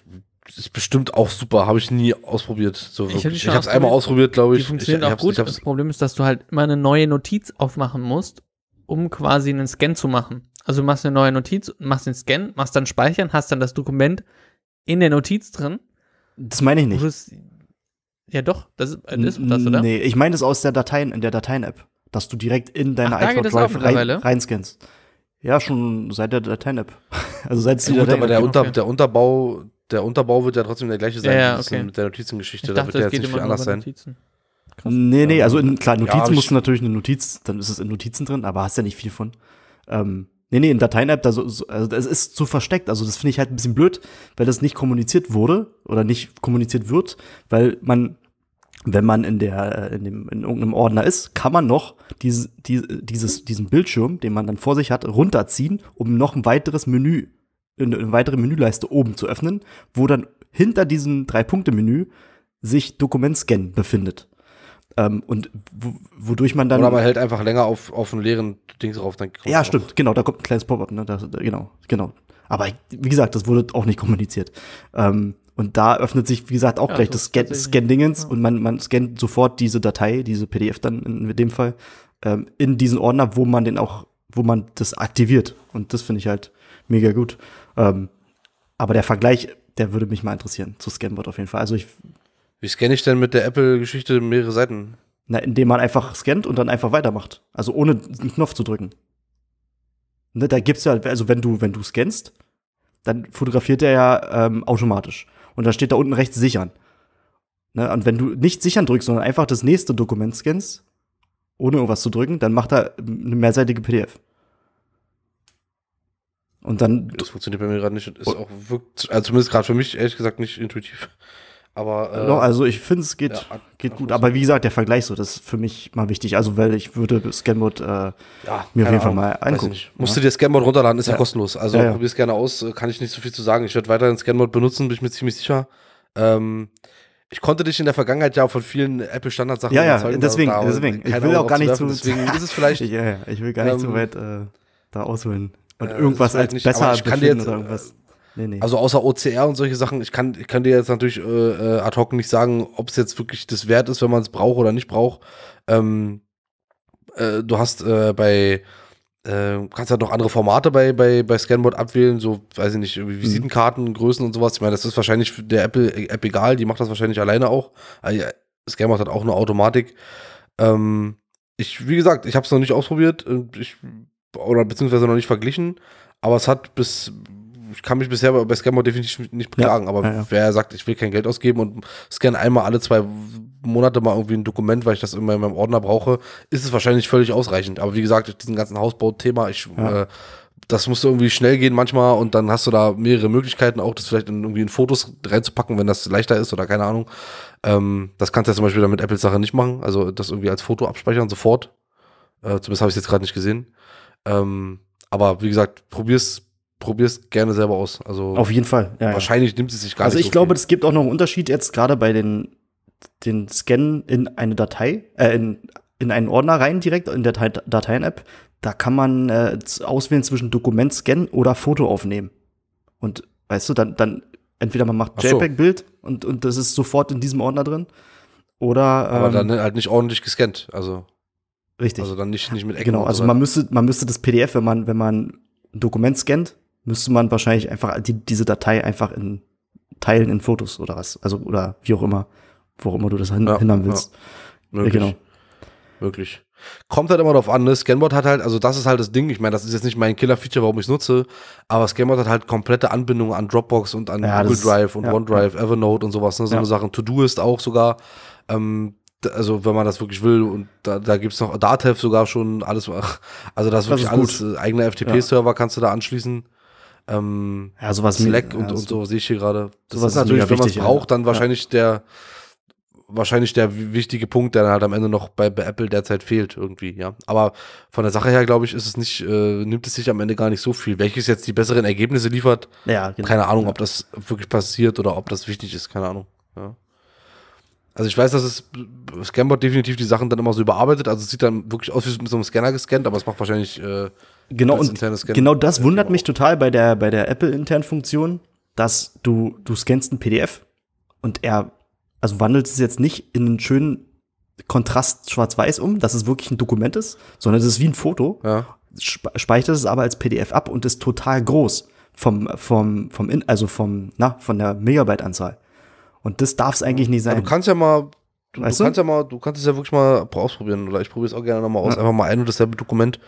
ist bestimmt auch super, habe ich nie ausprobiert. So ich habe es einmal ausprobiert, glaube ich. Die funktioniert ich, ich auch gut. Das Problem ist, dass du halt immer eine neue Notiz aufmachen musst, um quasi einen Scan zu machen. Also du machst eine neue Notiz, machst den Scan, machst dann Speichern, hast dann das Dokument in der Notiz drin. Das meine ich nicht. Das, ja doch, das ist das, das oder? Nee, ich meine es aus der Dateien, in der Dateien-App, dass du direkt in deine Ach, iCloud Drive rein, reinscannst. Ja, schon seit der Dateien-App. <laughs> Also seit ja, gut, aber der, Unter, okay. der Unterbau, der Unterbau wird ja trotzdem der gleiche sein ja, ja, okay. mit der Notizengeschichte. Da wird ja jetzt nicht viel anders sein. Krass. Nee, nee, also in, klar, Notizen ja, musst du natürlich eine Notiz, dann ist es in Notizen drin, aber hast ja nicht viel von. Ähm, Nee, nee, in Dateien-App, da so, so, also das ist zu versteckt. Also das finde ich halt ein bisschen blöd, weil das nicht kommuniziert wurde oder nicht kommuniziert wird, weil man, wenn man in der, äh, in, dem, in irgendeinem Ordner ist, kann man noch diese, die, dieses, diesen Bildschirm, den man dann vor sich hat, runterziehen, um noch ein weiteres Menü, eine weitere Menüleiste oben zu öffnen, wo dann hinter diesem Drei-Punkte-Menü sich Dokumentscan befindet. Ähm, und wodurch man dann. Oder man hält einfach länger auf, auf einen leeren Ding drauf, dann Ja, stimmt, genau, da kommt ein kleines Pop-up, ne? Da, äh, genau, genau. Aber wie gesagt, das wurde auch nicht kommuniziert. Ähm, und da öffnet sich, wie gesagt, auch ja, gleich das Scan, dingens ja. und man, man scannt sofort diese Datei, diese PDF dann in, dem Fall, ähm, in diesen Ordner, wo man den auch, wo man das aktiviert. Und das finde ich halt mega gut. Ähm, aber der Vergleich, der würde mich mal interessieren zu Scanbot auf jeden Fall. Also ich wie scanne ich denn mit der Apple-Geschichte mehrere Seiten? Na, indem man einfach scannt und dann einfach weitermacht. Also ohne einen Knopf zu drücken. Ne, da gibt's ja, also wenn du, wenn du scannst, dann fotografiert er ja ähm, automatisch. Und dann steht da unten rechts sichern. Ne, und wenn du nicht sichern drückst, sondern einfach das nächste Dokument scannst, ohne irgendwas zu drücken, dann macht er ähm, eine mehrseitige PDF. Und dann. Das funktioniert bei mir gerade nicht und ist auch, wirkt, also zumindest gerade für mich, ehrlich gesagt, nicht intuitiv. Aber äh, no, also ich finde es geht, ja, geht gut. Aber wie gesagt, der Vergleich so, das ist für mich mal wichtig. Also weil ich würde Scanbot äh, ja, mir auf jeden Ahnung. Fall mal angucken. Musst du dir Scanbot runterladen, ist ja, ja kostenlos. Also ja, probier es gerne aus, äh, kann ich nicht so viel zu sagen. Ich werde weiterhin Scanbot benutzen, bin ich mir ziemlich sicher. Ähm, ich konnte dich in der Vergangenheit ja auch von vielen Apple sachen ja, ja, überzeugen. Also deswegen, da, deswegen. Ich will auch gar nicht zu deswegen ist es vielleicht. <laughs> ja, ja, ich will gar nicht ähm, zu weit äh, da ausholen und äh, irgendwas halt als besser ich kann dir jetzt, oder irgendwas. Nee, nee. Also außer OCR und solche Sachen, ich kann, ich kann dir jetzt natürlich äh, äh ad hoc nicht sagen, ob es jetzt wirklich das wert ist, wenn man es braucht oder nicht braucht. Ähm, äh, du hast äh, bei äh, kannst halt noch andere Formate bei, bei, bei Scanbot abwählen, so, weiß ich nicht, mhm. Visitenkarten, Größen und sowas. Ich meine, das ist wahrscheinlich der Apple äh, App egal, die macht das wahrscheinlich alleine auch. Also, ah, Scanbot hat auch eine Automatik. Ähm, ich, wie gesagt, ich habe es noch nicht ausprobiert ich, oder beziehungsweise noch nicht verglichen, aber es hat bis ich kann mich bisher bei Scanmore definitiv nicht beklagen, ja, aber ja, ja. wer sagt, ich will kein Geld ausgeben und scanne einmal alle zwei Monate mal irgendwie ein Dokument, weil ich das immer in meinem Ordner brauche, ist es wahrscheinlich völlig ausreichend. Aber wie gesagt, diesen ganzen Hausbau-Thema, ich äh, das muss irgendwie schnell gehen manchmal und dann hast du da mehrere Möglichkeiten, auch das vielleicht in, irgendwie in Fotos reinzupacken, wenn das leichter ist oder keine Ahnung. Ähm, das kannst du ja zum Beispiel dann mit Apple Sache nicht machen, also das irgendwie als Foto abspeichern sofort. Äh, zumindest habe ich es jetzt gerade nicht gesehen. Ähm, aber wie gesagt, probier's, probier's gerne selber aus. Also auf jeden Fall. Ja, wahrscheinlich ja. nimmt es sich gar also nicht. Also ich so glaube, es gibt auch noch einen Unterschied jetzt gerade bei den den Scan in eine Datei, äh, in, in einen Ordner rein direkt in der Dateien-App. Da kann man äh, auswählen zwischen Dokument scannen oder Foto aufnehmen. Und weißt du, dann, dann entweder man macht so. JPEG-Bild und, und das ist sofort in diesem Ordner drin. Oder. Ähm, Aber dann ähm, halt nicht ordentlich gescannt. Also. Richtig. Also dann nicht, nicht mit Ecken. Genau, also man müsste, man müsste das PDF, wenn man, wenn man ein Dokument scannt, müsste man wahrscheinlich einfach die, diese Datei einfach in teilen in Fotos oder was. Also, oder wie auch immer, wo auch immer du das hin, ja, hindern willst. Ja, möglich. genau. Möglich. Kommt halt immer darauf an, ne? Scanboard hat halt, also das ist halt das Ding, ich meine, das ist jetzt nicht mein Killer-Feature, warum ich es nutze, aber Scanboard hat halt komplette Anbindungen an Dropbox und an ja, Google das, Drive und ja, OneDrive, ja. Evernote und sowas, ne? So eine Sachen. To-Do ist auch sogar, ähm, also wenn man das wirklich will und da, da gibt es noch Datev sogar schon alles, <laughs> also das ist wirklich das ist alles, äh, eigener FTP-Server kannst du da anschließen. Ähm, ja, sowas Slack und, ja, und so sehe ich hier gerade. Das ist natürlich, wenn man es braucht, dann wahrscheinlich der wahrscheinlich der wichtige Punkt, der halt am Ende noch bei, bei, Apple derzeit fehlt irgendwie, ja. Aber von der Sache her, glaube ich, ist es nicht, äh, nimmt es sich am Ende gar nicht so viel. Welches jetzt die besseren Ergebnisse liefert, ja, genau. keine Ahnung, ob das wirklich passiert oder ob das wichtig ist, keine Ahnung. Ja. Also ich weiß, dass es Scanbot definitiv die Sachen dann immer so überarbeitet. Also es sieht dann wirklich aus wie mit so einem Scanner gescannt, aber es macht wahrscheinlich äh, Genau, und genau das genau wundert genau. mich total bei der, bei der Apple-internen Funktion, dass du, du scannst ein PDF und er, also wandelt es jetzt nicht in einen schönen Kontrast schwarz-weiß um, dass es wirklich ein Dokument ist, sondern es ist wie ein Foto, ja. speichert es aber als PDF ab und ist total groß vom, vom, vom, in, also vom, na, von der Megabyte-Anzahl. Und das darf es eigentlich nicht sein. Ja, du kannst ja mal Du, du, kannst ja mal, du kannst es ja wirklich mal äh, ausprobieren oder ich probiere es auch gerne nochmal aus, ja. einfach mal ein und dasselbe Dokument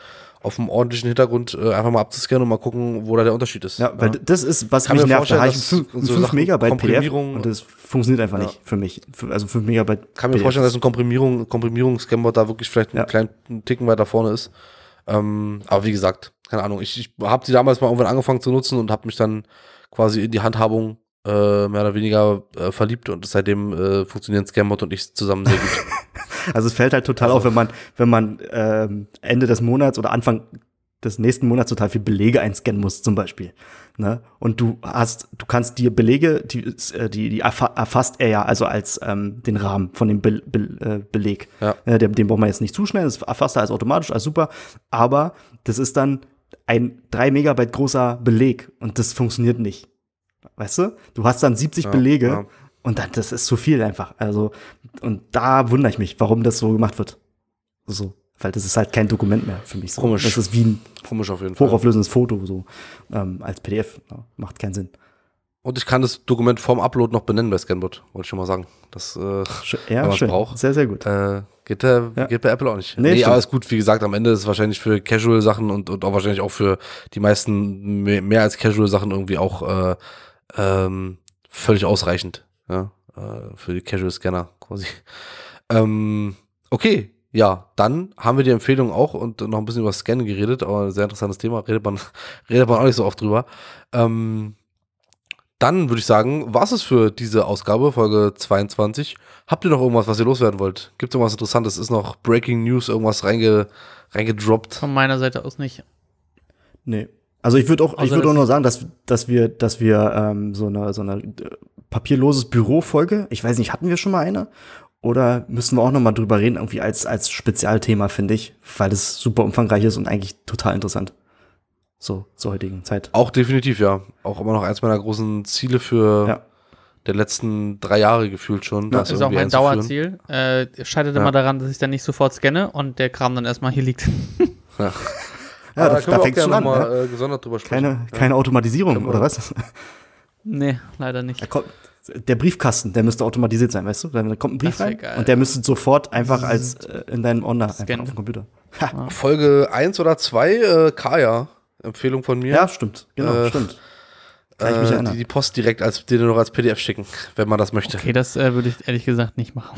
auf einem ordentlichen Hintergrund äh, einfach mal abzuscannen und mal gucken, wo da der Unterschied ist. Ja, ja. weil das ist, was Kann mich nervt. Da habe ich 5 Megabyte PDF und das funktioniert einfach ja. nicht für mich. Also 5 Megabyte Kann mir vorstellen, dass ein Komprimierung, Komprimierungsscanner da wirklich vielleicht einen kleinen Ticken weiter vorne ist. Ähm, aber wie gesagt, keine Ahnung. Ich, ich habe die damals mal irgendwann angefangen zu nutzen und habe mich dann quasi in die Handhabung äh, mehr oder weniger äh, verliebt und seitdem äh, funktionieren Scammod und ich zusammen sehr gut. <laughs> also es fällt halt total also. auf, wenn man, wenn man ähm, Ende des Monats oder Anfang des nächsten Monats total viel Belege einscannen muss, zum Beispiel. Ne? Und du hast, du kannst dir Belege, die, äh, die, die erfasst er ja also als ähm, den Rahmen von dem Be Be äh, Beleg. Ja. Äh, den, braucht man jetzt nicht zuschneiden, das erfasst er als automatisch, als super. Aber das ist dann ein 3 Megabyte großer Beleg und das funktioniert nicht. Weißt du? Du hast dann 70 ja, Belege ja. und dann, das ist zu viel einfach. Also, und da wundere ich mich, warum das so gemacht wird. So. Weil das ist halt kein Dokument mehr für mich. So. Komisch. Das ist wie ein Komisch auf jeden hochauflösendes Fall. Foto, so ähm, als PDF. Ja, macht keinen Sinn. Und ich kann das Dokument vorm Upload noch benennen bei Scanbot, wollte ich schon mal sagen. Das äh, ja, schön. braucht. Sehr, sehr gut. Äh, geht, der, ja. geht bei Apple auch nicht. Nee, nee aber ist gut, wie gesagt, am Ende ist es wahrscheinlich für Casual-Sachen und, und auch wahrscheinlich auch für die meisten mehr als Casual-Sachen irgendwie auch äh, ähm, völlig ausreichend ja, äh, für die Casual Scanner quasi. Ähm, okay, ja, dann haben wir die Empfehlung auch und noch ein bisschen über Scannen geredet, aber ein sehr interessantes Thema, redet man, <laughs> redet man auch nicht so oft drüber. Ähm, dann würde ich sagen, was ist für diese Ausgabe, Folge 22? Habt ihr noch irgendwas, was ihr loswerden wollt? Gibt es irgendwas Interessantes? Ist noch Breaking News irgendwas reinge, reingedroppt? Von meiner Seite aus nicht. Nee. Also ich würde auch, also ich würde auch nur sagen, dass, dass wir, dass wir ähm, so eine, so eine äh, papierloses Büro-Folge, ich weiß nicht, hatten wir schon mal eine? Oder müssen wir auch noch mal drüber reden, irgendwie als, als Spezialthema, finde ich, weil es super umfangreich ist und eigentlich total interessant. So, zur heutigen Zeit. Auch definitiv, ja. Auch immer noch eins meiner großen Ziele für ja. der letzten drei Jahre gefühlt schon. Das ist auch mein Dauerziel. Äh, scheitert ja. immer daran, dass ich dann nicht sofort scanne und der Kram dann erstmal hier liegt. Ja. <laughs> Ja, da, da, da fängt schon an. Mal, ja? Ne? Äh, drüber sprechen. Keine, keine Automatisierung, oder was? <laughs> Nee, leider nicht. Kommt, der Briefkasten, der müsste automatisiert sein, weißt du? Da kommt ein Brief rein geil. und der müsste sofort einfach als äh, in deinem Online einfach auf dem Computer. Ha. Folge 1 oder 2, äh, Kaya, Empfehlung von mir. Ja, stimmt. Genau, äh, stimmt. Äh, die, die, Post direkt als dir noch als PDF schicken, wenn man das möchte. Okay, das äh, würde ich ehrlich gesagt nicht machen.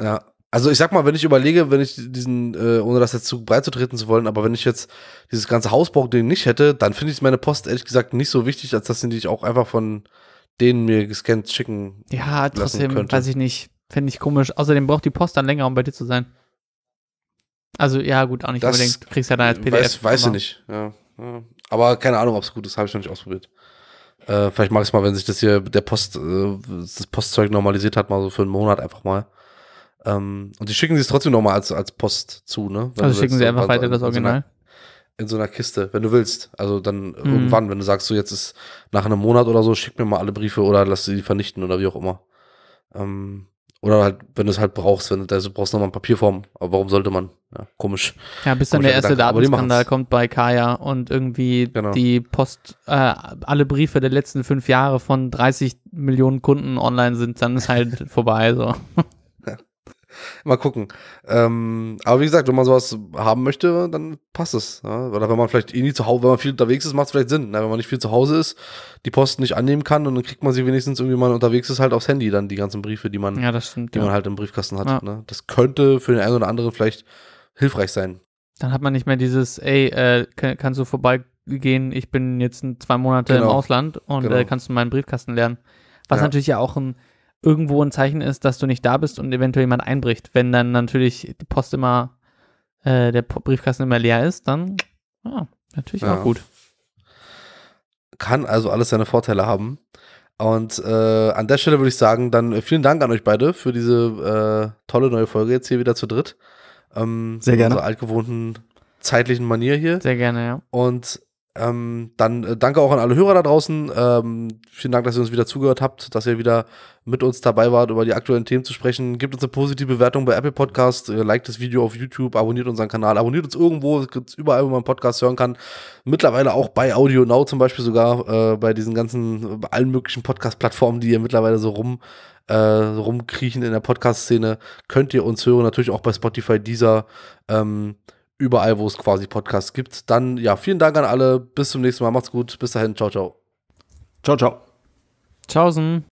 ja, <laughs> Also ich sag mal, wenn ich überlege, wenn ich diesen, äh, ohne das jetzt zu breit zu treten zu wollen, aber wenn ich jetzt dieses ganze Hausbau-Ding nicht hätte, dann finde ich meine Post ehrlich gesagt nicht so wichtig, als dass die ich auch einfach von denen mir gescannt schicken. Ja, trotzdem, könnte. weiß ich nicht. Finde ich komisch. Außerdem braucht die Post dann länger, um bei dir zu sein. Also, ja, gut, auch nicht das unbedingt. Du kriegst ja dann als PDF. Weiß, weiß ich nicht, ja. ja. Aber keine Ahnung, ob es gut ist, habe ich noch nicht ausprobiert. Äh, vielleicht mag ich es mal, wenn sich das hier, der Post, äh, das Postzeug normalisiert hat, mal so für einen Monat einfach mal. Ähm, und die schicken sie es trotzdem nochmal als, als Post zu, ne? Wenn also schicken sie einfach weiter das Original. In so, einer, in so einer Kiste, wenn du willst. Also dann mhm. irgendwann, wenn du sagst, so jetzt ist nach einem Monat oder so, schick mir mal alle Briefe oder lass sie vernichten oder wie auch immer. Ähm, oder halt, wenn du es halt brauchst, wenn du, also brauchst nochmal in Papierform. Aber warum sollte man? Ja, komisch. Ja, bis dann der erste Datenskandal kommt bei Kaya und irgendwie genau. die Post, äh, alle Briefe der letzten fünf Jahre von 30 Millionen Kunden online sind, dann ist halt <laughs> vorbei. So. Mal gucken. Ähm, aber wie gesagt, wenn man sowas haben möchte, dann passt es. Ja? Oder wenn man vielleicht eh nie zu Hause, wenn man viel unterwegs ist, macht es vielleicht Sinn. Ja, ne? wenn man nicht viel zu Hause ist, die Post nicht annehmen kann und dann kriegt man sie wenigstens irgendwie mal unterwegs ist, halt aufs Handy dann die ganzen Briefe, die man, ja, stimmt, die man halt im Briefkasten hat. Ne? Das könnte für den einen oder anderen vielleicht hilfreich sein. Dann hat man nicht mehr dieses, ey, äh, kannst du vorbeigehen, ich bin jetzt zwei Monate genau. im Ausland und äh, genau. äh, kannst du meinen Briefkasten lernen. Was natürlich ja auch ein irgendwo ein Zeichen ist, dass du nicht da bist und eventuell jemand einbricht. Wenn dann natürlich die Post immer, äh, der Briefkasten immer leer ist, dann ja, natürlich ja. auch gut. Kann also alles seine Vorteile haben. Und äh, an der Stelle würde ich sagen, dann äh, vielen Dank an euch beide für diese äh, tolle neue Folge jetzt hier wieder zu dritt. Ähm, Sehr gerne. In unserer altgewohnten zeitlichen Manier hier. Sehr gerne, ja. Und ähm, dann äh, danke auch an alle Hörer da draußen. Ähm, vielen Dank, dass ihr uns wieder zugehört habt, dass ihr wieder mit uns dabei wart, über die aktuellen Themen zu sprechen. Gebt uns eine positive Bewertung bei Apple Podcast, äh, liked das Video auf YouTube, abonniert unseren Kanal, abonniert uns irgendwo, gibt's überall, wo man Podcast hören kann. Mittlerweile auch bei Audio Now zum Beispiel sogar, äh, bei diesen ganzen, bei äh, allen möglichen Podcast-Plattformen, die hier mittlerweile so rum äh, so rumkriechen in der Podcast-Szene, könnt ihr uns hören. Natürlich auch bei Spotify, dieser ähm, überall, wo es quasi Podcasts gibt. Dann ja, vielen Dank an alle. Bis zum nächsten Mal. Macht's gut. Bis dahin. Ciao, ciao. Ciao, ciao. Tschaußen.